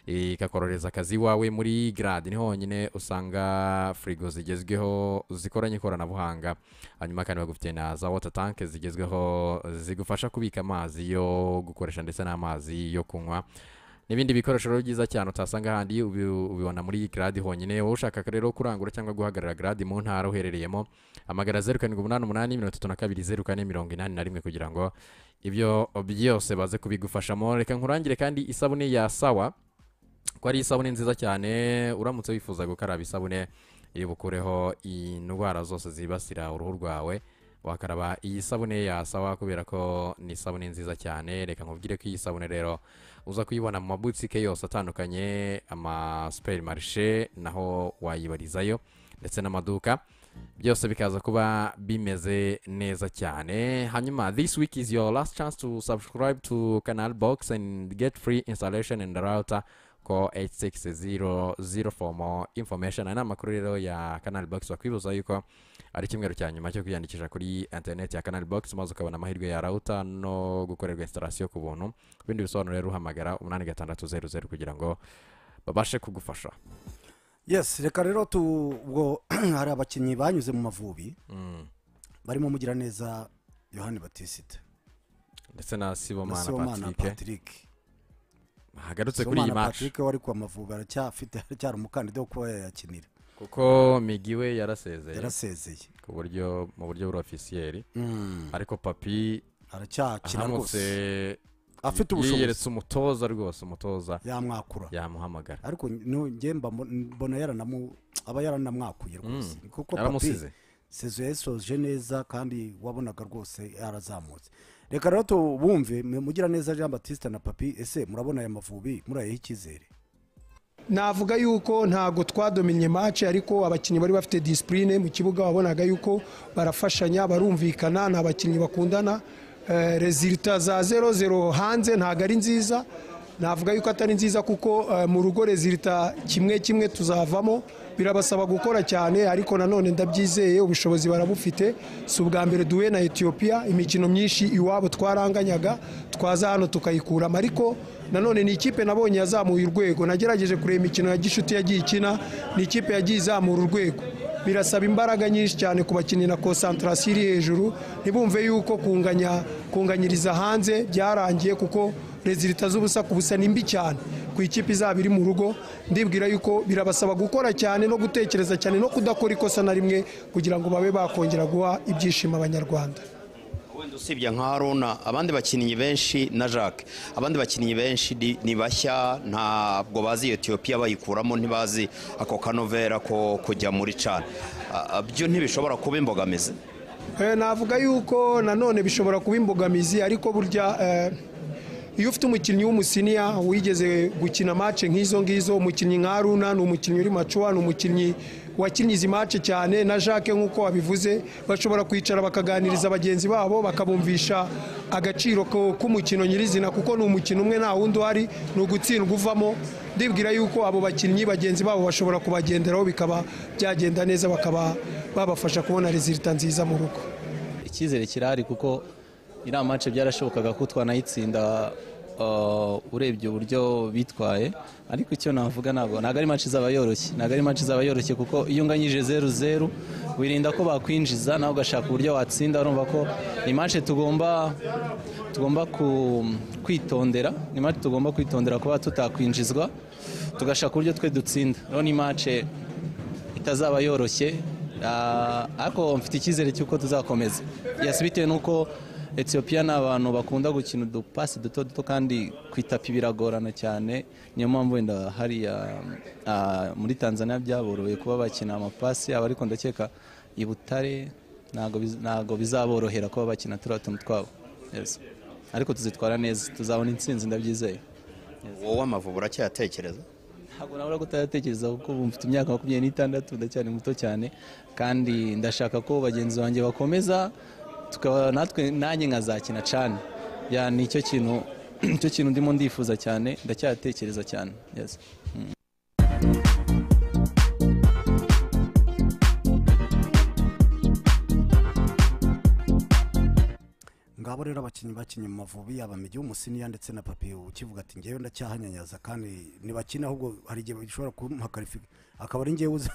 Eh, ikakorohereza akazi iwawe muri garade niho honyine usanga firigo zigezweho zikoranye ikoranabuhanga hanyuma kandi bagufite na za wota tanke zigezweho zigufasha kubika amazi yo gukoresha ndetse n'amazi yo kunywa n'ibindi bikoresho rero byiza cyane utasanga ahandi ubibona muri garade honyine wowe ushaka rero kurangura cyangwa guhagarara garade mu ntara uherereyemo amagara zeru karindwi umunani umunani mirongo itatu na kabiri zeru kane mirongo inani na rimwe kugira ngo ibyo byose baze kubigufashamo reka nkurangire kandi isabune ya sawa ko ari isabune nziza cyane uramutse wifuza gukaraba isabune iri bukureho indwara zose zibasira uruhu rwawe wakaraba iyi sabune yasaba kubera ko ni isabune nziza cyane reka nkubwire ko iyi sabune rero uza kuyibona mu mabutike yose atandukanye amasuperi marishe naho wayibarizayo ndetse n'amaduka byose bikaza kuba bimeze neza cyane hanyuma this week is your last chance to subscribe to canal box and get free installation and router yuko 8600 fomo information ari amakuru rero ya Canal Box wakwibuza yuko ari icyumweru cya nyuma cyo kwiyandikisha kuri internet ya Canal Box maze ukabona amahirwe ya router no gukorerwa installation ku buntu ibindi bisobanuro rero uhamagara umunani gatandatu 8600 kugira ngo babashe kugufasha yes reka rero ubwo hari abakinnyi banyuze mu mavubi mm. barimo mugira neza yohani batisite ndetse na sibomana patrick hagarutse kuri iyi maci patrick wari kwa amavubi aracyafite aracyari umukandida wo kuba yayakinira kuko migi we yarasezeye yarasezeye ku buryo mu buryo burofisiyeri hmm. ariko papi aracyakina rwose afite ubushobozi yiyeretse umutoza rwose umutoza yamwakura yamuhamagara ariko njye mbona yaranamu aba yaranamwakuye rwose hmm. kuko papi sezo yasoje neza kandi wabonaga rwose yarazamutse reka rero tubumve mugira neza jean batiste na papi ese murabona aya mavubi murayeho icyizere navuga yuko ntabwo twadomenye mace ariko abakinnyi bari bafite disipurine mu kibuga wabonaga yuko barafashanya barumvikana ni abakinnyi bakundana eh, rezilita za zero zero hanze ntabwo ari nziza navuga yuko atari nziza kuko eh, mu rugo rezilita kimwe kimwe tuzavamo birabasaba gukora cyane ariko nanone ndabyizeye ubushobozi barabufite si ubwa mbere duhuye na etiyopiya imikino myinshi iwabo twaranganyaga twaza hano tukayikuramo ariko nanone ni ikipe nabonye yazamuye urwego nagerageje kureba imikino ya gishuti yagiye ikina ni ikipe yagiye izamura urwego birasaba imbaraga nyinshi cyane ku bakinnyi na konsantarasiyo iri hejuru ntibumve yuko kunganyiriza hanze byarangiye kuko rezilita z'ubusa ku busa ni mbi cyane ku ikipe izaba iri mu rugo ndibwira yuko birabasaba gukora cyane no gutekereza cyane no kudakora ikosa na rimwe kugira ngo babe bakongera guha ibyishimo abanyarwanda wenda usibye nka rona abandi bakinnyi benshi na jacques abandi bakinnyi benshi ni bashya ntabwo bazi etiyopiya bayikuramo ntibazi ako kanovera ko kujya muri cana ah, ah, byo ntibishobora kuba imbogamizi eh, navuga yuko nanone bishobora kuba imbogamizi ariko burya eh, iyo ufite umukinnyi w'umusiniya wigeze gukina mace nk'izo ngizo umukinnyi nka runa ni umukinnyi uri macuwa ni umukinnyi wakinnye izi mace cyane na jacques nk'uko wabivuze bashobora kwicara bakaganiriza bagenzi babo bakabumvisha agaciro k'umukino nyirizina kuko ni umukino umwe nta wundi uhari ni ugutsindwa uvamo ndibwira yuko abo bakinnyi bagenzi babo bashobora kubagenderaho bikaba byagenda neza bakaba babafasha kubona rezilita nziza mu rugo icyizere kirahari kuko iriya mace byarashobokaga ko twanayitsinda uh, urebye uburyo bitwaye ariko icyo navuga ntabwo ntabwo ari mace izaba yoroshye ntabwo ari mace izaba yoroshye kuko iyo unganyije zeru zeru wirinda ko bakwinjiza nawe ugashaka uburyo watsinda urumva ko ni mace tugomba tugomba kwitondera ni mace tugomba kwitondera kuba tutakwinjizwa tugashaka uburyo twe dutsinda rero ni mace itazaba yoroshye uh, ariko mfite icyizere cy'uko tuzakomeza yasi bitewe n'uko etiyopiya ni abantu bakunda gukina udupasi duto duto kandi ku itapi biragorana cyane niyo mpamvu wenda hariya ah, muri tanzania byaboroheye kuba bakina amapasi aba ariko ndakeka i butare ntabwo bizaborohera kuba bakina turiya tuntu twabo ariko tuzitwara neza tuzabona intsinzi ndabyizeye wowe amavubu uracyayatekereza ntabwo nabura kutayatekereza kuko ubu mfite imyaka makumyabiri n'itandatu ndacyari muto cyane kandi ndashaka ko bagenzi banjye bakomeza tukaba natwe nanjye nkazakina cyane nicyo kintu nicyo kintu ndimo ndifuza cyane ndacyatekereza cyane mm. ngabo rero abakinnyi bakinnyi mu mavubi yaba Migi umusiniya ndetse na papi ukivuga ati ngewe ndacyahanyanyaza kandi ntibakina ahubwo hari igihe bishobora kumuha karifi akaba ari ngewe uza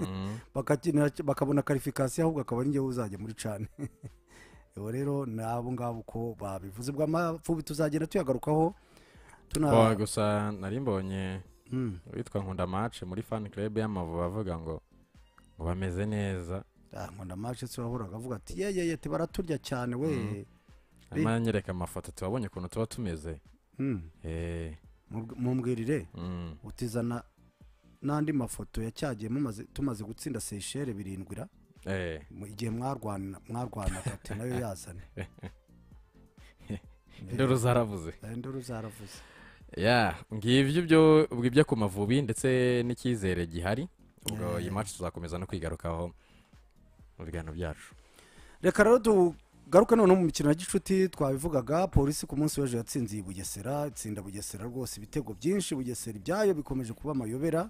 mm. bakabona karifikasiyo ahubwo akaba ari ngewe uzajya muri cani rero ni abo ngabo uko babivuze bwa mafubi tuzagenda tuyagarukaho gusa nari mbonye hmm. witwa nkunda nkundamace muri fani club y'amavubi avuga ngo ngo bameze neza ah, nkundamace si wahoraga avuga ati yeyeye baraturya cyane we arimo hmm. aranyereka amafoto tubabonye ukuntu tuba tumeze hmm. eh. mumbwirire utizana n'andi mafoto yacyagiyemo tumaze gutsinda seyishere birindwira Eh. igihe mwarwanaga ati nayo yazane induru zaravuze induru eh, zaravuze ngibyo byo bwibye ku mavubi ndetse n'icyizere gihari ubwo eh. iyi maci tuzakomeza no kwigarukaho mu biganiro byacu reka rero tugaruke noneho mu mikino ya gicuti twabivugaga polisi ku munsi w'ejo yatsinze iyi bugesera itsinda bugesera rwose ibitego byinshi bugesera ibyayo bikomeje kuba amayobera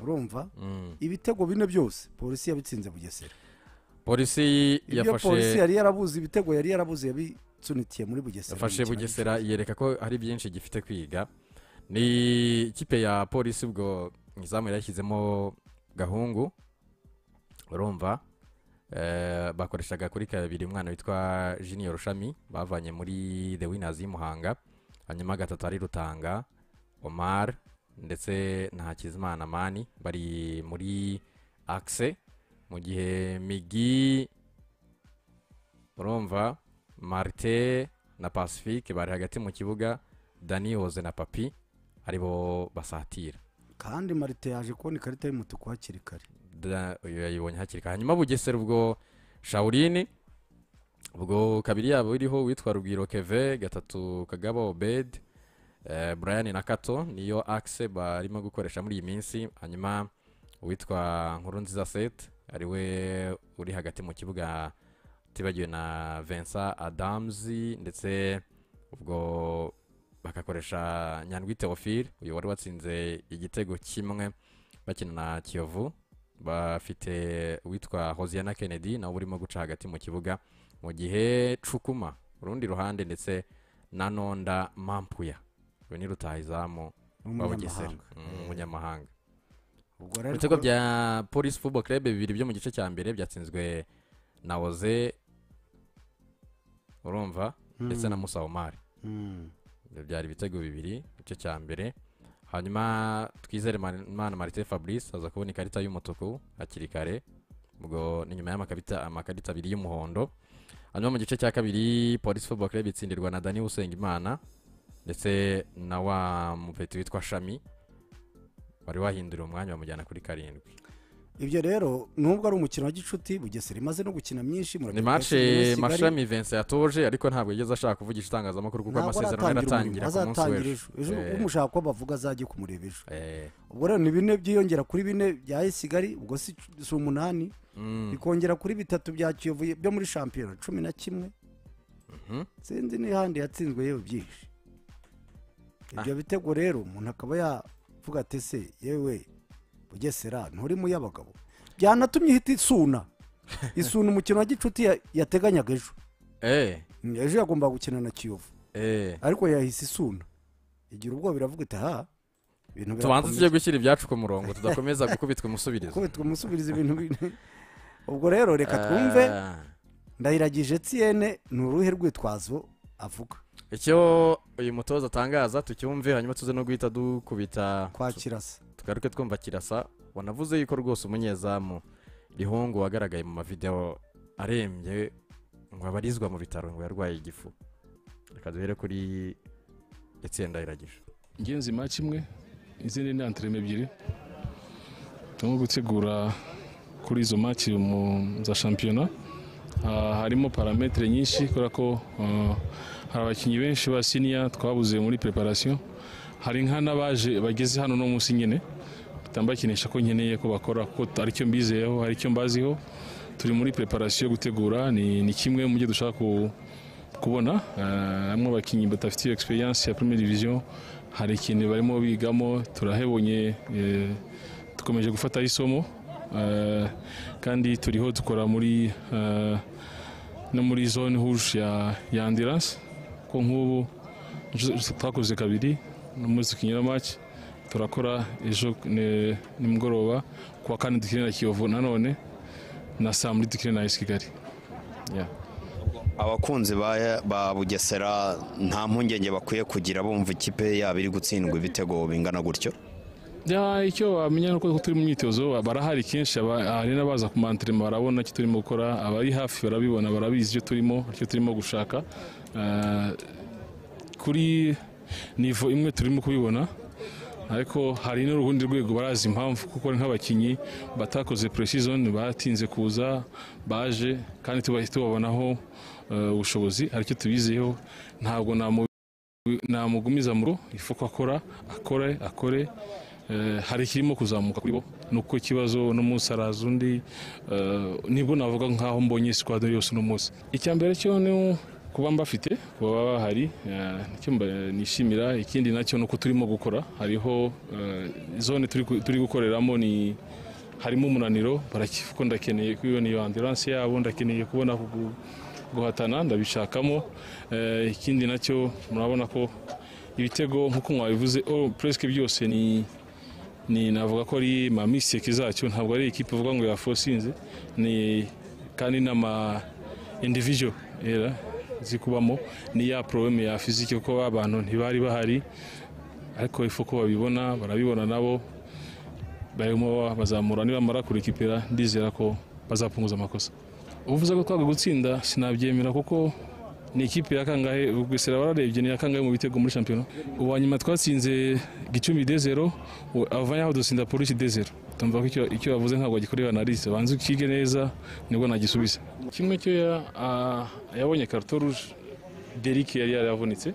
urumva mm. ibitego bine byose polisi yabitsinze bugesera polisi yafashe polisi yari yarabuze ibitego yari yarabuze yabitsunikiye muri bugesera yafashe bugesera yereka ko hari byinshi gifite kwiga ni ikipe ya polisi ubwo izamu yashyizemo gahungu urumva eh, bakoreshaga kuri kabiri umwana witwa junior rushami bavanye muri the winners y'umuhanga hanyuma gatatu ari rutanga omar ndetse na hakizimana mani bari muri akise mu gihe migi urumva marite na pacifique bari hagati mu kibuga dani hoze na papi aribo basatira kandi marite yaje kubona ikarita y'umutuku hakiri kare yayibonye hakiri kare hanyuma bugesera ubwo shawurini ubwo kabiri yabo iriho witwa rugwiro keve gatatu kagabo obedi Eh, Brian na kato niyo akise barimo gukoresha muri iyi minsi hanyuma uwitwa nkurunziza seti ariwe uri hagati mu kibuga utibagiwe na vincent adamuzi ndetse ubwo bagakoresha nyandwi teofile uyu wari watsinze igitego kimwe bakina na kiyovu bafite uwitwa hoziyana kennedy nawe urimo guca hagati mu kibuga mu gihe cukuma urundi ruhande ndetse na nonda mampuya yafashwe n'irutahizamu wa bugesera umunyamahanga ibitego bya polisi football club bibiri byo mu gice cya mbere byatsinzwe na oze urumva hmm. ndetse na musa omari hmm. byari ibitego bibiri igice cya mbere hanyuma twizere imana marite fabrice aza kubona ikarita y'umutuku hakiri kare ubwo ni nyuma y'amakarita amakarita abiri y'umuhondo hanyuma mu gice cya kabiri polisi football club itsindirwa na dani usengimana ndetse na wa mupeti witwa shami wari wahinduriye umwanya bamujyana kuri karindwi ibyo rero nubwo ari umukino wa gicuti bugesera imaze no gukina myinshi ni mace mashami vincent yatoje ariko ntabwo yigeze ashaka kuvugisha itangazamakuru kuko amasezerano yaratangira ku munsi w'ejo ejo eh. umushaka ko bavuga azajya kumureba ejo eh. ubwo rero ni bine byiyongera kuri bine bya esigari ubwo si umunani mm. bikongera kuri bitatu bya kiyovu byo muri shampiyona cumi na kimwe mhm. sinzi n'ihandi yatsinzwe yewe byinshi ibyo bitego rero umuntu akaba yavuga ati se yewe bugesera nturimo y'abagabo byanatumye ihita isuna isuna umukino wa gicuti yateganyaga ejo eh. ejo yagombaga gukina na kiyovu eh. ariko yahise isuna igira ubwoba biravuga iti aha tubanza tujye gushyira ibyacu ku murongo tudakomeza gukubitwa umusubirizo gukubitwa umusubirizo ibintu ubwo rero reka twumve eh. ndahiragije etiyene ni uruhe rwitwazo avuga icyo uyu mutoza atangaza tucyumve hanyuma tuze no guhita dukubita kwa kirasa tugaruke twumva kirasa wanavuze yuko rwose umunyezamu rihungu wagaragaye mu mavideo arembye ngo abarizwa mu bitaro ngo yarwaye igifu reka duhere kuri itsinda iragije ingenzi make imwe izindi ni antereme ebyiri turimo gutegura kuri izo make za shampiyona ah, harimo parametere nyinshi kubera ko ah, hari abakinnyi benshi ba siniya twabuze muri preparation hari nk'anabaje bageze hano no munsi nyine bitambakinisha ko nkeneye ko bakora ko aricyo mbizeyeho aricyo mbaziho turi muri preparation yo gutegura ni, kimwe mu byo dushaka kubona hamwe eh, uh, abakinnyi badafite experience ya Premier division hari ikintu barimo bigamo turahebonye eh, dukomeje gufata isomo eh, kandi turiho dukora muri eh, no muri zone rouge ya, ya kuko nk'ubu twakoze kabiri n'umunsi tukinyura make turakora ejo nimugoroba kuwa kane dukine na kiyovu nanone na saa muri dukine na esi kigali abakunzi ba bugesera nta mpungenge bakwiye kugira bumva ikipe yaba iri gutsindwa ibitego bingana gutyo icyo bamenya ni uko turi mu myitozo barahari kenshi hari n'abaza ku mantirima barabona icyo turimo gukora abari hafi barabibona barabizi icyo turimo icyo turimo gushaka Eh, kuri nivo imwe turimo kubibona ariko hari n'urundi rwego barazi impamvu kuko nk'abakinnyi batakoze puresizoni batinze kuza baje kandi tubabonaho eh, ubushobozi hari icyo tubizeho ntabwo namugumiza muro ifu ko akora akore akore eh, hari ikirimo kuzamuka kuri bo nuko ikibazo araza undi nibwo navuga nk'aho mbonye sikwadi yose uno icya mbere cyo ni kuba mbafite kuba bahari eh, nishimira ikindi nacyo ni uko turimo gukora hariho eh, zone turi gukoreramo ni harimo umunaniro kuko ndakeneye kubona iyo ambilanse yabo ndakeneye kubona guhatana ndabishakamo eh, ikindi nacyo murabona ko ibitego nk'uko mwabivuze puresike byose ni ni navuga ko ari mamiseke zacyo ntabwo ari ikipe ivuga ngo yafosinze ni kandi n'ama indivijo nzi kubamo ni ya porobeme ya fizike kuko abantu ntibari bahari ariko ifu ko babibona barabibona nabo barimo bazamura nibamara kurikipera ndizera ko bazapunguza amakosa uvuze ko twaga gutsinda sinabyemera kuko ni ikipe ya kangahe gusa bararebye ni ya kangahe mu bitego muri shampiyona uwa nyuma twatsinze gicumbi dezero avanyaho dutsinda polisi dezero tumva ko icyo bavuze ntabwo gikorera na lise banze ukige neza nibwo nagisubiza kimwe cyo yabonye karito ruje derike yari yaravunitse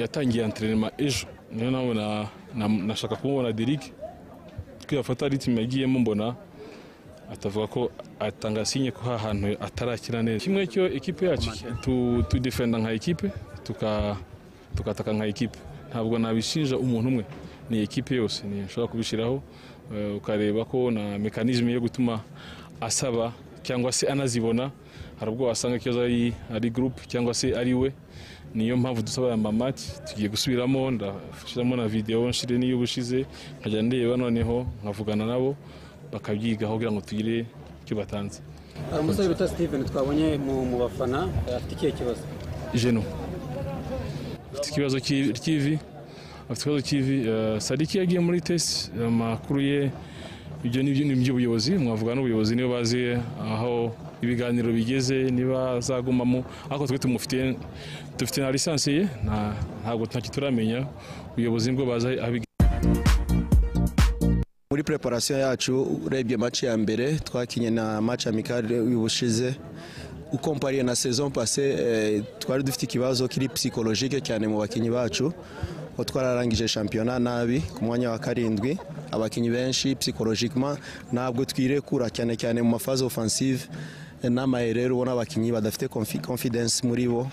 yatangiye anterinema ejo niyo nawe nashaka kumubona derike twiyafata ritime yagiyemo mbona atavuga ko atanga sinye ko hantu atarakira neza kimwe cyo ekipe yacu tudefenda nka ekipe tukataka nka ekipe ntabwo nabishinja umuntu umwe ni ekipe yose ntishobora kubishyiraho eh, ukareba ko na mekanizme yo gutuma asaba cyangwa se anazibona hari ubwo wasanga ikibazo ari gurupe cyangwa se ari we niyo mpamvu dusaba aya mamaki tugiye gusubiramo ndashyiramo na videwo nshire n'iyo nkajya ndeba noneho nkavugana nabo bakabyigaho kugira ngo tugire icyo batanze hari umusore bita steven twabonye mu bafana afite ikihe kibazo jeno afite ikibazo cy'ivi afite ikibazo cy'ivi eh, sadiki yagiye muri tesi eh, amakuru ye ibyo ni iby'ubuyobozi mwavuga n'ubuyobozi niba bazi eh, aho ibiganiro bigeze niba azagumamo ariko twe tumufitiye dufite na lisansi ye ntabwo ntacyo turamenya ubuyobozi bwo baza muri preparasiyo yacu urebye maci ya mbere twakinye na maci amikari y'ubushize ukompariye na saison pase twari dufite ikibazo kiri psikologike cyane mu bakinnyi bacu ko twararangije shampiyona nabi ku mwanya wa karindwi abakinnyi benshi psikologikima ntabwo twirekura cyane cyane mu mafaze ofansive n'amaye rero ubona abakinnyi badafite confidence muri bo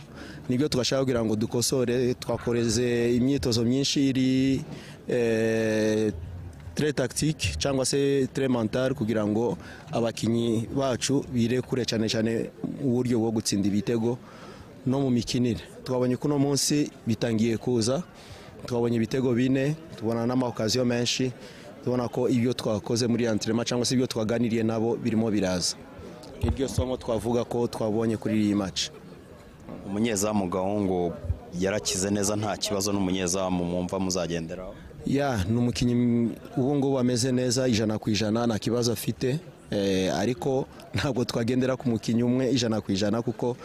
nibyo tugashaka kugira ngo dukosore twakoreze imyitozo myinshi iri eh, tre tactique cyangwa se tre mental kugira ngo abakinnyi bacu birekure cyane cyane uburyo bwo gutsinda ibitego no mu mikinire twabonye ko uno munsi bitangiye kuza twabonye ibitego bine tubona n'amakaziyo menshi tubona ko ibyo twakoze muri antirema cyangwa se ibyo twaganiriye nabo birimo biraza iryo somo twavuga ko twabonye kuri iyi maci umunyezamu gahungu yarakize neza nta kibazo n'umunyezamu mwumva muzagenderaho ya ni umukinnyi ubu ameze neza ijana ku ijana nta kibazo afite eh, ariko ntabwo twagendera ku mukinnyi umwe ijana ku ijana kuko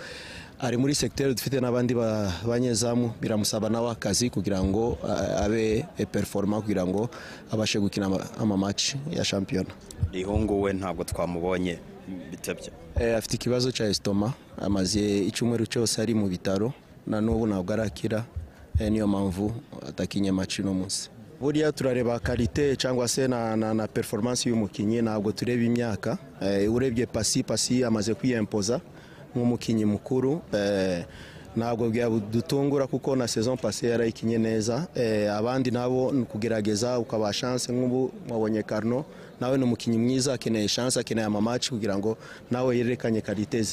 ari muri sekiteri dufite n'abandi banyezamu biramusaba nawe akazi kugira ngo abe e performa kugira ngo abashe gukina amamaci ya shampiyona rihungu we ntabwo twamubonye bitebye afite ikibazo cya esitoma amaze icyumweru cyose ari mu bitaro na n'ubu ntabwo arakira e, niyo mpamvu atakinye maci uno munsi buriya turareba karite cyangwa se na, na, na performance y'umukinnyi ntabwo tureba imyaka e, urebye pasi pasi amaze kwiyempoza nk'umukinnyi mukuru eh, ntabwo byadutungura kuko na saison pase yarayikinye neza eh, abandi nabo kugerageza ukugerageza ukabaha chance nk'ubu wabonye Karno nawe ni umukinnyi mwiza akeneye chance akeneye amamaci kugira ngo nawe yerekanye karite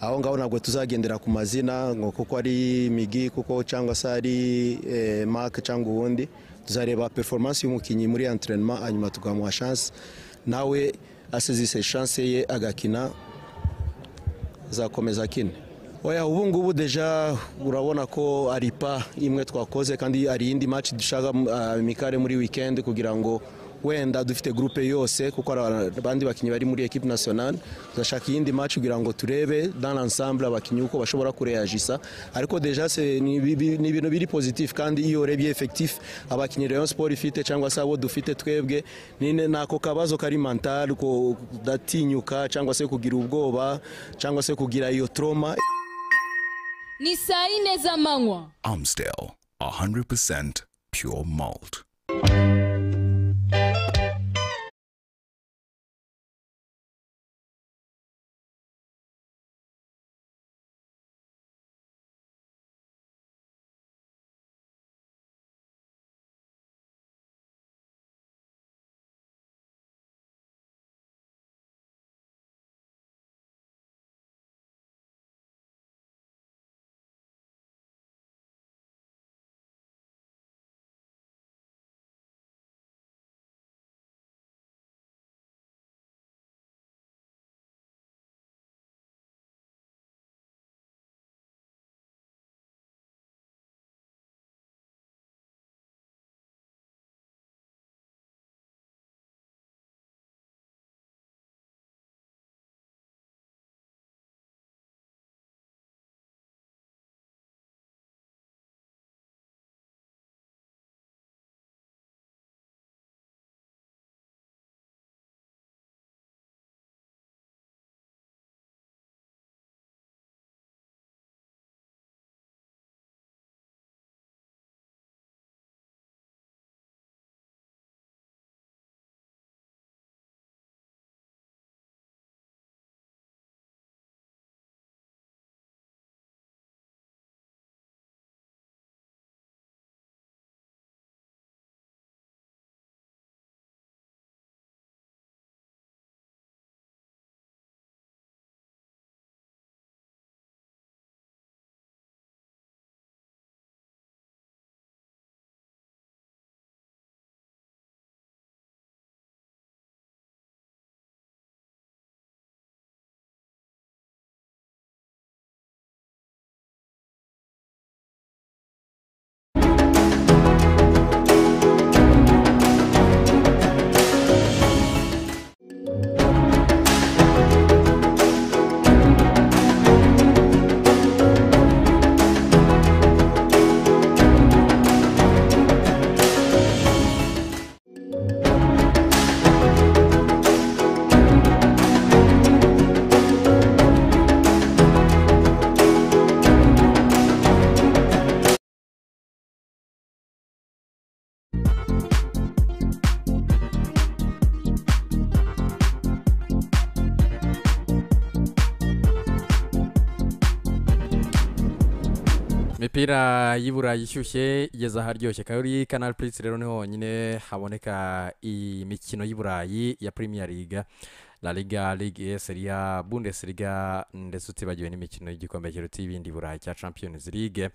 aho ngaho ntabwo tuzagendera ku mazina ngo kuko ari migi kuko cyangwa se ari eh, mark cyangwa ubundi tuzareba performance y'umukinnyi muri entraînement hanyuma tukamuha chance nawe asezise chance ye agakina izakomeza kine oya ubu ngubu deja urabona ko aripa imwe twakoze kandi ari indi match dushaka ah, imikare muri weekend kugira ngo wenda dufite groupe yose kuko abandi bakinnyi bari muri equipe nationale turashaka iyindi match kugira ngo turebe dans l'ensemble abakinnyi uko bashobora kureagisa ariko deja se ni ibintu biri positif kandi iyo urebye effectif abakinnyi Rayon Sport ifite cyangwa se abo dufite twebwe nine nako kabazo kari mental ko datinyuka cyangwa se kugira ubwoba cyangwa se kugira iyo trauma ni saa z'amanywa Amstel 100% pure malt imipira y'iburayi ishyushye igeze aharyoshye kuri kanari purisi rero niho honyine haboneka imikino y'iburayi ya Premier League la liga ligue eseriya bundesliga ndetse utibagiwe n'imikino y'igikombe kiruta y'ibindi burayi cya champions league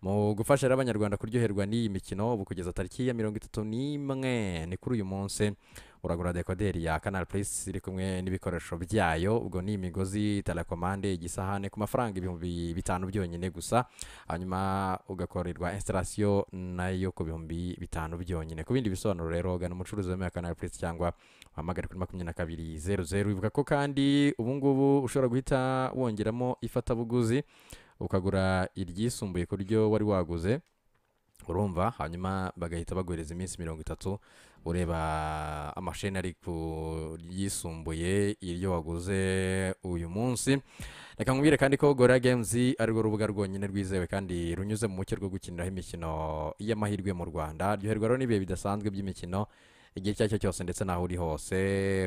mu gufasha rero abanyarwanda kuryoherwa n'iyi mikino ubu kugeza tariki ya mirongo itatu n'imwe ni kuri uyu munsi uragura dekoderi ya kanari purisi iri kumwe n'ibikoresho byayo ubwo ni imigozi telekomande igisahane ku mafaranga ibihumbi bitanu byonyine gusa hanyuma ugakorerwa instalasiyo nayo ku bihumbi bitanu byonyine ku bindi bisobanuro rero gana umucuruzi wemewe kanari purisi cyangwa wahamagare kuri makumyabiri na kabiri zeru zeru bivuga ko kandi ubungubu ushobora guhita wongeramo ifatabuguzi ukagura iryisumbuye ku ryo wari waguze urumva hanyuma bagahita baguhereza iminsi mirongo itatu ureba amasheni ariko yisumbuye ibyo waguze uyu munsi reka nkubwire kandi ko gora gemuzi ari rwo rubuga rwonyine rwizewe kandi runyuze mu mucyo rwo gukiniraho imikino y'amahirwe mu rwanda ryoherwa n'ibihe bidasanzwe by'imikino igihe icyo ari cyo cyose ndetse n'aho uri hose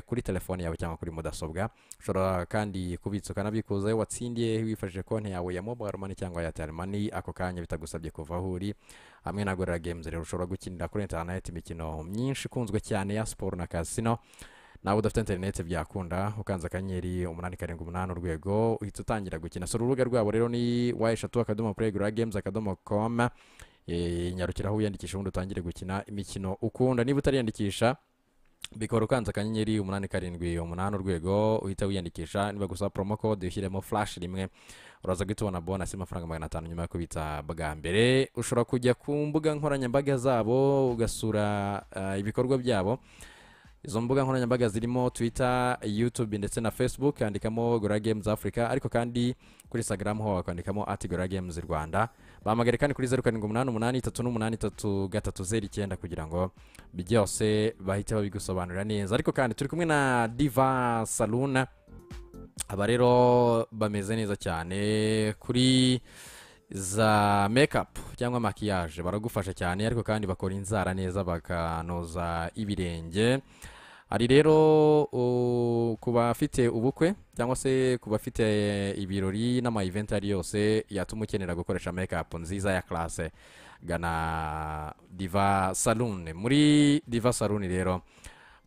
kuri telefone yawe cyangwa kuri mudasobwa ushobora kandi kubitsa ukanabikuza ayo watsindiye wifashishije konti yawe ya mobile money cyangwa airtel money ako kanya bitagusabye kuva aho uri hamwe na gorira games rero ushobora gukinira kuri interineti imikino myinshi ikunzwe cyane ya siporo na kasino nawe udafite interineti byakunda ukanze akanyenyeri umunani karindwi umunani urwego uhita utangira gukina sura urubuga rwabo rero ni wa eshatu akadomo pureyigura games akadomo komu Eh, nyarukira aho wiyandikisha ubundi utangire gukina imikino ukunda niba utariyandikisha bikora ukanze akanyenyeri umunani karindwi umunani urwego uhita wiyandikisha niba gusa poromo kode ushyiremo furashi rimwe uraza guhita ubona bonasi y'amafaranga magana atanu nyuma yo kubitsa bwa mbere ushobora kujya ku mbuga nkoranyambaga zabo ugasura eh, ibikorwa byabo izo mbuga nkoranyambaga zirimo twitter youtube ndetse na facebook handikamo gora games africa ariko kandi kuri instagram ho wakandikamo ati gora games rwanda bahamagare kandi kuri zeru karindwi umunani umunani itatu n'umunani itatu gatatu zeru icyenda kugira ngo byose bahite babigusobanurira neza ariko kandi turi kumwe na diva saluna aba rero bameze neza cyane kuri za mekapu cyangwa makiyaje baragufasha cyane ariko kandi bakora inzara neza bakanoza ibirenge Ari rero ku bafite ubukwe cyangwa se ku bafite ibirori n'ama event ari yose yatuma ukenera gukoresha mekapu nziza ya karase gana diva sarune muri diva saluni rero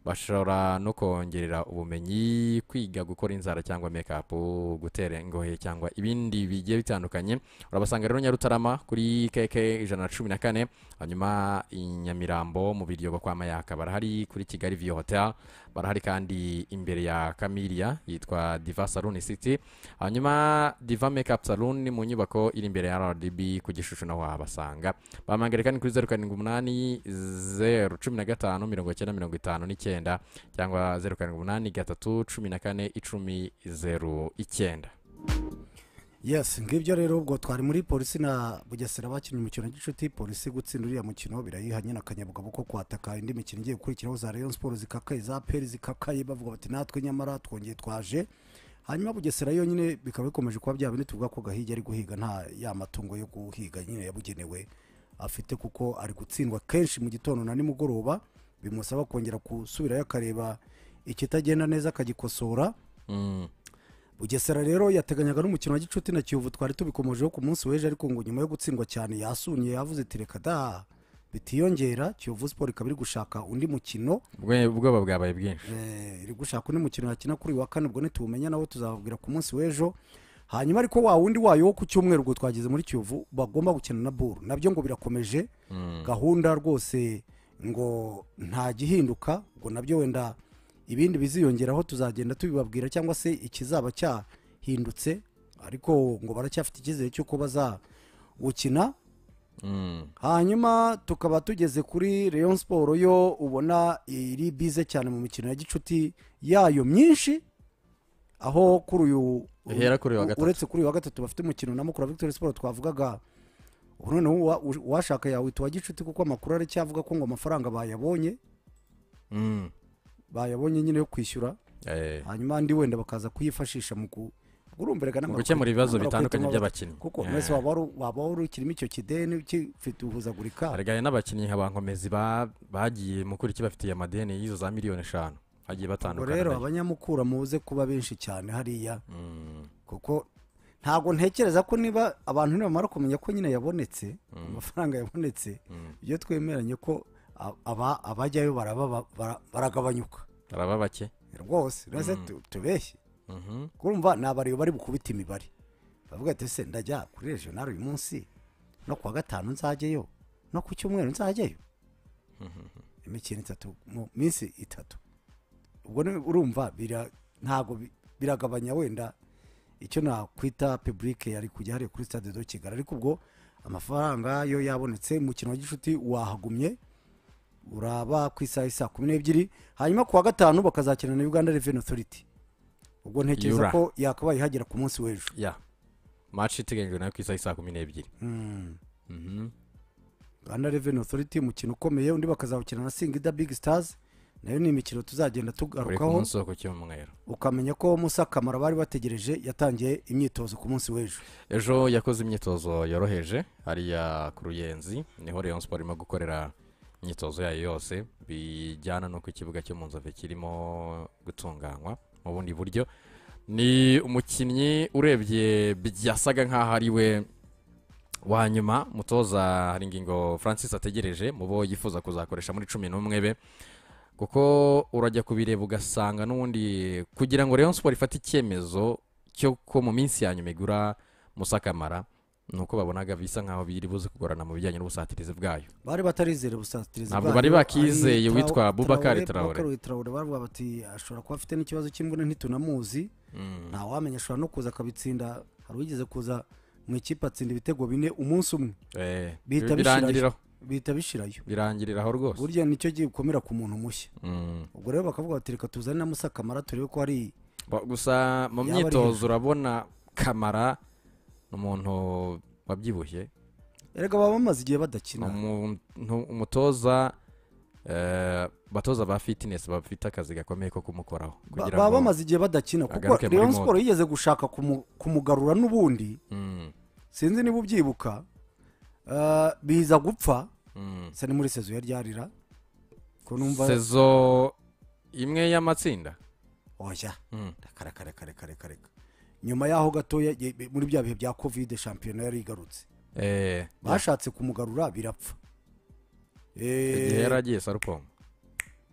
bashobora no kongerera ubumenyi kwiga gukora inzara cyangwa mekapu gutera ingohe cyangwa ibindi bigiye bitandukanye urabasanga rero nyarutarama kuri keke ijana na cumi na kane hanyuma i nyamirambo mu biryogo kwa mayaka barahari kuri kigali viyo hoteli barahari kandi imbere ya kamiriya yitwa diva saluni siti hanyuma diva mekapu saluni mu nyubako iri imbere ya rdb ku gishushu naho wahabasanga bahamagare kandi kuri zeru karindwi umunani zeru cumi na gatanu mirongo icyenda mirongo itanu n'icyenda icyenda cyangwa zeru karindwi umunani gatatu cumi na kane icumi zeru icyenda yesi ngibyo rero ubwo twari muri polisi na bugesera bakinnye umukino gicuti polisi gutsinda uriya mukino birayiha nyine akanyabugabo ko kwataka indi mikino igiye gukurikiraho za leon siporo zikakaye za peri zikakaye bavuga bati natwe nyamara twongeye twaje hanyuma bugesera yonyine bikaba bikomeje kuba bya tuvuga ko gahiga ari guhiga nta ya matungo yo guhiga nyine yabugenewe afite kuko ari gutsindwa kenshi mu gitondo na nimugoroba bimusaba kongera gusubirayo akareba ikitagenda neza akagikosora mm. bugesera rero yateganyaga n'umukino wa gicuti na kiyovu twari tubikomojeho ku munsi w'ejo ariko ngo nyuma yo gutsindwa cyane yasunye yavuze iti da bitiyongera kiyovu siporo ikaba iri gushaka undi mukino ubwoba bwabaye bwinshi eh, iri gushaka undi mukino yakina kuri uyu wa kane ubwo ntitubumenya nawe tuzababwira ku munsi w'ejo hanyuma ariko wa wundi wayo wo ku cyumweru ubwo twageze muri kiyovu bagomba gukina na buru nabyo ngo birakomeje mm. gahunda rwose ngo nta gihinduka ngo nabyo wenda ibindi biziyongeraho tuzagenda tubibabwira cyangwa se ikizaba cyahindutse ariko ngo baracyafite icyizere cy'uko bazawukina mm. hanyuma tukaba tugeze kuri leon siporo yo ubona iri bize cyane mu mikino ya gicuti yayo myinshi aho kuri uyu uretse kuri uyu wa gatatu bafite umukino na mukura victoire siporo twavugaga ubu noneho uwashaka yawita uwa kuko amakuru aracyavuga ko ngo amafaranga bayabonye mm. bayabonye nyine yo kwishyura eh. hanyuma andi wenda bakaza kuyifashisha mu gukemura ibibazo bitandukanye by'abakinnyi kuko eh. mwese waba wari ukirimo icyo kideni ufite ubuzagurika haregaye n'abakinnyi nka bagiye mukuru iki bafitiye amadeni y'izo za miliyoni eshanu bagiye batandukanye rero abanyamukura muze kuba benshi cyane hariya mm. kuko ntabwo ntekereza ko niba abantu ntibamara kumenya ko nyine yabonetse amafaranga yabonetse iyo twemeranye ko abajyayo baragabanyuka baraba bake rwose rwose mm. tubeshye mm-hmm. kurumva ni abariyo bari bukubita imibare bavuga ati se ndajya kuri regional uyu munsi no kuwa gatanu nzajyayo no ku cyumweru nzajyayo mm-hmm. imikino itatu mu minsi itatu ubwo urumva ntabwo biragabanya wenda icyo nakwita pibulike yari kujya hariya kuri stade do kigali ariko ubwo amafaranga yo yabonetse umukino wa gicuti wahagumye uraba ku isaha isa kumi n'ebyiri hanyuma ku wa gatanu bakazakina na uganda reveni otoriti ubwo ntekereza ko yakabaye ihagera ku munsi w'ejo maci iteganyijwe nayo ku isaha isa kumi n'ebyiri hmm. mhm. uganda reveni otoriti umukino ukomeye undi bakazawukina na singida bigi sitazi nayo ni imikino tuzagenda tugarukaho ukamenya ko musa kamaro bari bategereje yatangiye imyitozo ku munsi w'ejo ejo yakoze imyitozo yoroheje hariya ku ruyenzi niho Rayon siporo irimo gukorera imyitozo yayo yose bijyana n'uko ikibuga cyo mu nzove kirimo gutunganywa mu bundi buryo ni umukinnyi urebye byasaga nk'aho ari we wa nyuma mutoza hari ingingo francis ategereje mu bo yifuza kuzakoresha muri cumi n'umwe be kuko urajya kubireba ugasanga n'ubundi kugira ngo Rayon siporo ifate icyemezo cyo ko mu minsi ya nyuma igura musakamara ni uko babonaga bisa nkaho biri buze kugorana mu bijyanye n'ubusatirizi bwayo bari batarizera ubusatirizi bwayo ntabwo bari bakizeye witwa bubakari tarawure baravuga bati ashobora kuba afite n'ikibazo cy'imvune ntitunamuzi hmm. ntawamenya ashobora no kuza akabitsinda hari uwigeze kuza mu ikipe atsinda ibitego bine umunsi umwe eh, bihita bishyiraho bihita bishirayo birangirira aho rwose burya nicyo gikomera ku muntu mushya mm. ubwo rero bakavuga bati reka tuzane na musa kamara turebe ko hari gusa mu myitozo urabona kamara ni umuntu wabyibushye erega baba bamaze igihe badakina umutoza eh, batoza ba fitinesi bafite akazi gakomeye ko kumukoraho baba bamaze igihe badakina kuko rero siporo yigeze gushaka kumugarura n'ubundi mm. sinzi niba ubyibuka Uh, biza gupfa hmm. se ni muri sezo ya ryarira sezo imwe y'amatsinda oya hmm. kare kare kare nyuma y'aho gatoya muri bya bihe bya kovide shampiyona yari igarutse eh, bashatse kumugarura birapfa eh. igihe yari agiye sarukoma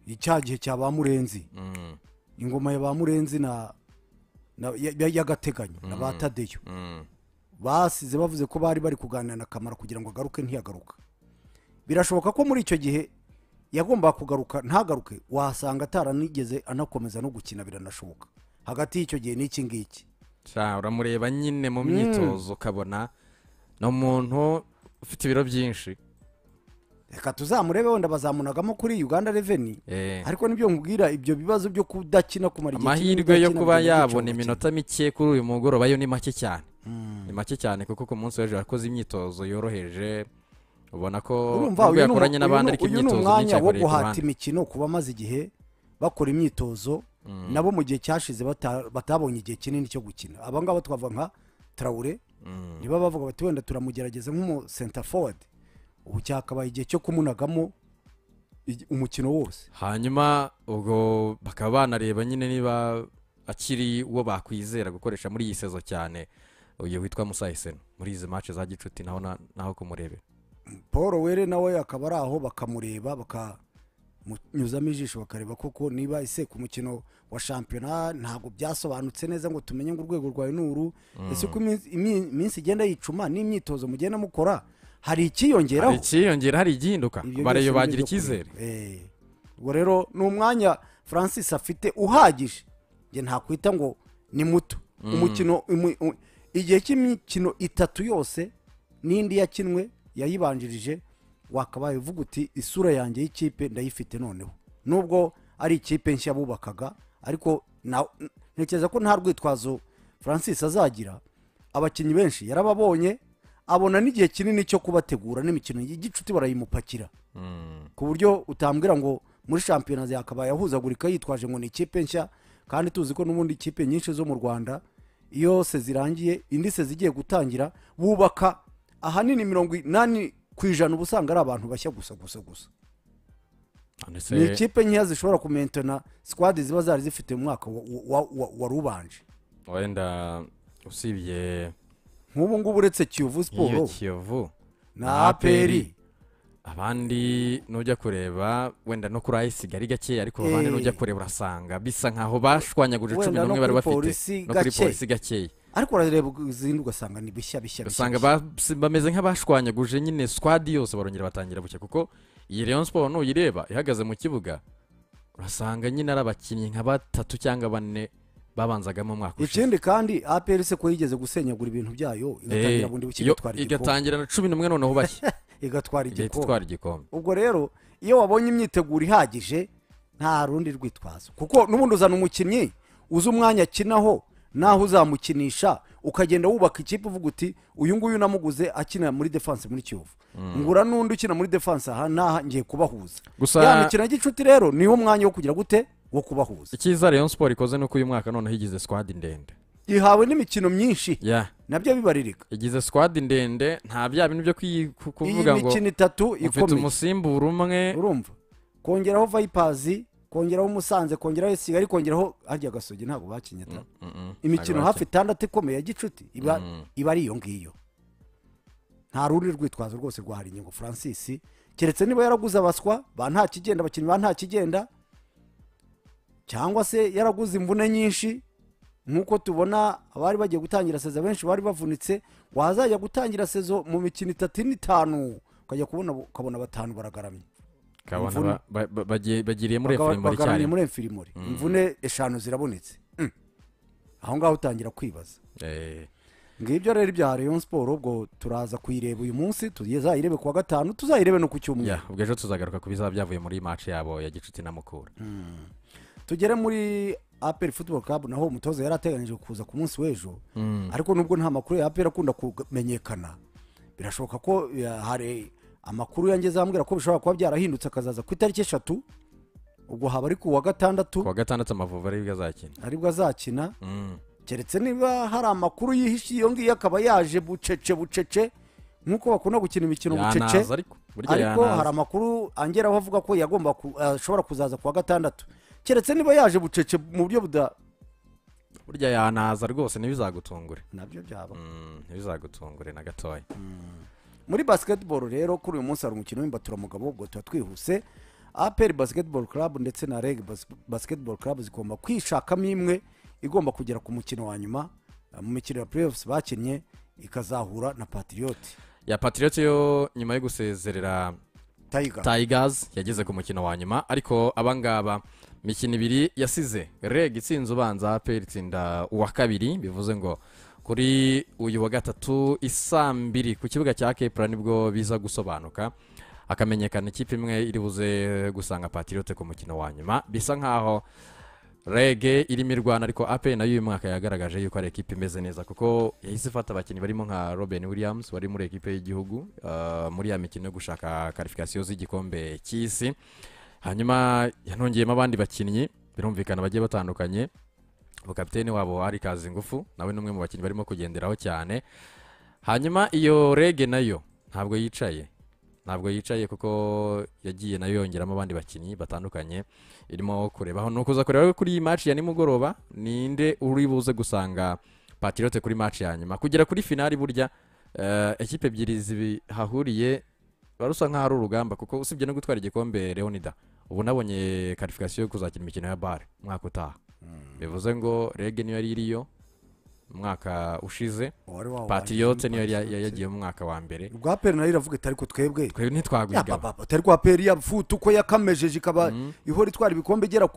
icya gihe cya ba murenzi hmm. ingoma ya ba murenzi na y'agateganyo na ba tadeyo basize bavuze ko bari bari kuganira na kamara kugira ngo agaruke ntiyagaruka birashoboka ko muri icyo gihe yagombaga kugaruka ntagaruke wahasanga ataranigeze anakomeza no gukina biranashoboka hagati y'icyo gihe n'iki ngiki uramureba nyine mu hmm. myitozo ukabona ni umuntu ufite ibiro byinshi reka tuzamurebe wenda bazamunagamo kuri uganda reveni eh. ariko nibyo nkubwira ibyo bibazo byo kudakina kumara igihe amahirwe yo kuba yabona iminota mike kuri uyu mugoroba yo ni make cyane Hmm. ni make cyane kuko ku munsi w'ejo yakoze imyitozo yoroheje ubona ko nubwo yakoranye n'abandi ariko imyitozo myinshi yakoreye ku bandi imikino kuba amaze igihe bakora imyitozo hmm. nabo mu gihe cyashize batabonye igihe kinini cyo gukina abangaba twavuga nka tarawure hmm. niba bavuga bati wenda turamugerageza nk'umusenta fowadi ubu cyakabaye igihe cyo kumunagamo umukino wose hanyuma ubwo bakaba banareba nyine niba akiri uwo bakwizera gukoresha muri iyi sezo cyane uyu witwa musayiseno muri izi mace za gicuti naho kumurebera paul were nawe akaba ari aho bakamureba bakamunyuzamo ijisho bakareba koko niba ise ku mukino wa shampiyona ntabwo byasobanutse neza ngo tumenye ngo urwego rwawe ni uru mm. ese uko iminsi igenda yicuma n'imyitozo mugenda mukora hari icyiyongeraho hari icyiyongera hari igihinduka bagira icyizere eh. ubwo rero ni umwanya francis afite uhagije njye ntakwita ngo ni muto mm. umukino igihe cy'imikino itatu yose n'indi yakinwe yayibanjirije wakabaye uvuga uti isura yanjye y'ikipe ndayifite noneho nubwo ari ikipe nshya bubakaga ariko ntekereza ko nta rwitwazo francis azagira abakinnyi benshi yarababonye abona n'igihe kinini cyo kubategura n'imikino y'igicuti barayimupakira hmm. ku buryo utambwira ngo muri shampiyona yakabaye ahuzagurika yitwaje ngo ni ikipe nshya kandi tuzi ko n'ubundi ikipe nyinshi zo mu rwanda iyo zirangiye indi se zigiye gutangira bubaka ahanini mirongo inani ku ijana uba usanga ari abantu bashya gusa gusa gusa ni ikipe nkeya zishobora kumentana sikwadi ziba zari zifite mu mwaka wari ubanje wenda usibye nk'ubu ngubu uretse kiyovu siporo kiyovu na aperi abandi nujya kureba wenda no kuri ayisi gari gake ariko abandi eh. nujya kureba urasanga bisa nkaho bashwanyaguje cumi n'umwe bari bafite no kuri polisi gakeya ariko urareba izindi ugasanga ni bishya bishya usanga bameze nk'abashwanyaguje nyine sikwadi yose barongera batangira bucya kuko iyi leon siporo nuyireba ihagaze mu kibuga urasanga nyine ari abakinnyi nka batatu cyangwa bane babanzagamo umwaka ushize ikindi kandi aperi se ko yigeze gusenyagura ibintu byayo igatangira eh, bundi bucye igatwara igikombe igatangira na cumi n'umwe noneho bashya igatwara igikombe ubwo rero iyo wabonye imyiteguro ihagije nta rundi rwitwazo kuko n'ubundi uzana umukinnyi uzi umwanya akinaho naho uzamukinisha ukagenda wubaka ikipe uvuga uti uyu nguyu namuguze akina muri defanse muri kiyovu hmm. ngura n'undi ukina muri defanse aha n'aha ngiye kubahuza ya mikino gicuti rero niwo mwanya wo kugira gute wo kubahuza icyiza rayon siporo ikoze ni uko uyu mwaka noneho igize sikwadi ndende ihawe n'imikino myinshi nabyo bibaririka igize squad ndende nta bya bintu byo kuvuga ngo iyi mikino itatu ikomeye ufite umusimbura umwe urumva kongeraho vayipazi kongeraho umusanze kongeraho kigali kongeraho harya agasogi ntabwo bakinnye mm, mm, mm. imikino hafi itandatu ikomeye ya gicuti iba ari iyo ngiyo nta rundi rwitwazo rwose rwahari ingingo francis keretse niba yaraguze abaswa ba nta kigenda abakinnyi ba nta kigenda cyangwa se yaraguze imvune nyinshi nk'uko tubona abari bagiye gutangira sezo benshi bari bavunitse wazajya gutangira sezo mu mikino itatu n'itanu ukajya kubona ukabona batanu baragaramye bagiriye muri efirimori cyane muri efirimori mm. imvune eshanu zirabonetse mm. aho ngaho utangira kwibaza eh. ngibyo rero ibya rayon siporo ubwo turaza kuyireba uyu munsi tuzayirebe kuwa gatanu tuzayirebe no ku cyumweru ubwo ejo tuzagaruka ku bizaba byavuye muri maci yabo ya gicuti na mukura mm. tugere muri aperi futuboro kabu naho umutoza yari ateganyije kuza ku munsi w'ejo mm. ariko nubwo nta makuru ya aperi akunda kumenyekana birashoboka ko hari amakuru yanjye zambwira ko bishobora kuba byarahindutse akazaza ku itariki eshatu ubwo haba ari ku wa gatandatu ku wa gatandatu amavubi aribwo azakina aribwo azakina mm. keretse niba hari amakuru yihishe iyo ngiyo akaba yaje bucece bucece nk'uko bakunda gukina imikino bucece ariko hari amakuru angeraho avuga ko yagomba eh, ashobora kuzaza ku wa gatandatu keretse niba yaje bucece mu buryo buda burya yanaza rwose ntibizagutungure nabyo byaba mm, ntibizagutungure na gatoya mm. muri basketball rero kuri uyu munsi hari umukino w'imbaturumugabo ubwo tuba twihuse aperi basiketiboro karabu ndetse na reg basiketiboro karabu zigomba kwishakamo imwe igomba kugera ku mukino wa nyuma eh, mu mikino ya puriyofusi bakinnye ikazahura na patiriyoti ya patiriyoti yo nyuma yo gusezerera tayigazi yageze ku mukino wa nyuma ariko abangaba imikino ibiri yasize reg itsinze ubanza peri itsinda uwa kabiri bivuze ngo kuri uyu wa gatatu isa mbiri ku kibuga cya kepura nibwo biza gusobanuka hakamenyekana ikipe imwe iri buze gusanga patirote ku mukino wa nyuma bisa nkaho rege irimo irwana ariko ape nayo uyu mwaka yagaragaje yuko ari ekipa imeze neza kuko yahise ifata abakinnyi barimo nka robin williams wari muri ekipe y'igihugu uh, muri ya mikino yo gushaka karifikasiyo z'igikombe cy'isi hanyuma yanongeyemo abandi bakinnyi birumvikana bagiye batandukanye kapitene wabo ari kazi ingufu nawe ni umwe mu bakinnyi barimo kugenderaho cyane hanyuma iyo rege nayo ntabwo yicaye ntabwo yicaye kuko yagiye nayo yongeramo abandi bakinnyi batandukanye irimo kurebaho ni ukuza kureba kuri iyi maci ya nimugoroba ninde uri buze gusanga patirote kuri maci ya nyuma kugera kuri finari burya eh, ekipe ebyiri zihahuriye wari usa nk'aho ari urugamba kuko usibye no gutwara igikombe leonida ubu nabonye karifikasiyo yo kuzakina imikino ya bare umwaka utaha hmm. bivuze ngo rege niyo yari iriyo umwaka ushize patiyote niyo yagiye mu mwaka wa mbere ubwa peri nayo iravuga ati ariko twebwe twebwe ntitwagwigaba atari rwa peri ya futu yakamejeje ikaba hmm. ihora itwara ibikombe igera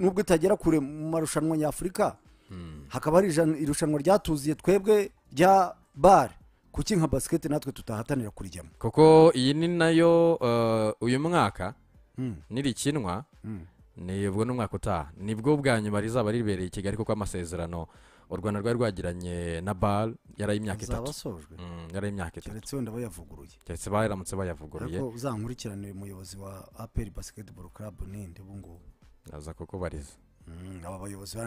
nubwo itagera kure mu marushanwa nyafurika hmm. hakaba hari irushanwa ryatuziye twebwe rya bare kuki nka basiketi natwe tutahatanira kurijyamo kuko iyi ni nayo uh, uyu mwaka Hmm. nirikinwa hmm. ni n'umwaka utaha nibwo bwa nyuma rizaba ribereye i kigali kuko amasezerano u rwanda rwari rwagiranye na bare yari imyaka itatu hmm, yari imyaka itatu keretse wenda bayavuguruye keretse baramutse bayavuguruye ariko uzankurikirane umuyobozi wa aperi Basketball karabu ninde ubu ngubu aza kuko aba bayobozi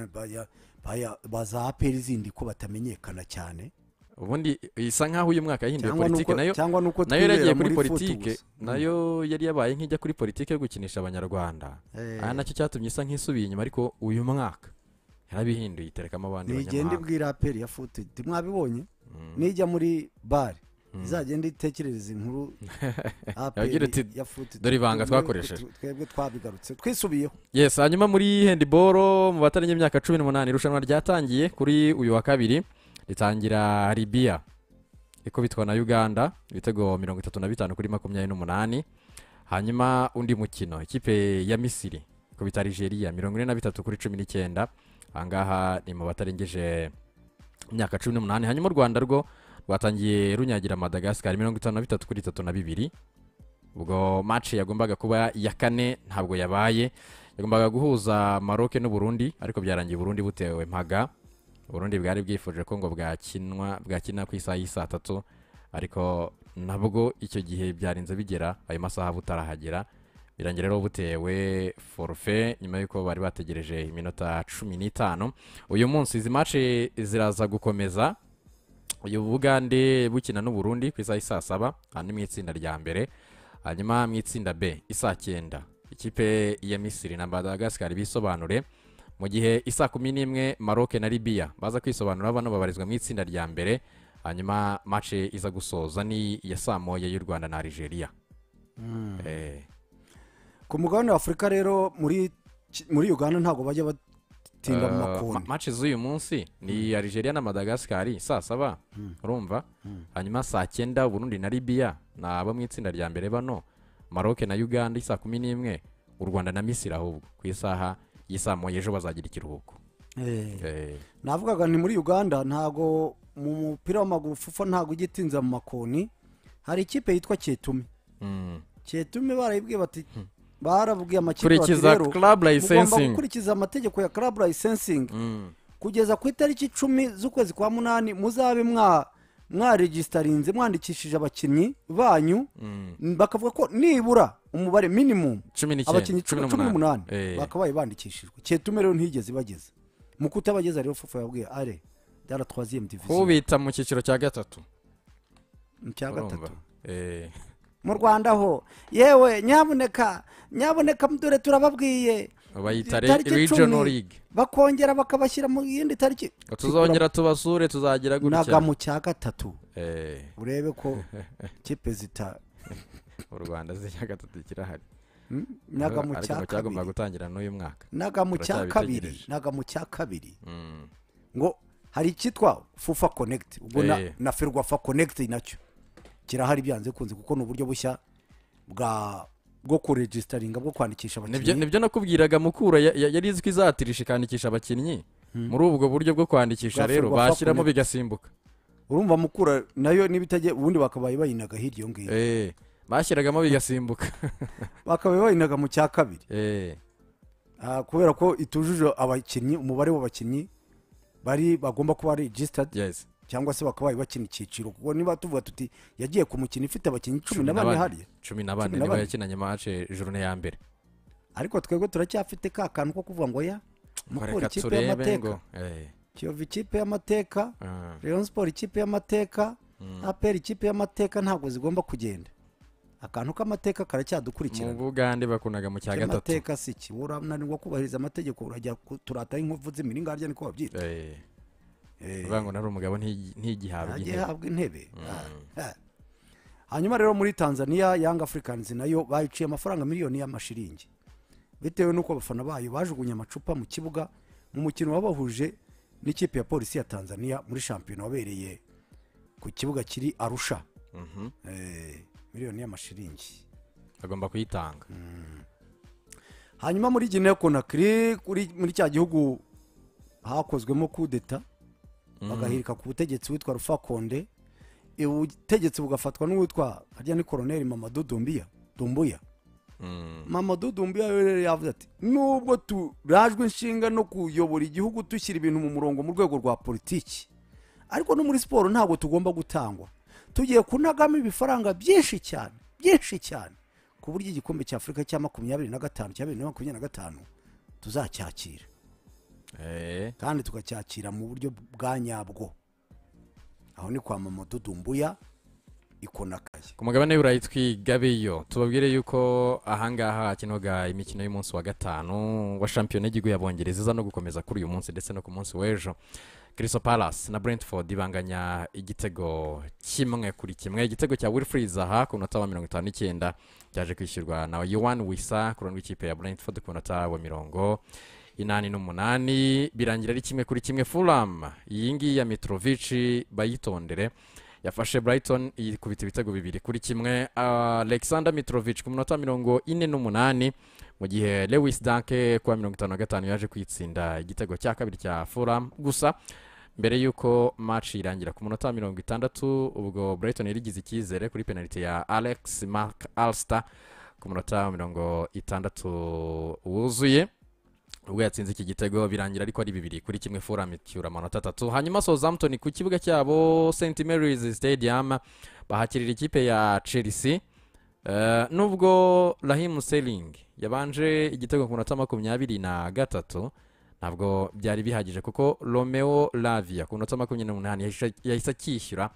ba za aperi zindi ko batamenyekana cyane ubundi eh, isa nkaho uyu mwaka yahinduye politiki nayo nayo yaragiye kuri politiki mm. nayo yari yabaye nk'ijya kuri politiki yo gukinisha abanyarwanda eh. aha nacyo cyatumye isa nk'isubiye inyuma ariko uyu mwaka yarabihinduye iterekamo abandi banyamahanga ntigende ibwira aperi ya futidi mwabibonye mm. nijya muri bare izagenda mm. itekerereza inkuru ya futi dore ibanga twakoresheje twebwe twabigarutse twisubiyeho yesi hanyuma muri hendiboro mu batarengera imyaka cumi n'umunani irushanwa ryatangiye kuri uyu wa kabiri ritangira ribiya ikubitwa na uganda ibitego mirongo itatu na bitanu kuri makumyabiri n'umunani hanyuma undi mukino ikipe ya misiri ikubita Nigeria mirongo ine na bitatu kuri cumi n'icyenda ahangaha ni mu batarengeje imyaka cumi n'umunani hanyuma u rwanda rwo rwatangiye runyagira madagascar mirongo itanu na bitatu kuri itatu na bibiri ubwo maci yagombaga kuba iya kane ntabwo yabaye yagombaga guhuza maroke n'uburundi ariko byarangiye uburundi butewe mpaga uburundi bwari bwifuje ko ngo bwakinwa bwakina ku isaha y'i saa tatu ariko nabwo icyo gihe byarinze bigera ayo masaha butarahagera birangira rero butewe forufe nyuma y'uko bari bategereje iminota cumi n'itanu uyu munsi izi mace ziraza gukomeza uyu bugande bukina n'uburundi ku isaha y'i saa saba hanyuma mu itsinda rya mbere hanyuma mu itsinda b isa cyenda ikipe ya misiri na madagascar bisobanure mu gihe isa kumi n'imwe maroc na Libya baza kwisobanura bano babarizwa mu itsinda rya mbere hanyuma mace iza gusoza ni iya saa moya y'u rwanda na Algeria hmm. eh. ku mugabane wa afurika rero muri uganda ntabwo bajya batinda mu eh, makoni mace z'uyu munsi ni hmm. Algeria na madagascar saa saba hmm. urumva hanyuma saa cyenda burundi na Libya ni abo mu itsinda rya mbere bano maroc na uganda saa kumi n'imwe u rwanda na misiri ahubwo ku isaha iyi ejo bazagira ikiruhuko eh. Eh. navugaga ni muri uganda ntago mu mupira w'amagufu ntabwo ujya utinza mu makoni hari ikipe yitwa cyetume hmm. cyetume barayibwiye bati hmm. barabwiye amakipe bati rero mugomba gukurikiza amategeko ya club licensingi hmm. kugeza ku itariki icumi z'ukwezi kwa munani muzabe mwa mwaregisitarinze mwandikishije abakinnyi banyu mm. bakavuga ko nibura umubare minimumu abakinnyi cumi n'umunani eh. bakabaye bandikishijwe cyetume rero ntigeze bageze mu kutabageza rero fufu yabwiye are dara twaziye ubita mu cyiciro cya gatatu mu cya gatatu eh. mu rwanda ho yewe nyaboneka nyaboneka dore turababwiye bayita regional league bakongera bakabashyira mu yindi tariki tuzongera tubasure tuzagira gutya naga mu cya gatatu eh. urebe ko kipe zita u rwanda z'icya gatatu kirahari hmm? naga mu cya kabiri cyagomba gutangira n'uyu mwaka naga mu cya kabiri naga mu cya kabiri hmm. ngo hari icyitwa fufa konegiti ubwo na eh. ferwafa konegiti nacyo kirahari byanze kunze kuko ni uburyo bushya bwa bwo kuregisitaringa bwo kwandikisha abakinnyi nibyo nakubwiraga mukura yari izwi izatirisha ikandikisha abakinnyi hmm. muri ubwo buryo bwo kwandikisha rero bashyiramo bigasimbuka urumva mukura nayo n'ibitajya ubundi bakabaye bayinaga hirya iyo ngiyo eh, bashyiragamo bigasimbuka bakaba bayinaga mu cya kabiri eh. ah, kubera ko itujuje abakinnyi umubare w'abakinnyi bari bagomba kuba regisitadi cyangwa se bakabaye bakina icyiciro kuko niba tuvuga tuti yagiye ku mukino ifite abakinnyi cumi na bane hariya cumi na bane niba yakinanye mace jorone ya mbere ariko twebwe turacyafite ka kantu ko kuvuga ngo ya mukura ikipe y'amateka eh. kiyovu ikipe y'amateka leon ah. siporo ikipe y'amateka hmm. aperi ikipe y'amateka ntabwo zigomba kugenda akantu k'amateka karacyadukurikirana mu bugande bakundaga mu cya gatatu amateka si iki urananirwa kubahiriza amategeko urajya turataho inkovu z'imiringa harya niko babyita eh. bivuga eh. ngo nari umugabo ntigihabwe intebe mm. ah, hanyuma rero muri tanzania yanga Africans nayo bayiciye amafaranga miliyoni y'amashiringi bitewe n'uko abafana bayo bajugunye amacupa mu kibuga mu mukino wabahuje n'ikipe ya polisi ya tanzania muri shampiyona wabereye ku kibuga kiri arusha mhm. eh, miliyoni y'amashiringi agomba kuyitanga mm. hanyuma muri gineya konakiri muri cya gihugu hakozwemo kudeta Mm. bagahirika ku butegetsi witwa rufakonde ubutegetsi bugafatwa n'uwitwa harya ni koroneri mama dudumbiya dumbuya mm. mama dudumbiya rero yavuze ati nubwo turajwe inshinga no kuyobora igihugu dushyira ibintu mu murongo mu rwego rwa politiki ariko no muri siporo ntabwo tugomba gutangwa tugiye kunagamo ibifaranga byinshi cyane byinshi cyane ku buryo igikombe cya Afurika cya makumyabiri na gatanu cya bibiri na makumyabiri na gatanu tuzacyakira Eh. kandi tukacyakira mu buryo bwa nyabwo aho ni kwa mama dudumbuya ikonakaye ku mugabane w'iburayi twigabeyo tubabwire yuko ahangaha hakinoga imikino y'umunsi wa gatanu wa shampiyona y'igihugu y'abongereza iza no gukomeza kuri uyu munsi ndetse no ku munsi w'ejo Crystal Palace na Brentford ibanganya igitego kimwe kuri kimwe igitego cya Wilfried Zaha ku munota wa mirongo itanu n'icyenda cyaje kwishyurwa na Yohan Wissa ku ruhande rw'ikipe ya Brentford ku munota wa mirongo inani n'umunani birangira ari kimwe kuri kimwe furamu iyi ngiyi ya mitrovici bayitondere yafashe Brighton ikubita ibitego bibiri kuri kimwe alexander mitrovic ku minota mirongo ine n'umunani mu gihe lewis danke kuwa mirongo itanu na gatanu yaje kwitsinda igitego cya kabiri cya furamu gusa mbere y'uko match irangira ku munota mirongo itandatu ubwo Brighton yarigize icyizere kuri penaliti ya alex mark alster ku munota mirongo itandatu wuzuye ubwo yatsinze iki gitego birangira ariko ari bibiri kuri kimwe foram icyura amanota atatu hanyuma southampton ku kibuga cyabo st mary's stadium bahakirira ikipe ya chelsea eh, nubwo rahimu sering yabanje igitego ku minota makumyabiri na gatatu ntabwo byari bihagije kuko romeo lavia ku minota makumyabiri n'umunani yahise akishyura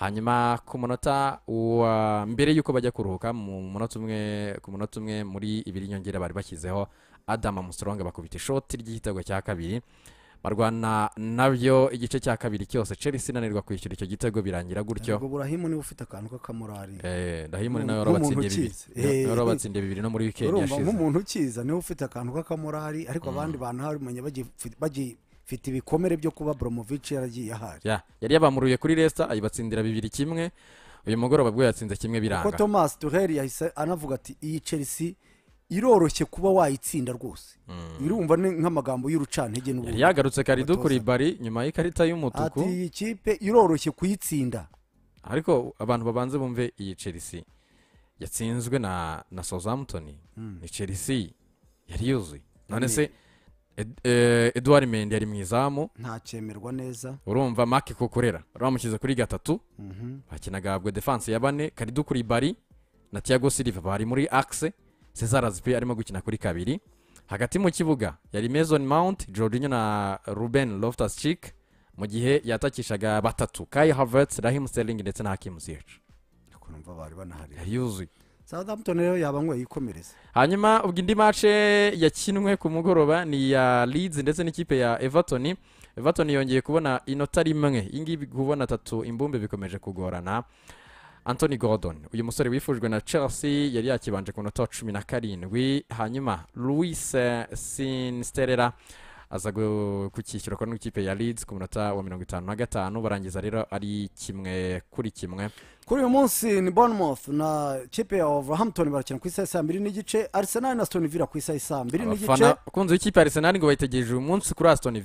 hanyuma ku munota wa mbere y'uko bajya kuruhuka mu munota umwe ku munota umwe muri ibiri nyongera bari bashyizeho adamu musoronga bakubita ishoti ry'igitego cya kabiri barwana nabyo igice cya kabiri cyose chelsea inanirwa kwishyura icyo gitego birangira gutyo burahimu niba ufite akantu k'akamorari ndahimu nawe warabatsindiye bibiri no muri wikendi yashize nk'umuntu ukiza niba ufite akantu k'akamorari ariko mm. abandi bantu harumanye bagiye ifite ibikomere byo kuba boromovici yaragiye ahari yari yabamuruye kuri resita ayibatsindira bibiri kimwe uyu mugoroba bwo yatsinze kimwe biranga kuko tomasi tuheri yahise anavuga ati iyi chelsea iroroshye kuba wayitsinda rwose hmm. irumva nk'amagambo y'urucantege n'ubundi yagarutse kari dukora bari nyuma y'ikarita y'umutuku ati iyi kipe iroroshye kuyitsinda ariko abantu babanze bumve iyi chelsea yatsinzwe na na sozamutoni hmm. ni chelsea yari yuzuye none se eduard eh, mende yari mu izamu ntakemerwa neza urumva make kukorera bamushyize kuri gatatu mhm. bakina habwe defanse ya bane kari dukora ibari na tiago silva bari muri akise cesar azipi arimo gukina kuri kabiri hagati mu kibuga yari Mason Mount Jorginho na ruben loftus cheek mu gihe yatakishaga batatu kai havertz rahim sterling ndetse na hakim ziyech yuzuye southampton rero yaba ngo yikomereze hanyuma ubwo indi mace yakinwe ku mugoroba ni iya leeds ndetse n'ikipe ya everton everton yongeye kubona inota rimwe iyi ngiyi kubona atatu imbumbe bikomeje kugorana Anthony Gordon uyu musore wifujwe na Chelsea yari yakibanje ku munota cumi na karindwi hanyuma Luis eh, Sinsterera aza kukishyura kuri n'ikipe ya Leeds ku munota wa mirongo itanu na gatanu barangiza rero ari kimwe kuri kimwe kuri uyu munsi ni bournemouth na kipe ya overhampton barakina ku isaha saa mbiri n'igice arsenal na stone ku isaha saa mbiri n'igice abakunzi b'ikipe ya arsenal ngo bayitegereje uyu munsi kuri aston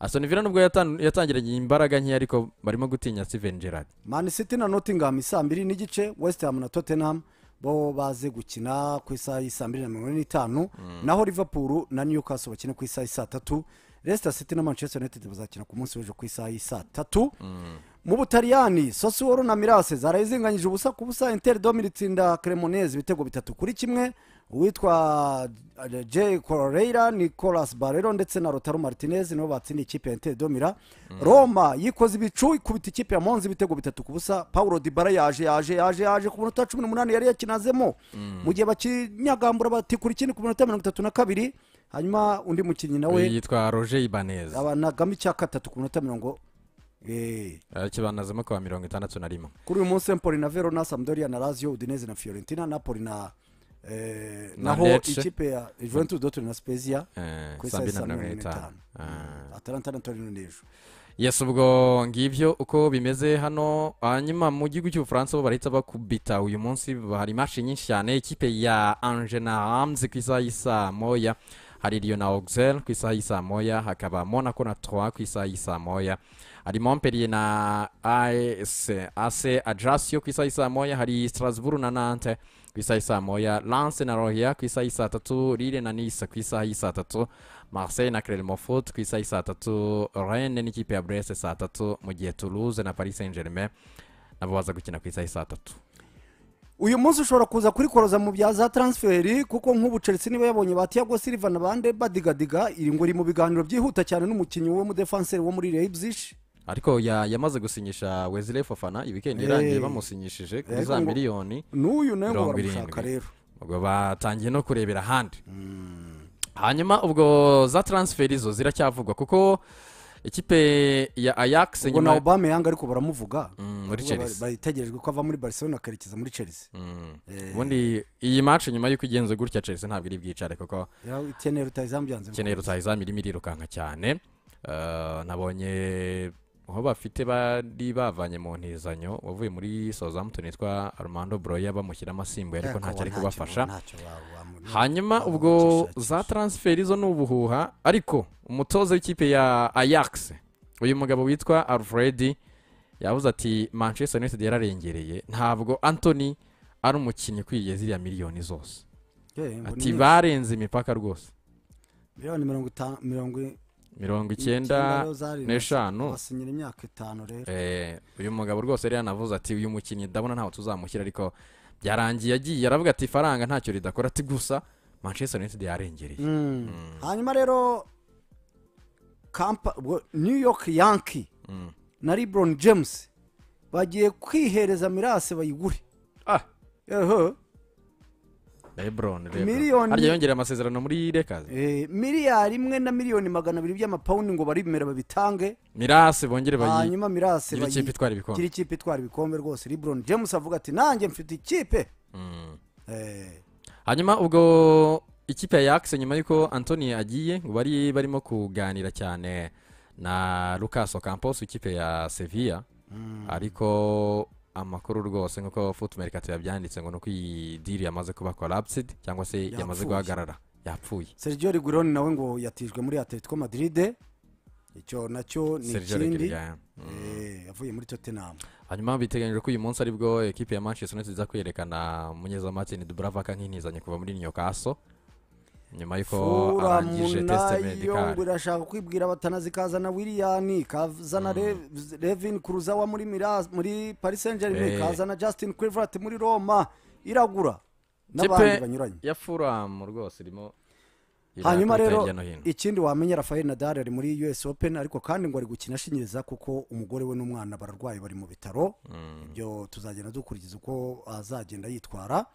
asoni vila nubwo yatangiranye imbaraga nke ariko barimo gutinya steven gerard mani siti na notingamu isaa mbiri n'igice wesitamu na tottenham bo baze gukina ku isaha y'isaa mbiri na mirongo ine n'itanu mm. naho liverpool na newcastle bakina ku isaha y'isaa tatu resita City na manchester united bazakina ku munsi w'ejo ku isaha y'isaa tatu mm. mu butaliyani sosiworo na mirase zaraye ubusa ku busa interi domini itsinda cremonese ibitego bitatu kuri kimwe uwitwa eh, jay correira nicolas barero ndetse na rotaro martinez nibo batsindiye ikipe ya intedomira mm. roma yikoze ibicu ikubita ikipe ya monzi ibitego bitatu ku busa paul dibara yaje yaje yaje yaje ku munota cumi n'umunani yari yakinazemo mm. mu gihe bakinyagambura batikura ikindi ku minota mirongo itatu na kabiri hanyuma undi mukinnyi nawe yitwa roger ibaneza abanagamo icya gatatu ku minota mirongo kibanazamo eh. kwa mirongo itandatu na rimwe kuri uyu munsi empoli na verona samudoriya na lazio udineze na fiorentina napoli na Eh, naho ikipe ya juventus do turi na spezia ku eh, isaha isa mirongo ine n'itanu ah. ataranta na torino n'ejo yesi ubwo ngibyo uko bimeze hano hanyuma ah, mu gihugu cy'ubufaransa bo barahita bakubita uyu munsi hari imashini nyinshi cyane ikipe ya anje na ku isaha y'isaa moya hari riyo na ogiseri ku isaha y'isaa moya hakaba monako na twa ku isaha y'isaa moya hari momperiye na ase ajasiyo ku isaha y'isaa moya hari strasbourg na nante ku isaha moya lance na Rohia ku isaha y'isaa tatu Lille na nisa ku isaha y'isaa tatu Marseille na Clermont Foot ku isaha y'isaa tatu Rennes n'ikipe ya Brest saa tatu mu gihe Toulouse na Paris Saint-Germain nabo baza gukina ku isaha y'isaa tatu uyu munsi ushobora kuza kuri koroza mu bya za taransiferi kuko nk'ubu chelsea niba yabonye bati tiago silva na bande badigadiga iri ngo iri mu biganiro byihuta cyane n'umukinnyi w'umudefanseri wo muri leipzig ariko yamaze gusinyisha Wesley fofana iyi irangiye bamusinyishije kuri za miliyoni n'uyu nawe ngo baramushaka rero ubwo batangiye no kurebera ahandi hmm. hanyuma ubwo za taransiferi izo ziracyavugwa kuko ikipe ya ayakisi nyuma na obama yanga ariko baramuvuga hmm, muri chelsea bayitegerejwe ko ava muri barcelona akerekeza muri chelsea hmm. eh. ubundi iyi maci nyuma y'uko igenze gutya chelsea ntabwo iri bwicare kuko ikeneye rutayizamu irimo irirukanka cyane eh, nabonye aho bafite bari bavanye mu ntizanyo wavuye muri Southampton witwa Armando Broya bamushyira asimbuye ariko ntacyo ari kubafasha hanyuma ubwo za transferi zo ni ubuhuha ariko umutoza w'ikipe ya Ajax uyu mugabo witwa Alfred yabuze ati Manchester United yararengereye ntabwo Anthony ari umukinnyi ukwiye ziriya miliyoni zose ati barenze imipaka rwose miliyoni mirongo itanu mirongo icyenda n'eshanu basinyira imyaka itanu rero eh, uyu mugabo rwose yari yanavuze ati uyu mukinnyi ndabona ntawe tuzamushyira ariko byarangiye agiye aravuga ati ifaranga ntacyo ridakora ati gusa manchester united yarengereye mm. Mm. hanyuma rero new york yanki mm. na lebron james bagiye kwihereza mirase bayigure ah. lebron miliyoni harya yongereye amasezerano muri rekazi eh, miliyari imwe na miliyoni magana abiri by'amapawundi ngo baribemera babitange mirase bongere bayi hanyuma mirase bayi ikipe itwara ibikombe gira ikipe itwara ibikombe rwose lebron james avuga ati nanjye mfite ikipe hmm. eh. hanyuma ubwo ikipe ya nyuma y'uko antoni agiye ngo bari barimo kuganira cyane na lucas ocampos ikipe ya seviya hmm. ariko amakuru rwose nk'uko futumerikati yabyanditse ngo ni uko iyi diri yamaze kuba korabusidi cyangwa se yamaze guhagarara yapfuye sergio riguroni nawe ngo yatijwe muri atletico madiride icyo nacyo ni ikindi yavuye eh, muri totenamu hanyuma biteganyijwe ko uyu e munsi aribwo ekipi ya manchester united iza kwerekana umunyezamake ni duburava nk'intizanye kuva muri niyokaso nyuma y'uko arangije tesite medikari irashaka kwibwira batanazi kazana wiliyani kazana mm. revini kuruzawa muri muri parisenjerime eh. kazana jasitini kwivurati muri roma iragura n'abandi banyuranye ya furamu rwose irimo hanyuma rero ikindi wamenya rafayeli nadari ari muri us open ariko kandi ngo ari gukina ashinyiriza kuko umugore we n'umwana bararwaye bari mu bitaro mm. ibyo tuzagenda dukurikiza uko azagenda yitwara